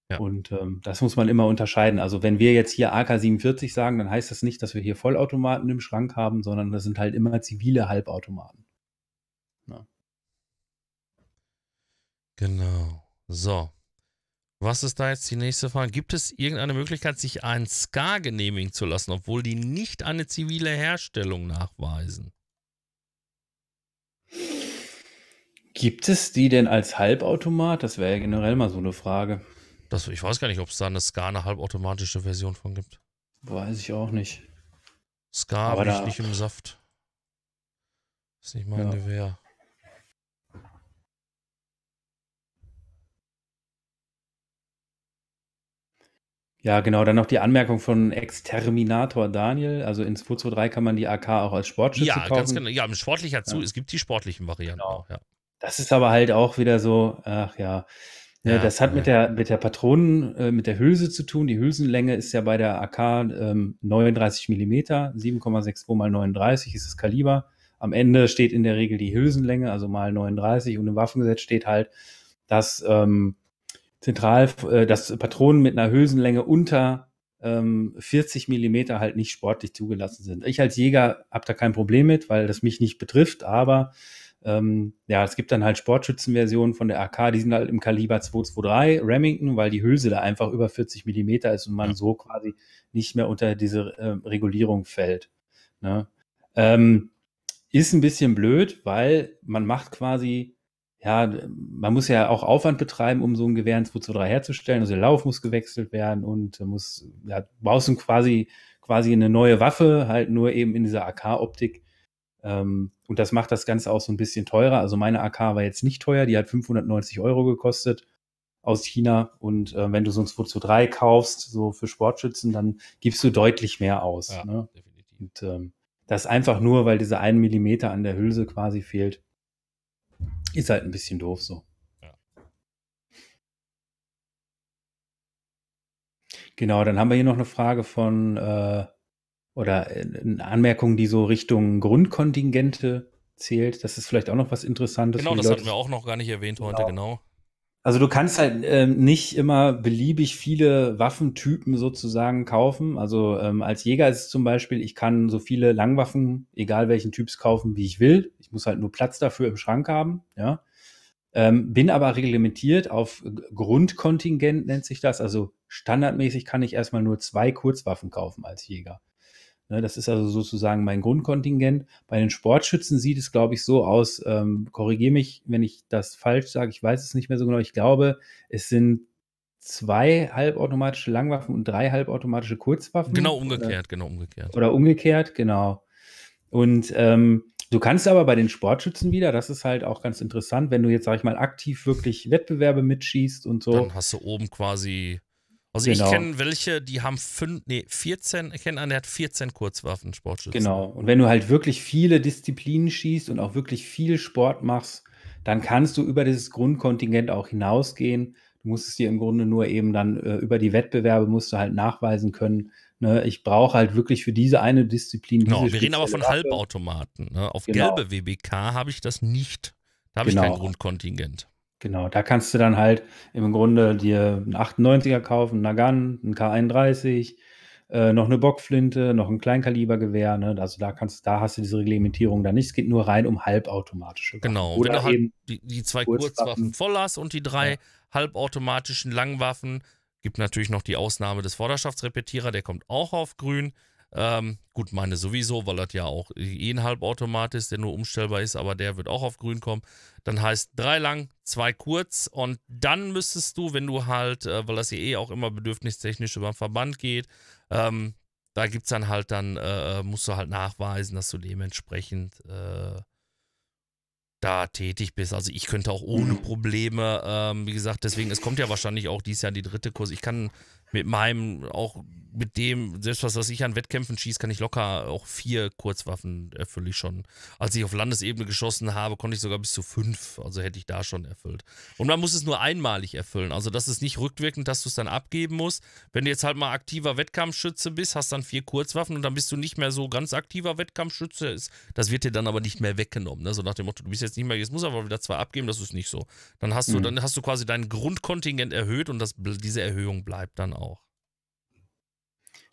Ja. Und ähm, das muss man immer unterscheiden. Also wenn wir jetzt hier AK-47 sagen, dann heißt das nicht, dass wir hier Vollautomaten im Schrank haben, sondern das sind halt immer zivile Halbautomaten. Ja. Ne? Genau. So. Was ist da jetzt die nächste Frage? Gibt es irgendeine Möglichkeit, sich einen SCAR genehmigen zu lassen, obwohl die nicht eine zivile Herstellung nachweisen? Gibt es die denn als Halbautomat? Das wäre ja generell mal so eine Frage. Das, ich weiß gar nicht, ob es da eine Ska eine halbautomatische Version von gibt. Weiß ich auch nicht. Ska habe ich nicht im Saft. Ist nicht mein ja. Gewehr. Ja, genau. Dann noch die Anmerkung von Exterminator Daniel. Also in 223 kann man die AK auch als Sportschütze ja, kaufen. Ja, ganz genau. Ja, im sportlicher ja. zu. Es gibt die sportlichen Varianten genau. auch, ja. Das ist aber halt auch wieder so, ach ja. Ne, ja, das hat ja. mit der, mit der Patronen, äh, mit der Hülse zu tun. Die Hülsenlänge ist ja bei der AK ähm, 39 Millimeter, 7,62 mal 39 ist das Kaliber. Am Ende steht in der Regel die Hülsenlänge, also mal 39. Und im Waffengesetz steht halt, dass ähm, zentral, äh, dass Patronen mit einer Hülsenlänge unter ähm, 40 Millimeter halt nicht sportlich zugelassen sind. Ich als Jäger habe da kein Problem mit, weil das mich nicht betrifft, aber ähm, ja, es gibt dann halt Sportschützenversionen von der AK, die sind halt im Kaliber 223 Remington, weil die Hülse da einfach über 40 Millimeter ist und man so quasi nicht mehr unter diese äh, Regulierung fällt. Ne? Ähm, ist ein bisschen blöd, weil man macht quasi, ja, man muss ja auch Aufwand betreiben, um so ein Gewehr in 223 herzustellen. Also der Lauf muss gewechselt werden und muss, ja, brauchst du quasi, quasi eine neue Waffe, halt nur eben in dieser AK-Optik ähm, und das macht das Ganze auch so ein bisschen teurer. Also meine AK war jetzt nicht teuer, die hat 590 Euro gekostet aus China. Und äh, wenn du sonst wozu drei kaufst, so für Sportschützen, dann gibst du deutlich mehr aus. Ja, ne? Und ähm, das einfach nur, weil diese einen Millimeter an der Hülse quasi fehlt, ist halt ein bisschen doof so. Genau, dann haben wir hier noch eine Frage von äh, oder äh, Anmerkungen, die so Richtung Grundkontingente zählt. Das ist vielleicht auch noch was Interessantes. Genau, das Leute. hatten wir auch noch gar nicht erwähnt genau. heute, genau. Also du kannst halt ähm, nicht immer beliebig viele Waffentypen sozusagen kaufen. Also ähm, als Jäger ist es zum Beispiel, ich kann so viele Langwaffen, egal welchen Typs, kaufen, wie ich will. Ich muss halt nur Platz dafür im Schrank haben, ja. Ähm, bin aber reglementiert auf Grundkontingent nennt sich das. Also standardmäßig kann ich erstmal nur zwei Kurzwaffen kaufen als Jäger. Ne, das ist also sozusagen mein Grundkontingent. Bei den Sportschützen sieht es, glaube ich, so aus. Ähm, Korrigiere mich, wenn ich das falsch sage. Ich weiß es nicht mehr so genau. Ich glaube, es sind zwei halbautomatische Langwaffen und drei halbautomatische Kurzwaffen. Genau umgekehrt, oder, genau umgekehrt. Oder umgekehrt, genau. Und ähm, du kannst aber bei den Sportschützen wieder, das ist halt auch ganz interessant, wenn du jetzt, sag ich mal, aktiv wirklich Wettbewerbe mitschießt und so. Dann hast du oben quasi also genau. ich kenne welche, die haben fünf, nee, 14, ich kenne einen, der hat 14 Kurzwaffen Sportschützen. Genau. Und wenn du halt wirklich viele Disziplinen schießt und auch wirklich viel Sport machst, dann kannst du über dieses Grundkontingent auch hinausgehen. Du musst es dir im Grunde nur eben dann äh, über die Wettbewerbe musst du halt nachweisen können. Ne? Ich brauche halt wirklich für diese eine Disziplin. Genau, diese wir reden aber von Waffe. Halbautomaten. Ne? Auf genau. gelbe WBK habe ich das nicht. Da habe genau. ich kein Grundkontingent. Genau, da kannst du dann halt im Grunde dir einen 98er kaufen, einen Nagan, einen K31, äh, noch eine Bockflinte, noch ein Kleinkalibergewehr. Ne? Also da kannst, da hast du diese Reglementierung dann nicht. Es geht nur rein um halbautomatische. Waffen. Genau. Oder Wenn du halt eben die, die zwei Kurzwaffen voll hast und die drei ja. halbautomatischen Langwaffen. Gibt natürlich noch die Ausnahme des Vorderschaftsrepetierer, der kommt auch auf grün. Ähm, gut, meine sowieso, weil das ja auch eh ein Halbautomat ist, der nur umstellbar ist, aber der wird auch auf grün kommen. Dann heißt drei lang, zwei kurz und dann müsstest du, wenn du halt, äh, weil das ja eh auch immer bedürfnistechnisch über den Verband geht, ähm, da gibt es dann halt dann, äh, äh, musst du halt nachweisen, dass du dementsprechend äh, da tätig bist. Also ich könnte auch ohne mhm. Probleme, ähm, wie gesagt, deswegen, es kommt ja wahrscheinlich auch dieses Jahr die dritte Kurs. Ich kann mit meinem, auch mit dem, selbst was, was ich an Wettkämpfen schieße, kann ich locker auch vier Kurzwaffen erfülle ich schon. Als ich auf Landesebene geschossen habe, konnte ich sogar bis zu fünf. Also hätte ich da schon erfüllt. Und man muss es nur einmalig erfüllen. Also das ist nicht rückwirkend, dass du es dann abgeben musst. Wenn du jetzt halt mal aktiver Wettkampfschütze bist, hast dann vier Kurzwaffen und dann bist du nicht mehr so ganz aktiver Wettkampfschütze. Das wird dir dann aber nicht mehr weggenommen. Ne? So nach dem Motto, du bist jetzt nicht mehr, jetzt muss aber wieder zwei abgeben, das ist nicht so. Dann hast du, mhm. dann hast du quasi dein Grundkontingent erhöht und das, diese Erhöhung bleibt dann auch auch.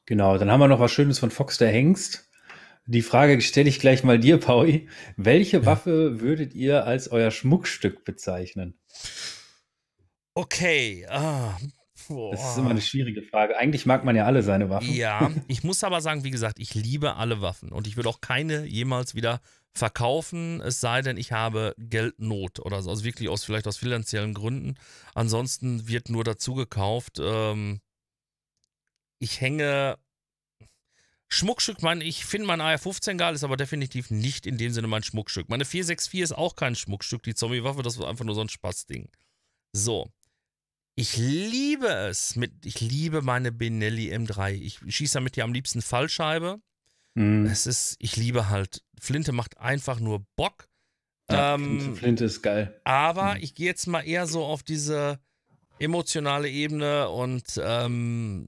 Genau, dann haben wir noch was Schönes von Fox der Hengst. Die Frage stelle ich gleich mal dir, Paui. Welche Waffe würdet ihr als euer Schmuckstück bezeichnen? Okay. Ah, das ist immer eine schwierige Frage. Eigentlich mag man ja alle seine Waffen. Ja, ich muss aber sagen, wie gesagt, ich liebe alle Waffen und ich würde auch keine jemals wieder verkaufen, es sei denn, ich habe Geldnot oder so. Also wirklich aus vielleicht aus finanziellen Gründen. Ansonsten wird nur dazu gekauft. Ähm, ich hänge. Schmuckstück, mein, ich finde mein AR-15 geil, ist aber definitiv nicht in dem Sinne mein Schmuckstück. Meine 464 ist auch kein Schmuckstück, die Zombie-Waffe, das ist einfach nur so ein Spaßding. So. Ich liebe es mit, ich liebe meine Benelli M3. Ich schieße damit ja am liebsten Fallscheibe. Mm. Es ist, ich liebe halt, Flinte macht einfach nur Bock. Ja, ähm, Flinte ist geil. Aber mhm. ich gehe jetzt mal eher so auf diese emotionale Ebene und ähm,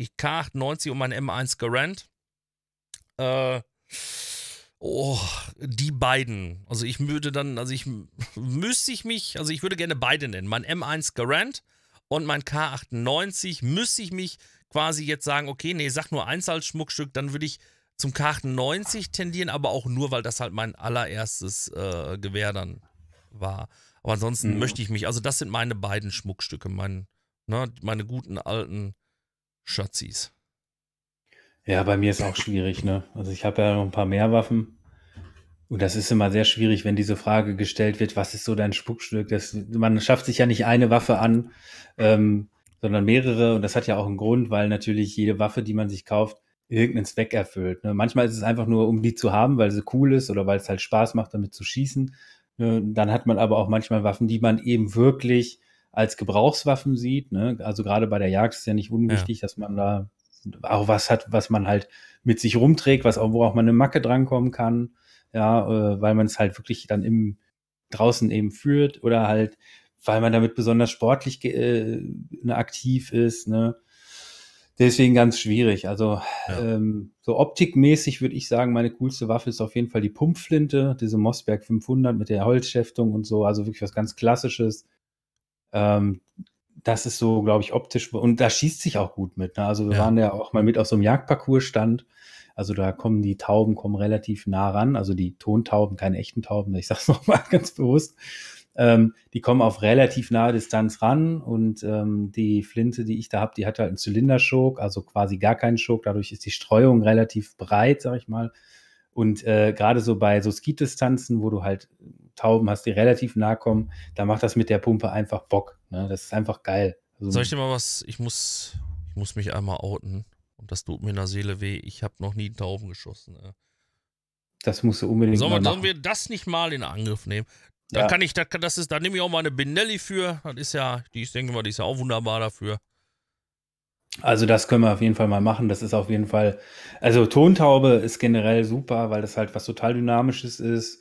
ich K98 und mein M1 Garand. Äh, oh, die beiden. Also ich würde dann, also ich müsste ich mich, also ich würde gerne beide nennen. Mein M1 Garand und mein K98 müsste ich mich quasi jetzt sagen, okay, nee, sag nur eins als Schmuckstück, dann würde ich zum K98 tendieren, aber auch nur, weil das halt mein allererstes äh, Gewehr dann war. Aber ansonsten mhm. möchte ich mich, also das sind meine beiden Schmuckstücke, mein, ne, meine guten alten Schatzis. Ja, bei mir ist auch schwierig, ne? Also ich habe ja noch ein paar mehr Waffen. Und das ist immer sehr schwierig, wenn diese Frage gestellt wird, was ist so dein Spuckstück? Das, man schafft sich ja nicht eine Waffe an, ähm, sondern mehrere. Und das hat ja auch einen Grund, weil natürlich jede Waffe, die man sich kauft, irgendeinen Zweck erfüllt. Ne? Manchmal ist es einfach nur, um die zu haben, weil sie cool ist oder weil es halt Spaß macht, damit zu schießen. Ne? Dann hat man aber auch manchmal Waffen, die man eben wirklich als Gebrauchswaffen sieht. Ne? Also gerade bei der Jagd ist ja nicht unwichtig, ja. dass man da auch was hat, was man halt mit sich rumträgt, was auch, wo auch mal eine Macke drankommen kann, ja, äh, weil man es halt wirklich dann im draußen eben führt oder halt, weil man damit besonders sportlich äh, ne, aktiv ist, ne? Deswegen ganz schwierig. Also ja. ähm, so optikmäßig würde ich sagen, meine coolste Waffe ist auf jeden Fall die Pumpflinte, diese Mossberg 500 mit der Holzschäftung und so. Also wirklich was ganz Klassisches, ähm, das ist so, glaube ich, optisch und da schießt sich auch gut mit. Ne? Also wir ja. waren ja auch mal mit auf so einem Jagdparcours stand. Also da kommen die Tauben kommen relativ nah ran, also die Tontauben, keine echten Tauben, ich sage es [laughs] nochmal ganz bewusst. Ähm, die kommen auf relativ nahe Distanz ran und ähm, die Flinte, die ich da habe, die hat halt einen Zylinderschok, also quasi gar keinen Schok. Dadurch ist die Streuung relativ breit, sag ich mal. Und äh, gerade so bei so Skidistanzen, wo du halt Tauben hast, die relativ nah kommen, da macht das mit der Pumpe einfach Bock. Ne? Das ist einfach geil. Also, Soll ich dir mal was? Ich muss, ich muss mich einmal outen. Und das tut mir in der Seele weh. Ich habe noch nie Tauben geschossen. Ne? Das musst du unbedingt sollen wir, machen. Sollen wir das nicht mal in Angriff nehmen? Da ja. kann ich, da, das ist, da nehme ich auch mal eine Benelli für. Das ist ja, die, ich denke mal, die ist ja auch wunderbar dafür. Also das können wir auf jeden Fall mal machen. Das ist auf jeden Fall, also Tontaube ist generell super, weil das halt was total Dynamisches ist.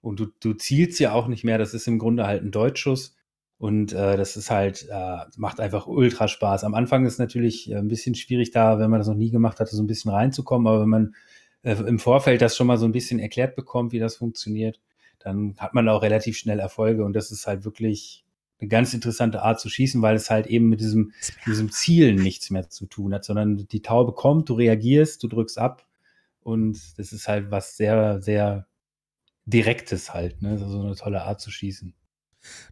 Und du, du zielst ja auch nicht mehr. Das ist im Grunde halt ein Deutschschuss. Und äh, das ist halt, äh, macht einfach ultra Spaß. Am Anfang ist natürlich äh, ein bisschen schwierig da, wenn man das noch nie gemacht hatte, so ein bisschen reinzukommen. Aber wenn man äh, im Vorfeld das schon mal so ein bisschen erklärt bekommt, wie das funktioniert, dann hat man auch relativ schnell Erfolge. Und das ist halt wirklich eine ganz interessante Art zu schießen, weil es halt eben mit diesem, diesem Zielen nichts mehr zu tun hat, sondern die Taube kommt, du reagierst, du drückst ab. Und das ist halt was sehr, sehr Direktes halt, ne? so eine tolle Art zu schießen.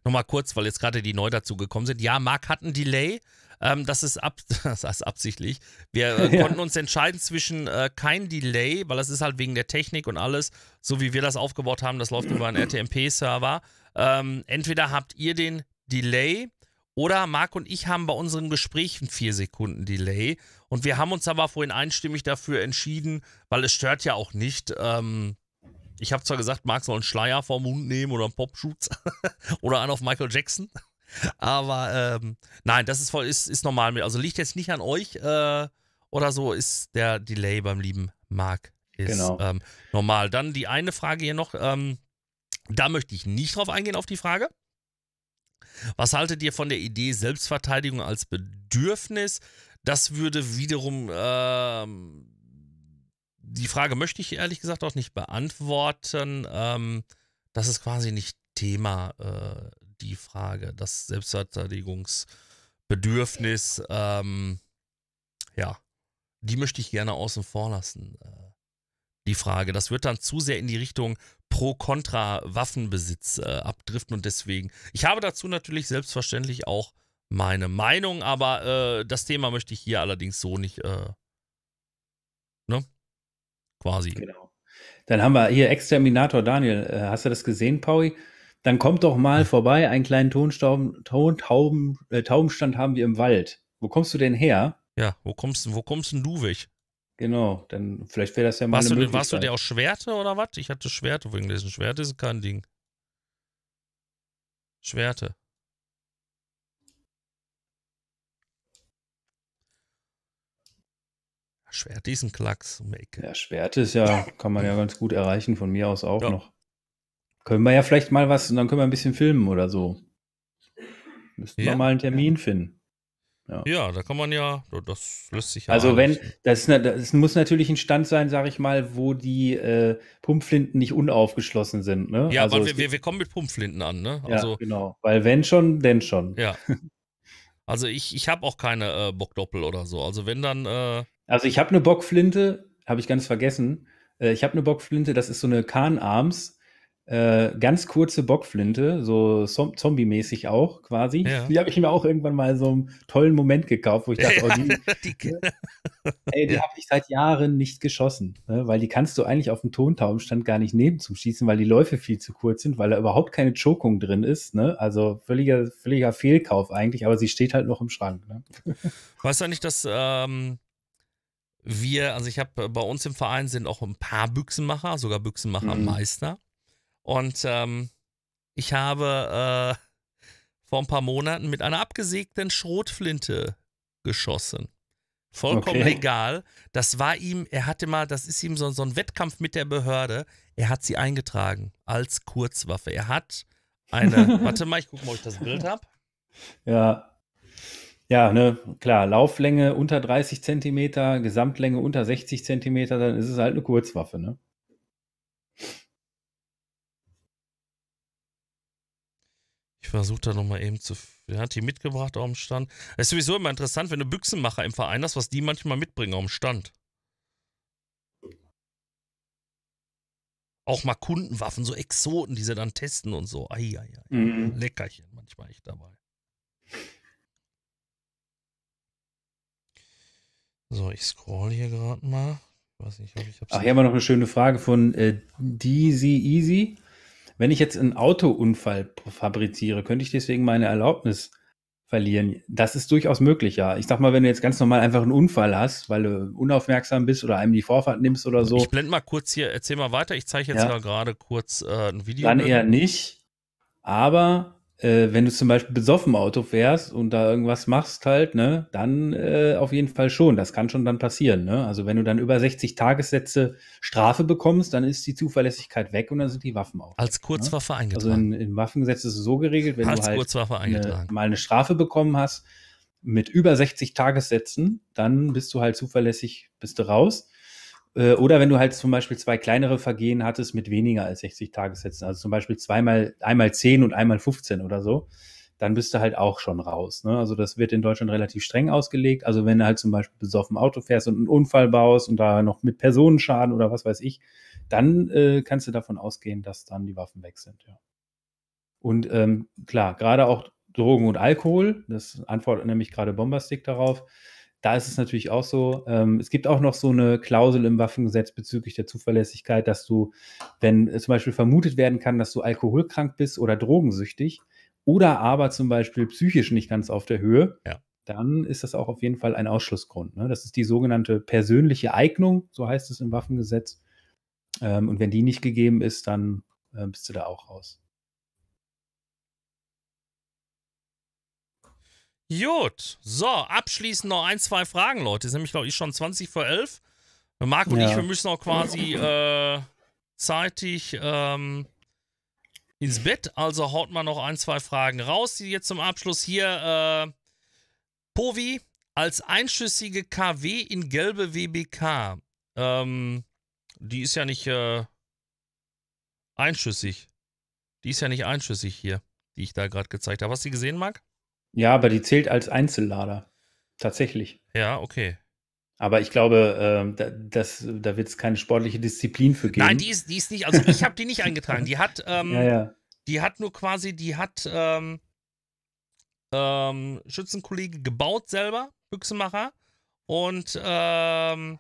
Nochmal kurz, weil jetzt gerade die neu dazu gekommen sind. Ja, Marc hat ein Delay. Ähm, das, ist ab, [laughs] das ist absichtlich. Wir äh, [laughs] ja. konnten uns entscheiden zwischen äh, kein Delay, weil das ist halt wegen der Technik und alles, so wie wir das aufgebaut haben, das läuft über einen RTMP-Server. Ähm, entweder habt ihr den Delay oder Marc und ich haben bei unserem Gespräch einen 4 Sekunden Delay. Und wir haben uns aber vorhin einstimmig dafür entschieden, weil es stört ja auch nicht. Ähm, ich habe zwar gesagt, Marc soll einen Schleier vom Mund nehmen oder einen Popschutz [laughs] oder einen auf Michael Jackson. Aber ähm, nein, das ist voll, ist, ist normal mit. Also liegt jetzt nicht an euch äh, oder so, ist der Delay beim lieben Marc. Ist genau. ähm, normal. Dann die eine Frage hier noch. Ähm, da möchte ich nicht drauf eingehen, auf die Frage. Was haltet ihr von der Idee Selbstverteidigung als Bedürfnis? Das würde wiederum ähm, die Frage möchte ich ehrlich gesagt auch nicht beantworten. Ähm, das ist quasi nicht Thema, äh, die Frage. Das Selbstverteidigungsbedürfnis, ähm, ja, die möchte ich gerne außen vor lassen. Äh, die Frage. Das wird dann zu sehr in die Richtung Pro-Kontra-Waffenbesitz äh, abdriften und deswegen. Ich habe dazu natürlich selbstverständlich auch meine Meinung, aber äh, das Thema möchte ich hier allerdings so nicht äh, quasi. Genau. Dann haben wir hier Exterminator Daniel. Äh, hast du das gesehen, Paui? Dann kommt doch mal hm. vorbei. Einen kleinen Tonstaub, Tauben, äh, Taubenstand haben wir im Wald. Wo kommst du denn her? Ja, wo kommst, wo kommst denn du weg? Genau, dann vielleicht wäre das ja mal warst eine du, denn, Warst du der aus Schwerte oder was? Ich hatte Schwerte wegen dessen. Schwerte ist kein Ding. Schwerte. Schwert diesen Klacks um die Ecke. Ja, Schwert ist ja, kann man ja ganz gut erreichen, von mir aus auch ja. noch. Können wir ja vielleicht mal was, und dann können wir ein bisschen filmen oder so. Müssten ja. wir mal einen Termin finden. Ja. ja. da kann man ja, das lässt sich ja Also wenn, das, das, muss natürlich ein Stand sein, sag ich mal, wo die äh, Pumpflinten nicht unaufgeschlossen sind. Ne? Ja, also aber wir, wir, wir, kommen mit Pumpflinten an, ne? Also, ja, genau. Weil wenn schon, denn schon. Ja. Also ich, ich habe auch keine äh, Bockdoppel oder so. Also wenn dann äh, also ich habe eine Bockflinte, habe ich ganz vergessen. Äh, ich habe eine Bockflinte, das ist so eine Kahn Arms. Äh, ganz kurze Bockflinte, so zombie-mäßig auch quasi. Ja. Die habe ich mir auch irgendwann mal so einen tollen Moment gekauft, wo ich dachte, oh, ja, oh, die, [laughs] die, [laughs] ey, die ja. habe ich seit Jahren nicht geschossen, ne? weil die kannst du eigentlich auf dem Tontaubenstand gar nicht nehmen zum Schießen, weil die Läufe viel zu kurz sind, weil da überhaupt keine Chokung drin ist. Ne? Also völliger, völliger Fehlkauf eigentlich, aber sie steht halt noch im Schrank. Ne? Weißt du nicht, dass ähm, wir, also ich habe äh, bei uns im Verein sind auch ein paar Büchsenmacher, sogar Büchsenmachermeister. Mhm. Und ähm, ich habe äh, vor ein paar Monaten mit einer abgesägten Schrotflinte geschossen. Vollkommen okay. egal. Das war ihm, er hatte mal, das ist ihm so, so ein Wettkampf mit der Behörde. Er hat sie eingetragen als Kurzwaffe. Er hat eine, [laughs] warte mal, ich gucke mal, ob ich das Bild habe. Ja, ja, ne, klar, Lauflänge unter 30 Zentimeter, Gesamtlänge unter 60 Zentimeter, dann ist es halt eine Kurzwaffe, ne? Ich versuche da nochmal eben zu. Wer hat die mitgebracht auf dem Stand? Das ist sowieso immer interessant, wenn du Büchsenmacher im Verein hast, was die manchmal mitbringen auf dem Stand. Auch mal Kundenwaffen, so Exoten, die sie dann testen und so. Eieiei. Mhm. Leckerchen manchmal echt dabei. So, ich scroll hier gerade mal. Ich weiß nicht, ob ich Ach, hier haben wir noch eine schöne Frage von äh, Deasy Easy. Wenn ich jetzt einen Autounfall fabriziere, könnte ich deswegen meine Erlaubnis verlieren? Das ist durchaus möglich, ja. Ich sag mal, wenn du jetzt ganz normal einfach einen Unfall hast, weil du unaufmerksam bist oder einem die Vorfahrt nimmst oder so. Ich blende mal kurz hier, erzähl mal weiter. Ich zeige jetzt ja. gerade kurz äh, ein Video. Dann eher nicht. Aber äh, wenn du zum Beispiel besoffen Auto fährst und da irgendwas machst halt, ne, dann äh, auf jeden Fall schon. Das kann schon dann passieren. Ne? Also wenn du dann über 60 Tagessätze Strafe bekommst, dann ist die Zuverlässigkeit weg und dann sind die Waffen auch. Als ne? Kurzwaffe ne? eingetragen. Also in, im Waffengesetz ist es so geregelt, wenn Als du halt äh, eine, mal eine Strafe bekommen hast mit über 60 Tagessätzen, dann bist du halt zuverlässig, bist du raus. Äh, oder wenn du halt zum Beispiel zwei kleinere Vergehen hattest mit weniger als 60 Tagessätzen, also zum Beispiel zweimal, einmal 10 und einmal 15 oder so, dann bist du halt auch schon raus. Ne? Also das wird in Deutschland relativ streng ausgelegt. Also wenn du halt zum Beispiel besoffen Auto fährst und einen Unfall baust und da noch mit Personenschaden oder was weiß ich, dann äh, kannst du davon ausgehen, dass dann die Waffen weg sind. Ja. Und ähm, klar, gerade auch Drogen und Alkohol, das antwortet nämlich gerade Bomberstick darauf, da ist es natürlich auch so. Ähm, es gibt auch noch so eine Klausel im Waffengesetz bezüglich der Zuverlässigkeit, dass du, wenn zum Beispiel vermutet werden kann, dass du alkoholkrank bist oder drogensüchtig oder aber zum Beispiel psychisch nicht ganz auf der Höhe, ja. dann ist das auch auf jeden Fall ein Ausschlussgrund. Ne? Das ist die sogenannte persönliche Eignung, so heißt es im Waffengesetz. Ähm, und wenn die nicht gegeben ist, dann äh, bist du da auch raus. Gut, so, abschließend noch ein, zwei Fragen, Leute. Es ist nämlich, glaube ich, schon 20 vor 11. Marc und ja. ich, wir müssen auch quasi äh, zeitig ähm, ins Bett. Also haut mal noch ein, zwei Fragen raus, die jetzt zum Abschluss hier. Äh, Povi, als einschüssige KW in gelbe WBK. Ähm, die ist ja nicht äh, einschüssig. Die ist ja nicht einschüssig hier, die ich da gerade gezeigt habe. Hast du die gesehen, Marc? Ja, aber die zählt als Einzellader. Tatsächlich. Ja, okay. Aber ich glaube, äh, da, das, da wird es keine sportliche Disziplin für geben. Nein, die ist, die ist nicht, also ich habe die nicht eingetragen. Die hat, [laughs] ähm, ja, ja. die hat nur quasi, die hat ähm, ähm, Schützenkollege gebaut selber, Büchsenmacher. Und ähm,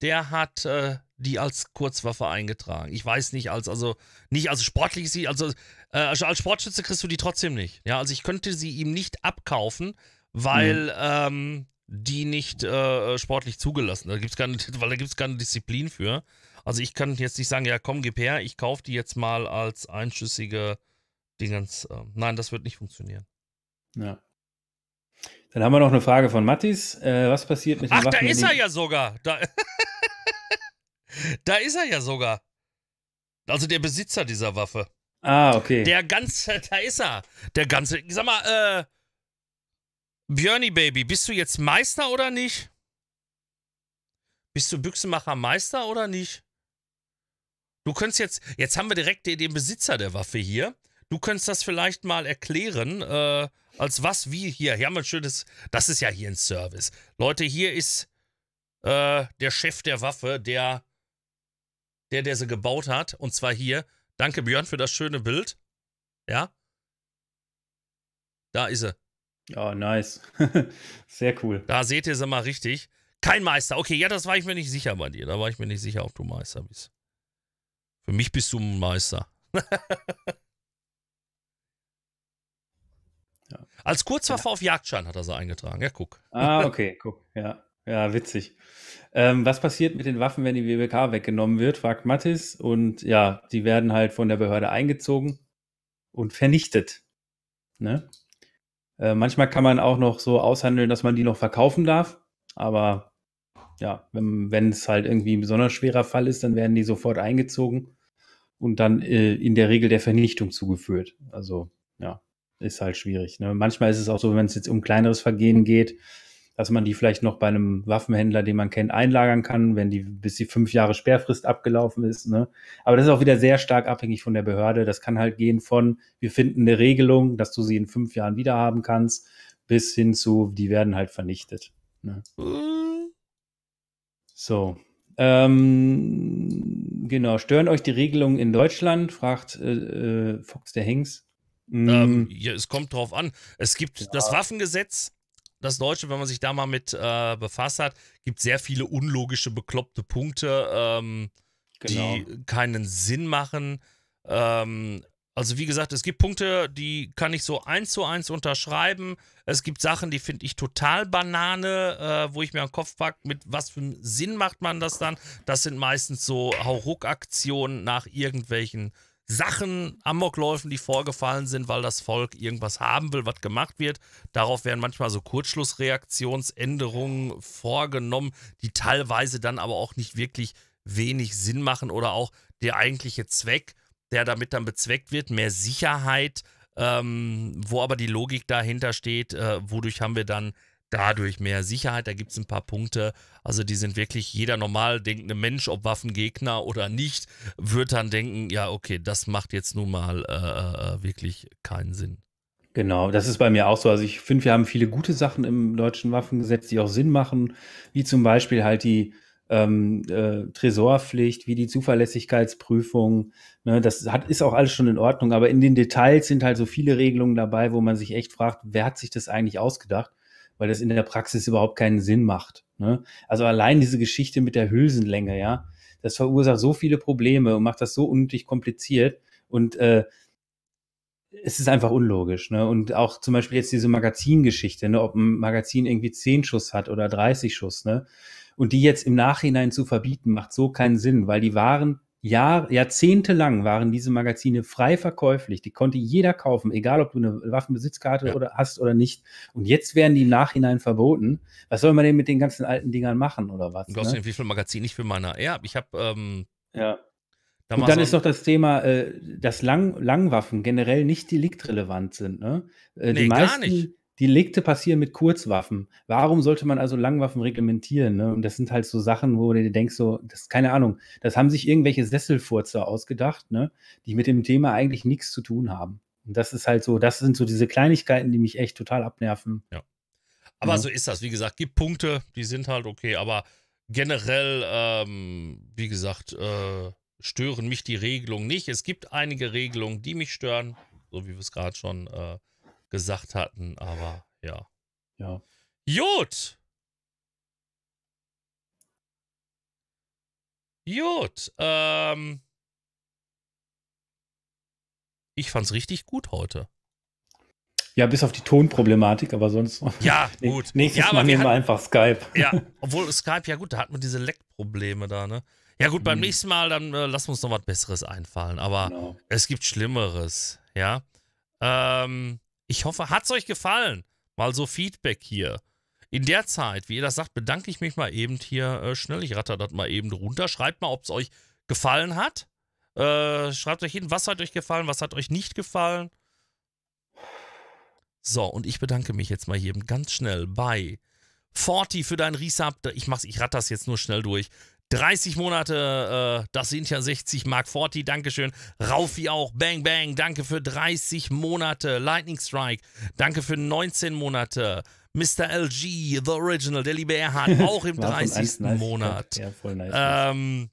der hat äh, die als Kurzwaffe eingetragen. Ich weiß nicht, als, also, nicht als sportlich sie, also, äh, als Sportschütze kriegst du die trotzdem nicht. Ja, also ich könnte sie ihm nicht abkaufen, weil, mhm. ähm, die nicht äh, sportlich zugelassen. Da gibt's keine, [laughs] weil da gibt es keine Disziplin für. Also ich kann jetzt nicht sagen, ja komm, gib her, ich kaufe die jetzt mal als einschüssige Dingens. Ähm, nein, das wird nicht funktionieren. Ja. Dann haben wir noch eine Frage von Mattis. Äh, was passiert mit den Ach, Waffen? Ach, da ist er ja sogar. Da [laughs] Da ist er ja sogar. Also der Besitzer dieser Waffe. Ah, okay. Der ganze, [laughs] da ist er. Der ganze, sag mal, äh, Björni Baby, bist du jetzt Meister oder nicht? Bist du Büchsenmacher Meister oder nicht? Du könntest jetzt, jetzt haben wir direkt den, den Besitzer der Waffe hier. Du könntest das vielleicht mal erklären, äh, als was wie hier, hier haben wir ein schönes, das ist ja hier ein Service. Leute, hier ist äh, der Chef der Waffe, der der, der sie gebaut hat. Und zwar hier. Danke, Björn, für das schöne Bild. Ja. Da ist sie. Ja, oh, nice. [laughs] Sehr cool. Da seht ihr sie mal richtig. Kein Meister. Okay, ja, das war ich mir nicht sicher bei dir. Da war ich mir nicht sicher, ob du Meister bist. Für mich bist du ein Meister. [laughs] ja. Als Kurzwaffe ja. auf Jagdschein hat er sie eingetragen. Ja, guck. Ah, okay, guck. Ja. Ja, witzig. Ähm, was passiert mit den Waffen, wenn die WBK weggenommen wird, fragt Mathis. Und ja, die werden halt von der Behörde eingezogen und vernichtet. Ne? Äh, manchmal kann man auch noch so aushandeln, dass man die noch verkaufen darf. Aber ja, wenn es halt irgendwie ein besonders schwerer Fall ist, dann werden die sofort eingezogen und dann äh, in der Regel der Vernichtung zugeführt. Also ja, ist halt schwierig. Ne? Manchmal ist es auch so, wenn es jetzt um kleineres Vergehen geht, dass man die vielleicht noch bei einem Waffenhändler, den man kennt, einlagern kann, wenn die bis die fünf Jahre Sperrfrist abgelaufen ist. Ne? Aber das ist auch wieder sehr stark abhängig von der Behörde. Das kann halt gehen von, wir finden eine Regelung, dass du sie in fünf Jahren wieder haben kannst, bis hin zu, die werden halt vernichtet. Ne? So. Ähm, genau, stören euch die Regelungen in Deutschland? fragt äh, äh Fox der Hengst. Ähm, mm. ja, es kommt drauf an. Es gibt ja. das Waffengesetz, das Deutsche, wenn man sich da mal mit äh, befasst hat, gibt sehr viele unlogische, bekloppte Punkte, ähm, genau. die keinen Sinn machen. Ähm, also wie gesagt, es gibt Punkte, die kann ich so eins zu eins unterschreiben. Es gibt Sachen, die finde ich total Banane, äh, wo ich mir am Kopf packe, mit was für Sinn macht man das dann? Das sind meistens so Hauruck-Aktionen nach irgendwelchen Sachen, Amokläufen, die vorgefallen sind, weil das Volk irgendwas haben will, was gemacht wird. Darauf werden manchmal so Kurzschlussreaktionsänderungen vorgenommen, die teilweise dann aber auch nicht wirklich wenig Sinn machen oder auch der eigentliche Zweck, der damit dann bezweckt wird, mehr Sicherheit, ähm, wo aber die Logik dahinter steht, äh, wodurch haben wir dann dadurch mehr Sicherheit. Da gibt es ein paar Punkte. Also die sind wirklich jeder normal denkende Mensch, ob Waffengegner oder nicht, wird dann denken, ja, okay, das macht jetzt nun mal äh, äh, äh, wirklich keinen Sinn. Genau, das ist bei mir auch so. Also ich finde, wir haben viele gute Sachen im deutschen Waffengesetz, die auch Sinn machen, wie zum Beispiel halt die ähm, äh, Tresorpflicht, wie die Zuverlässigkeitsprüfung. Ne, das hat, ist auch alles schon in Ordnung, aber in den Details sind halt so viele Regelungen dabei, wo man sich echt fragt, wer hat sich das eigentlich ausgedacht? weil das in der Praxis überhaupt keinen Sinn macht. Ne? Also allein diese Geschichte mit der Hülsenlänge, ja, das verursacht so viele Probleme und macht das so unnötig kompliziert und äh, es ist einfach unlogisch. Ne? Und auch zum Beispiel jetzt diese Magazingeschichte, ne? ob ein Magazin irgendwie 10 Schuss hat oder 30 Schuss, ne? Und die jetzt im Nachhinein zu verbieten, macht so keinen Sinn, weil die Waren Jahr, jahrzehntelang waren diese Magazine frei verkäuflich. Die konnte jeder kaufen, egal ob du eine Waffenbesitzkarte ja. oder hast oder nicht. Und jetzt werden die im Nachhinein verboten. Was soll man denn mit den ganzen alten Dingern machen oder was? Du glaubst ne? nicht, wie viel Magazin ich für meine Ja, Ich habe. Ähm, ja. Da Und dann so ist doch das Thema, äh, dass Lang Langwaffen generell nicht deliktrelevant sind. Ne? Äh, nee, meisten, gar nicht Delikte passieren mit Kurzwaffen. Warum sollte man also Langwaffen reglementieren? Ne? Und das sind halt so Sachen, wo du dir denkst, so, das keine Ahnung, das haben sich irgendwelche Sesselfurzer ausgedacht, ne? die mit dem Thema eigentlich nichts zu tun haben. Und das ist halt so, das sind so diese Kleinigkeiten, die mich echt total abnerven. Ja. Aber ja. so ist das. Wie gesagt, gibt Punkte, die sind halt okay, aber generell, ähm, wie gesagt, äh, stören mich die Regelungen nicht. Es gibt einige Regelungen, die mich stören, so wie wir es gerade schon äh, gesagt hatten, aber ja. Ja. Jod! Jod, ähm. Ich fand's richtig gut heute. Ja, bis auf die Tonproblematik, aber sonst. [laughs] Ja, [laughs] gut. Nächstes ja, Mal nehmen wir einfach Skype. Ja, [laughs] obwohl Skype, ja gut, da hatten wir diese Leck-Probleme da, ne? Ja, gut, beim mhm. nächsten Mal, dann äh, lassen wir uns noch was Besseres einfallen, aber genau. es gibt Schlimmeres, ja? Ähm, ich hoffe, hat es euch gefallen. Mal so Feedback hier. In der Zeit, wie ihr das sagt, bedanke ich mich mal eben hier äh, schnell. Ich ratter das mal eben runter. Schreibt mal, ob es euch gefallen hat. Äh, schreibt euch hin, was hat euch gefallen, was hat euch nicht gefallen. So, und ich bedanke mich jetzt mal hier ganz schnell bei Forti für dein Resub. Ich ich ratter das jetzt nur schnell durch. 30 Monate, äh, das sind ja 60 Mark 40, Dankeschön. Raufi auch, Bang Bang, danke für 30 Monate. Lightning Strike, danke für 19 Monate. Mr. LG, The Original, der liebe Erhard, [laughs] auch im 30. Monat. Ja, voll nice. Ähm,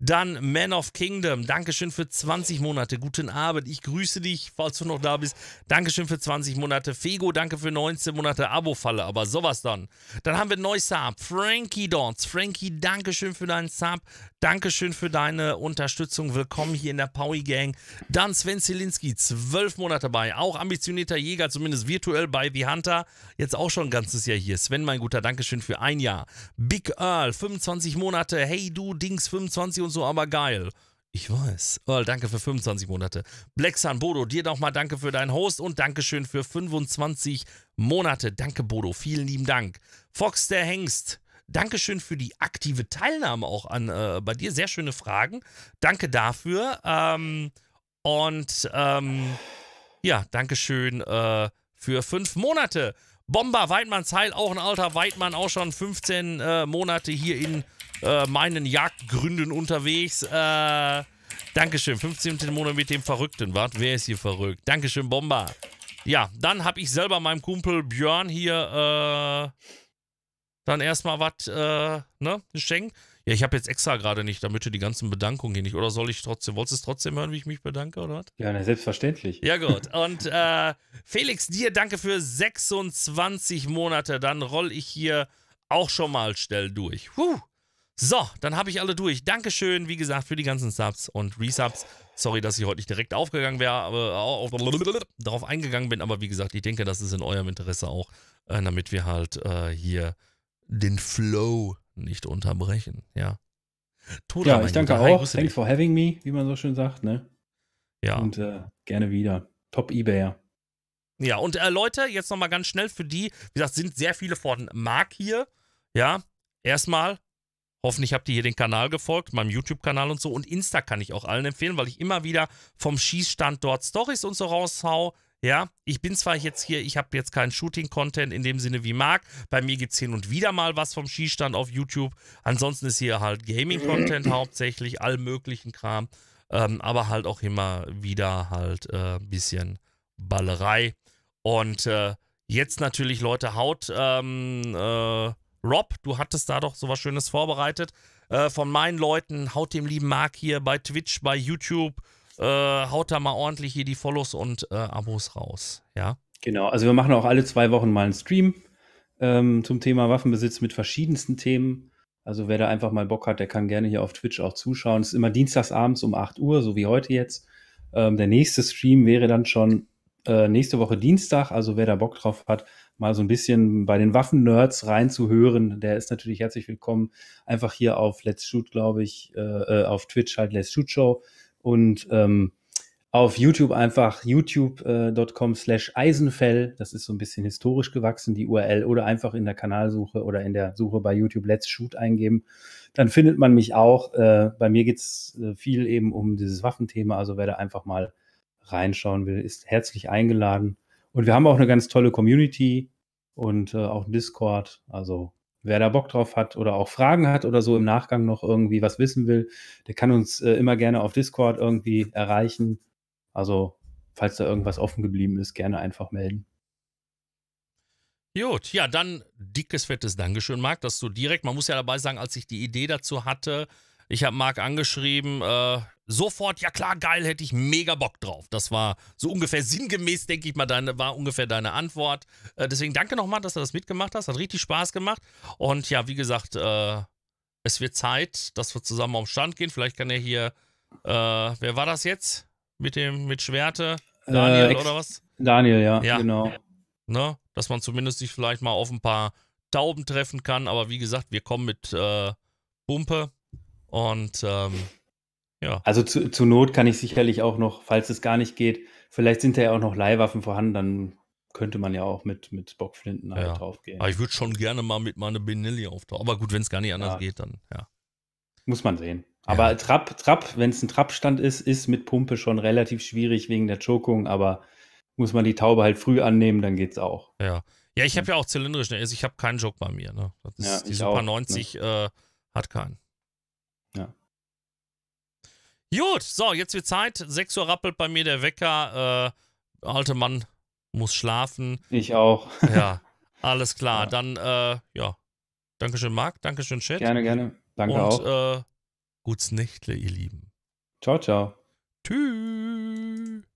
dann Man of Kingdom, Dankeschön für 20 Monate. Guten Abend, ich grüße dich, falls du noch da bist. Dankeschön für 20 Monate. Fego, danke für 19 Monate. Abo-Falle, aber sowas dann. Dann haben wir neues Sub. Frankie Dons. Frankie, Dankeschön für deinen Sub. Dankeschön für deine Unterstützung. Willkommen hier in der Paui Gang. Dann Sven Zielinski, 12 Monate dabei. Auch ambitionierter Jäger, zumindest virtuell bei The Hunter. Jetzt auch schon ein ganzes Jahr hier. Sven, mein guter, Dankeschön für ein Jahr. Big Earl, 25 Monate. Hey du, Dings, 25 und und so, aber geil. Ich weiß. Oh, danke für 25 Monate. Black Sun Bodo, dir nochmal danke für deinen Host und Dankeschön für 25 Monate. Danke, Bodo. Vielen lieben Dank. Fox der Hengst. Dankeschön für die aktive Teilnahme auch an äh, bei dir. Sehr schöne Fragen. Danke dafür. Ähm, und ähm, ja, Dankeschön äh, für fünf Monate. Bomber Weidmanns Heil, auch ein alter Weidmann, auch schon 15 äh, Monate hier in äh, meinen Jagdgründen unterwegs. Äh, Dankeschön. 15. Monat mit dem Verrückten. Wart, wer ist hier verrückt? Dankeschön, Bomber. Ja, dann habe ich selber meinem Kumpel Björn hier äh, dann erstmal was äh, ne, geschenkt. Ja, ich habe jetzt extra gerade nicht, damit du die ganzen Bedankungen hier nicht. Oder soll ich trotzdem, wolltest du es trotzdem hören, wie ich mich bedanke, oder was? Ja, na, selbstverständlich. Ja, gut. Und äh, Felix, dir danke für 26 Monate. Dann roll ich hier auch schon mal schnell durch. Puh. So, dann habe ich alle durch. Dankeschön, wie gesagt, für die ganzen Subs und Resubs. Sorry, dass ich heute nicht direkt aufgegangen wäre, aber auf, darauf eingegangen bin. Aber wie gesagt, ich denke, das ist in eurem Interesse auch, äh, damit wir halt äh, hier den Flow nicht unterbrechen. Ja. Toda, ja, ich danke Guter. auch. Hi, Thanks for having me, wie man so schön sagt, ne? Ja. Und äh, gerne wieder. Top Ebayer. Ja, und äh, Leute, jetzt nochmal ganz schnell für die, wie gesagt, sind sehr viele von Mark hier. Ja, erstmal Hoffentlich habt ihr hier den Kanal gefolgt, meinem YouTube-Kanal und so. Und Insta kann ich auch allen empfehlen, weil ich immer wieder vom Schießstand dort Stories und so raushau. Ja, ich bin zwar jetzt hier, ich habe jetzt keinen Shooting-Content in dem Sinne wie Marc. Bei mir gibt es hin und wieder mal was vom Schießstand auf YouTube. Ansonsten ist hier halt Gaming-Content mhm. hauptsächlich, all möglichen Kram. Ähm, aber halt auch immer wieder halt ein äh, bisschen Ballerei. Und äh, jetzt natürlich, Leute, haut ähm, äh, Rob, du hattest da doch sowas Schönes vorbereitet. Äh, von meinen Leuten, haut dem lieben Marc hier bei Twitch, bei YouTube, äh, haut da mal ordentlich hier die Follows und äh, Abos raus. Ja. Genau, also wir machen auch alle zwei Wochen mal einen Stream ähm, zum Thema Waffenbesitz mit verschiedensten Themen. Also wer da einfach mal Bock hat, der kann gerne hier auf Twitch auch zuschauen. Es ist immer dienstagsabends um 8 Uhr, so wie heute jetzt. Ähm, der nächste Stream wäre dann schon äh, nächste Woche Dienstag. Also wer da Bock drauf hat, mal so ein bisschen bei den Waffen-Nerds reinzuhören, der ist natürlich herzlich willkommen. Einfach hier auf Let's Shoot, glaube ich, äh, äh, auf Twitch halt Let's Shoot Show und ähm, auf YouTube einfach youtube.com slash Eisenfell. Das ist so ein bisschen historisch gewachsen, die URL. Oder einfach in der Kanalsuche oder in der Suche bei YouTube Let's Shoot eingeben. Dann findet man mich auch. Äh, bei mir geht es äh, viel eben um dieses Waffenthema. Also wer da einfach mal reinschauen will, ist herzlich eingeladen. Und wir haben auch eine ganz tolle Community und äh, auch einen Discord. Also wer da Bock drauf hat oder auch Fragen hat oder so im Nachgang noch irgendwie was wissen will, der kann uns äh, immer gerne auf Discord irgendwie erreichen. Also falls da irgendwas offen geblieben ist, gerne einfach melden. Gut, ja, dann dickes, fettes Dankeschön, Marc, dass du direkt, man muss ja dabei sagen, als ich die Idee dazu hatte, ich habe Marc angeschrieben, äh, sofort, ja klar, geil, hätte ich mega Bock drauf. Das war so ungefähr sinngemäß, denke ich mal, deine, war ungefähr deine Antwort. Äh, deswegen danke nochmal, dass du das mitgemacht hast. Hat richtig Spaß gemacht. Und ja, wie gesagt, äh, es wird Zeit, dass wir zusammen auf den Stand gehen. Vielleicht kann er hier, äh, wer war das jetzt? Mit dem, mit Schwerte? Äh, Daniel oder was? Daniel, ja, ja. genau. Ne? Dass man zumindest sich vielleicht mal auf ein paar Tauben treffen kann. Aber wie gesagt, wir kommen mit Bumpe äh, und ähm, ja. Also zu, zur Not kann ich sicherlich auch noch, falls es gar nicht geht, vielleicht sind da ja auch noch Leihwaffen vorhanden, dann könnte man ja auch mit, mit Bockflinten halt ja. draufgehen. Aber ich würde schon gerne mal mit meiner Benelli auftauchen. Aber gut, wenn es gar nicht anders ja. geht, dann ja. Muss man sehen. Aber ja. Trapp, Trapp wenn es ein Trappstand ist, ist mit Pumpe schon relativ schwierig wegen der Chokung, aber muss man die Taube halt früh annehmen, dann geht's auch. Ja. Ja, ich habe ja auch zylindrisch, ne, also ich habe keinen Joke bei mir. Ne? Ist, die Super auch, 90 ne? äh, hat keinen. Ja. Gut, so, jetzt wird Zeit. 6 Uhr rappelt bei mir der Wecker. Äh, alter Mann muss schlafen. Ich auch. [laughs] ja, alles klar. Ja. Dann, äh, ja. Dankeschön, Marc. Dankeschön, Chat. Gerne, gerne. Danke Und, auch. Äh, gut's Nächtle, ihr Lieben. Ciao, ciao. Tschüss.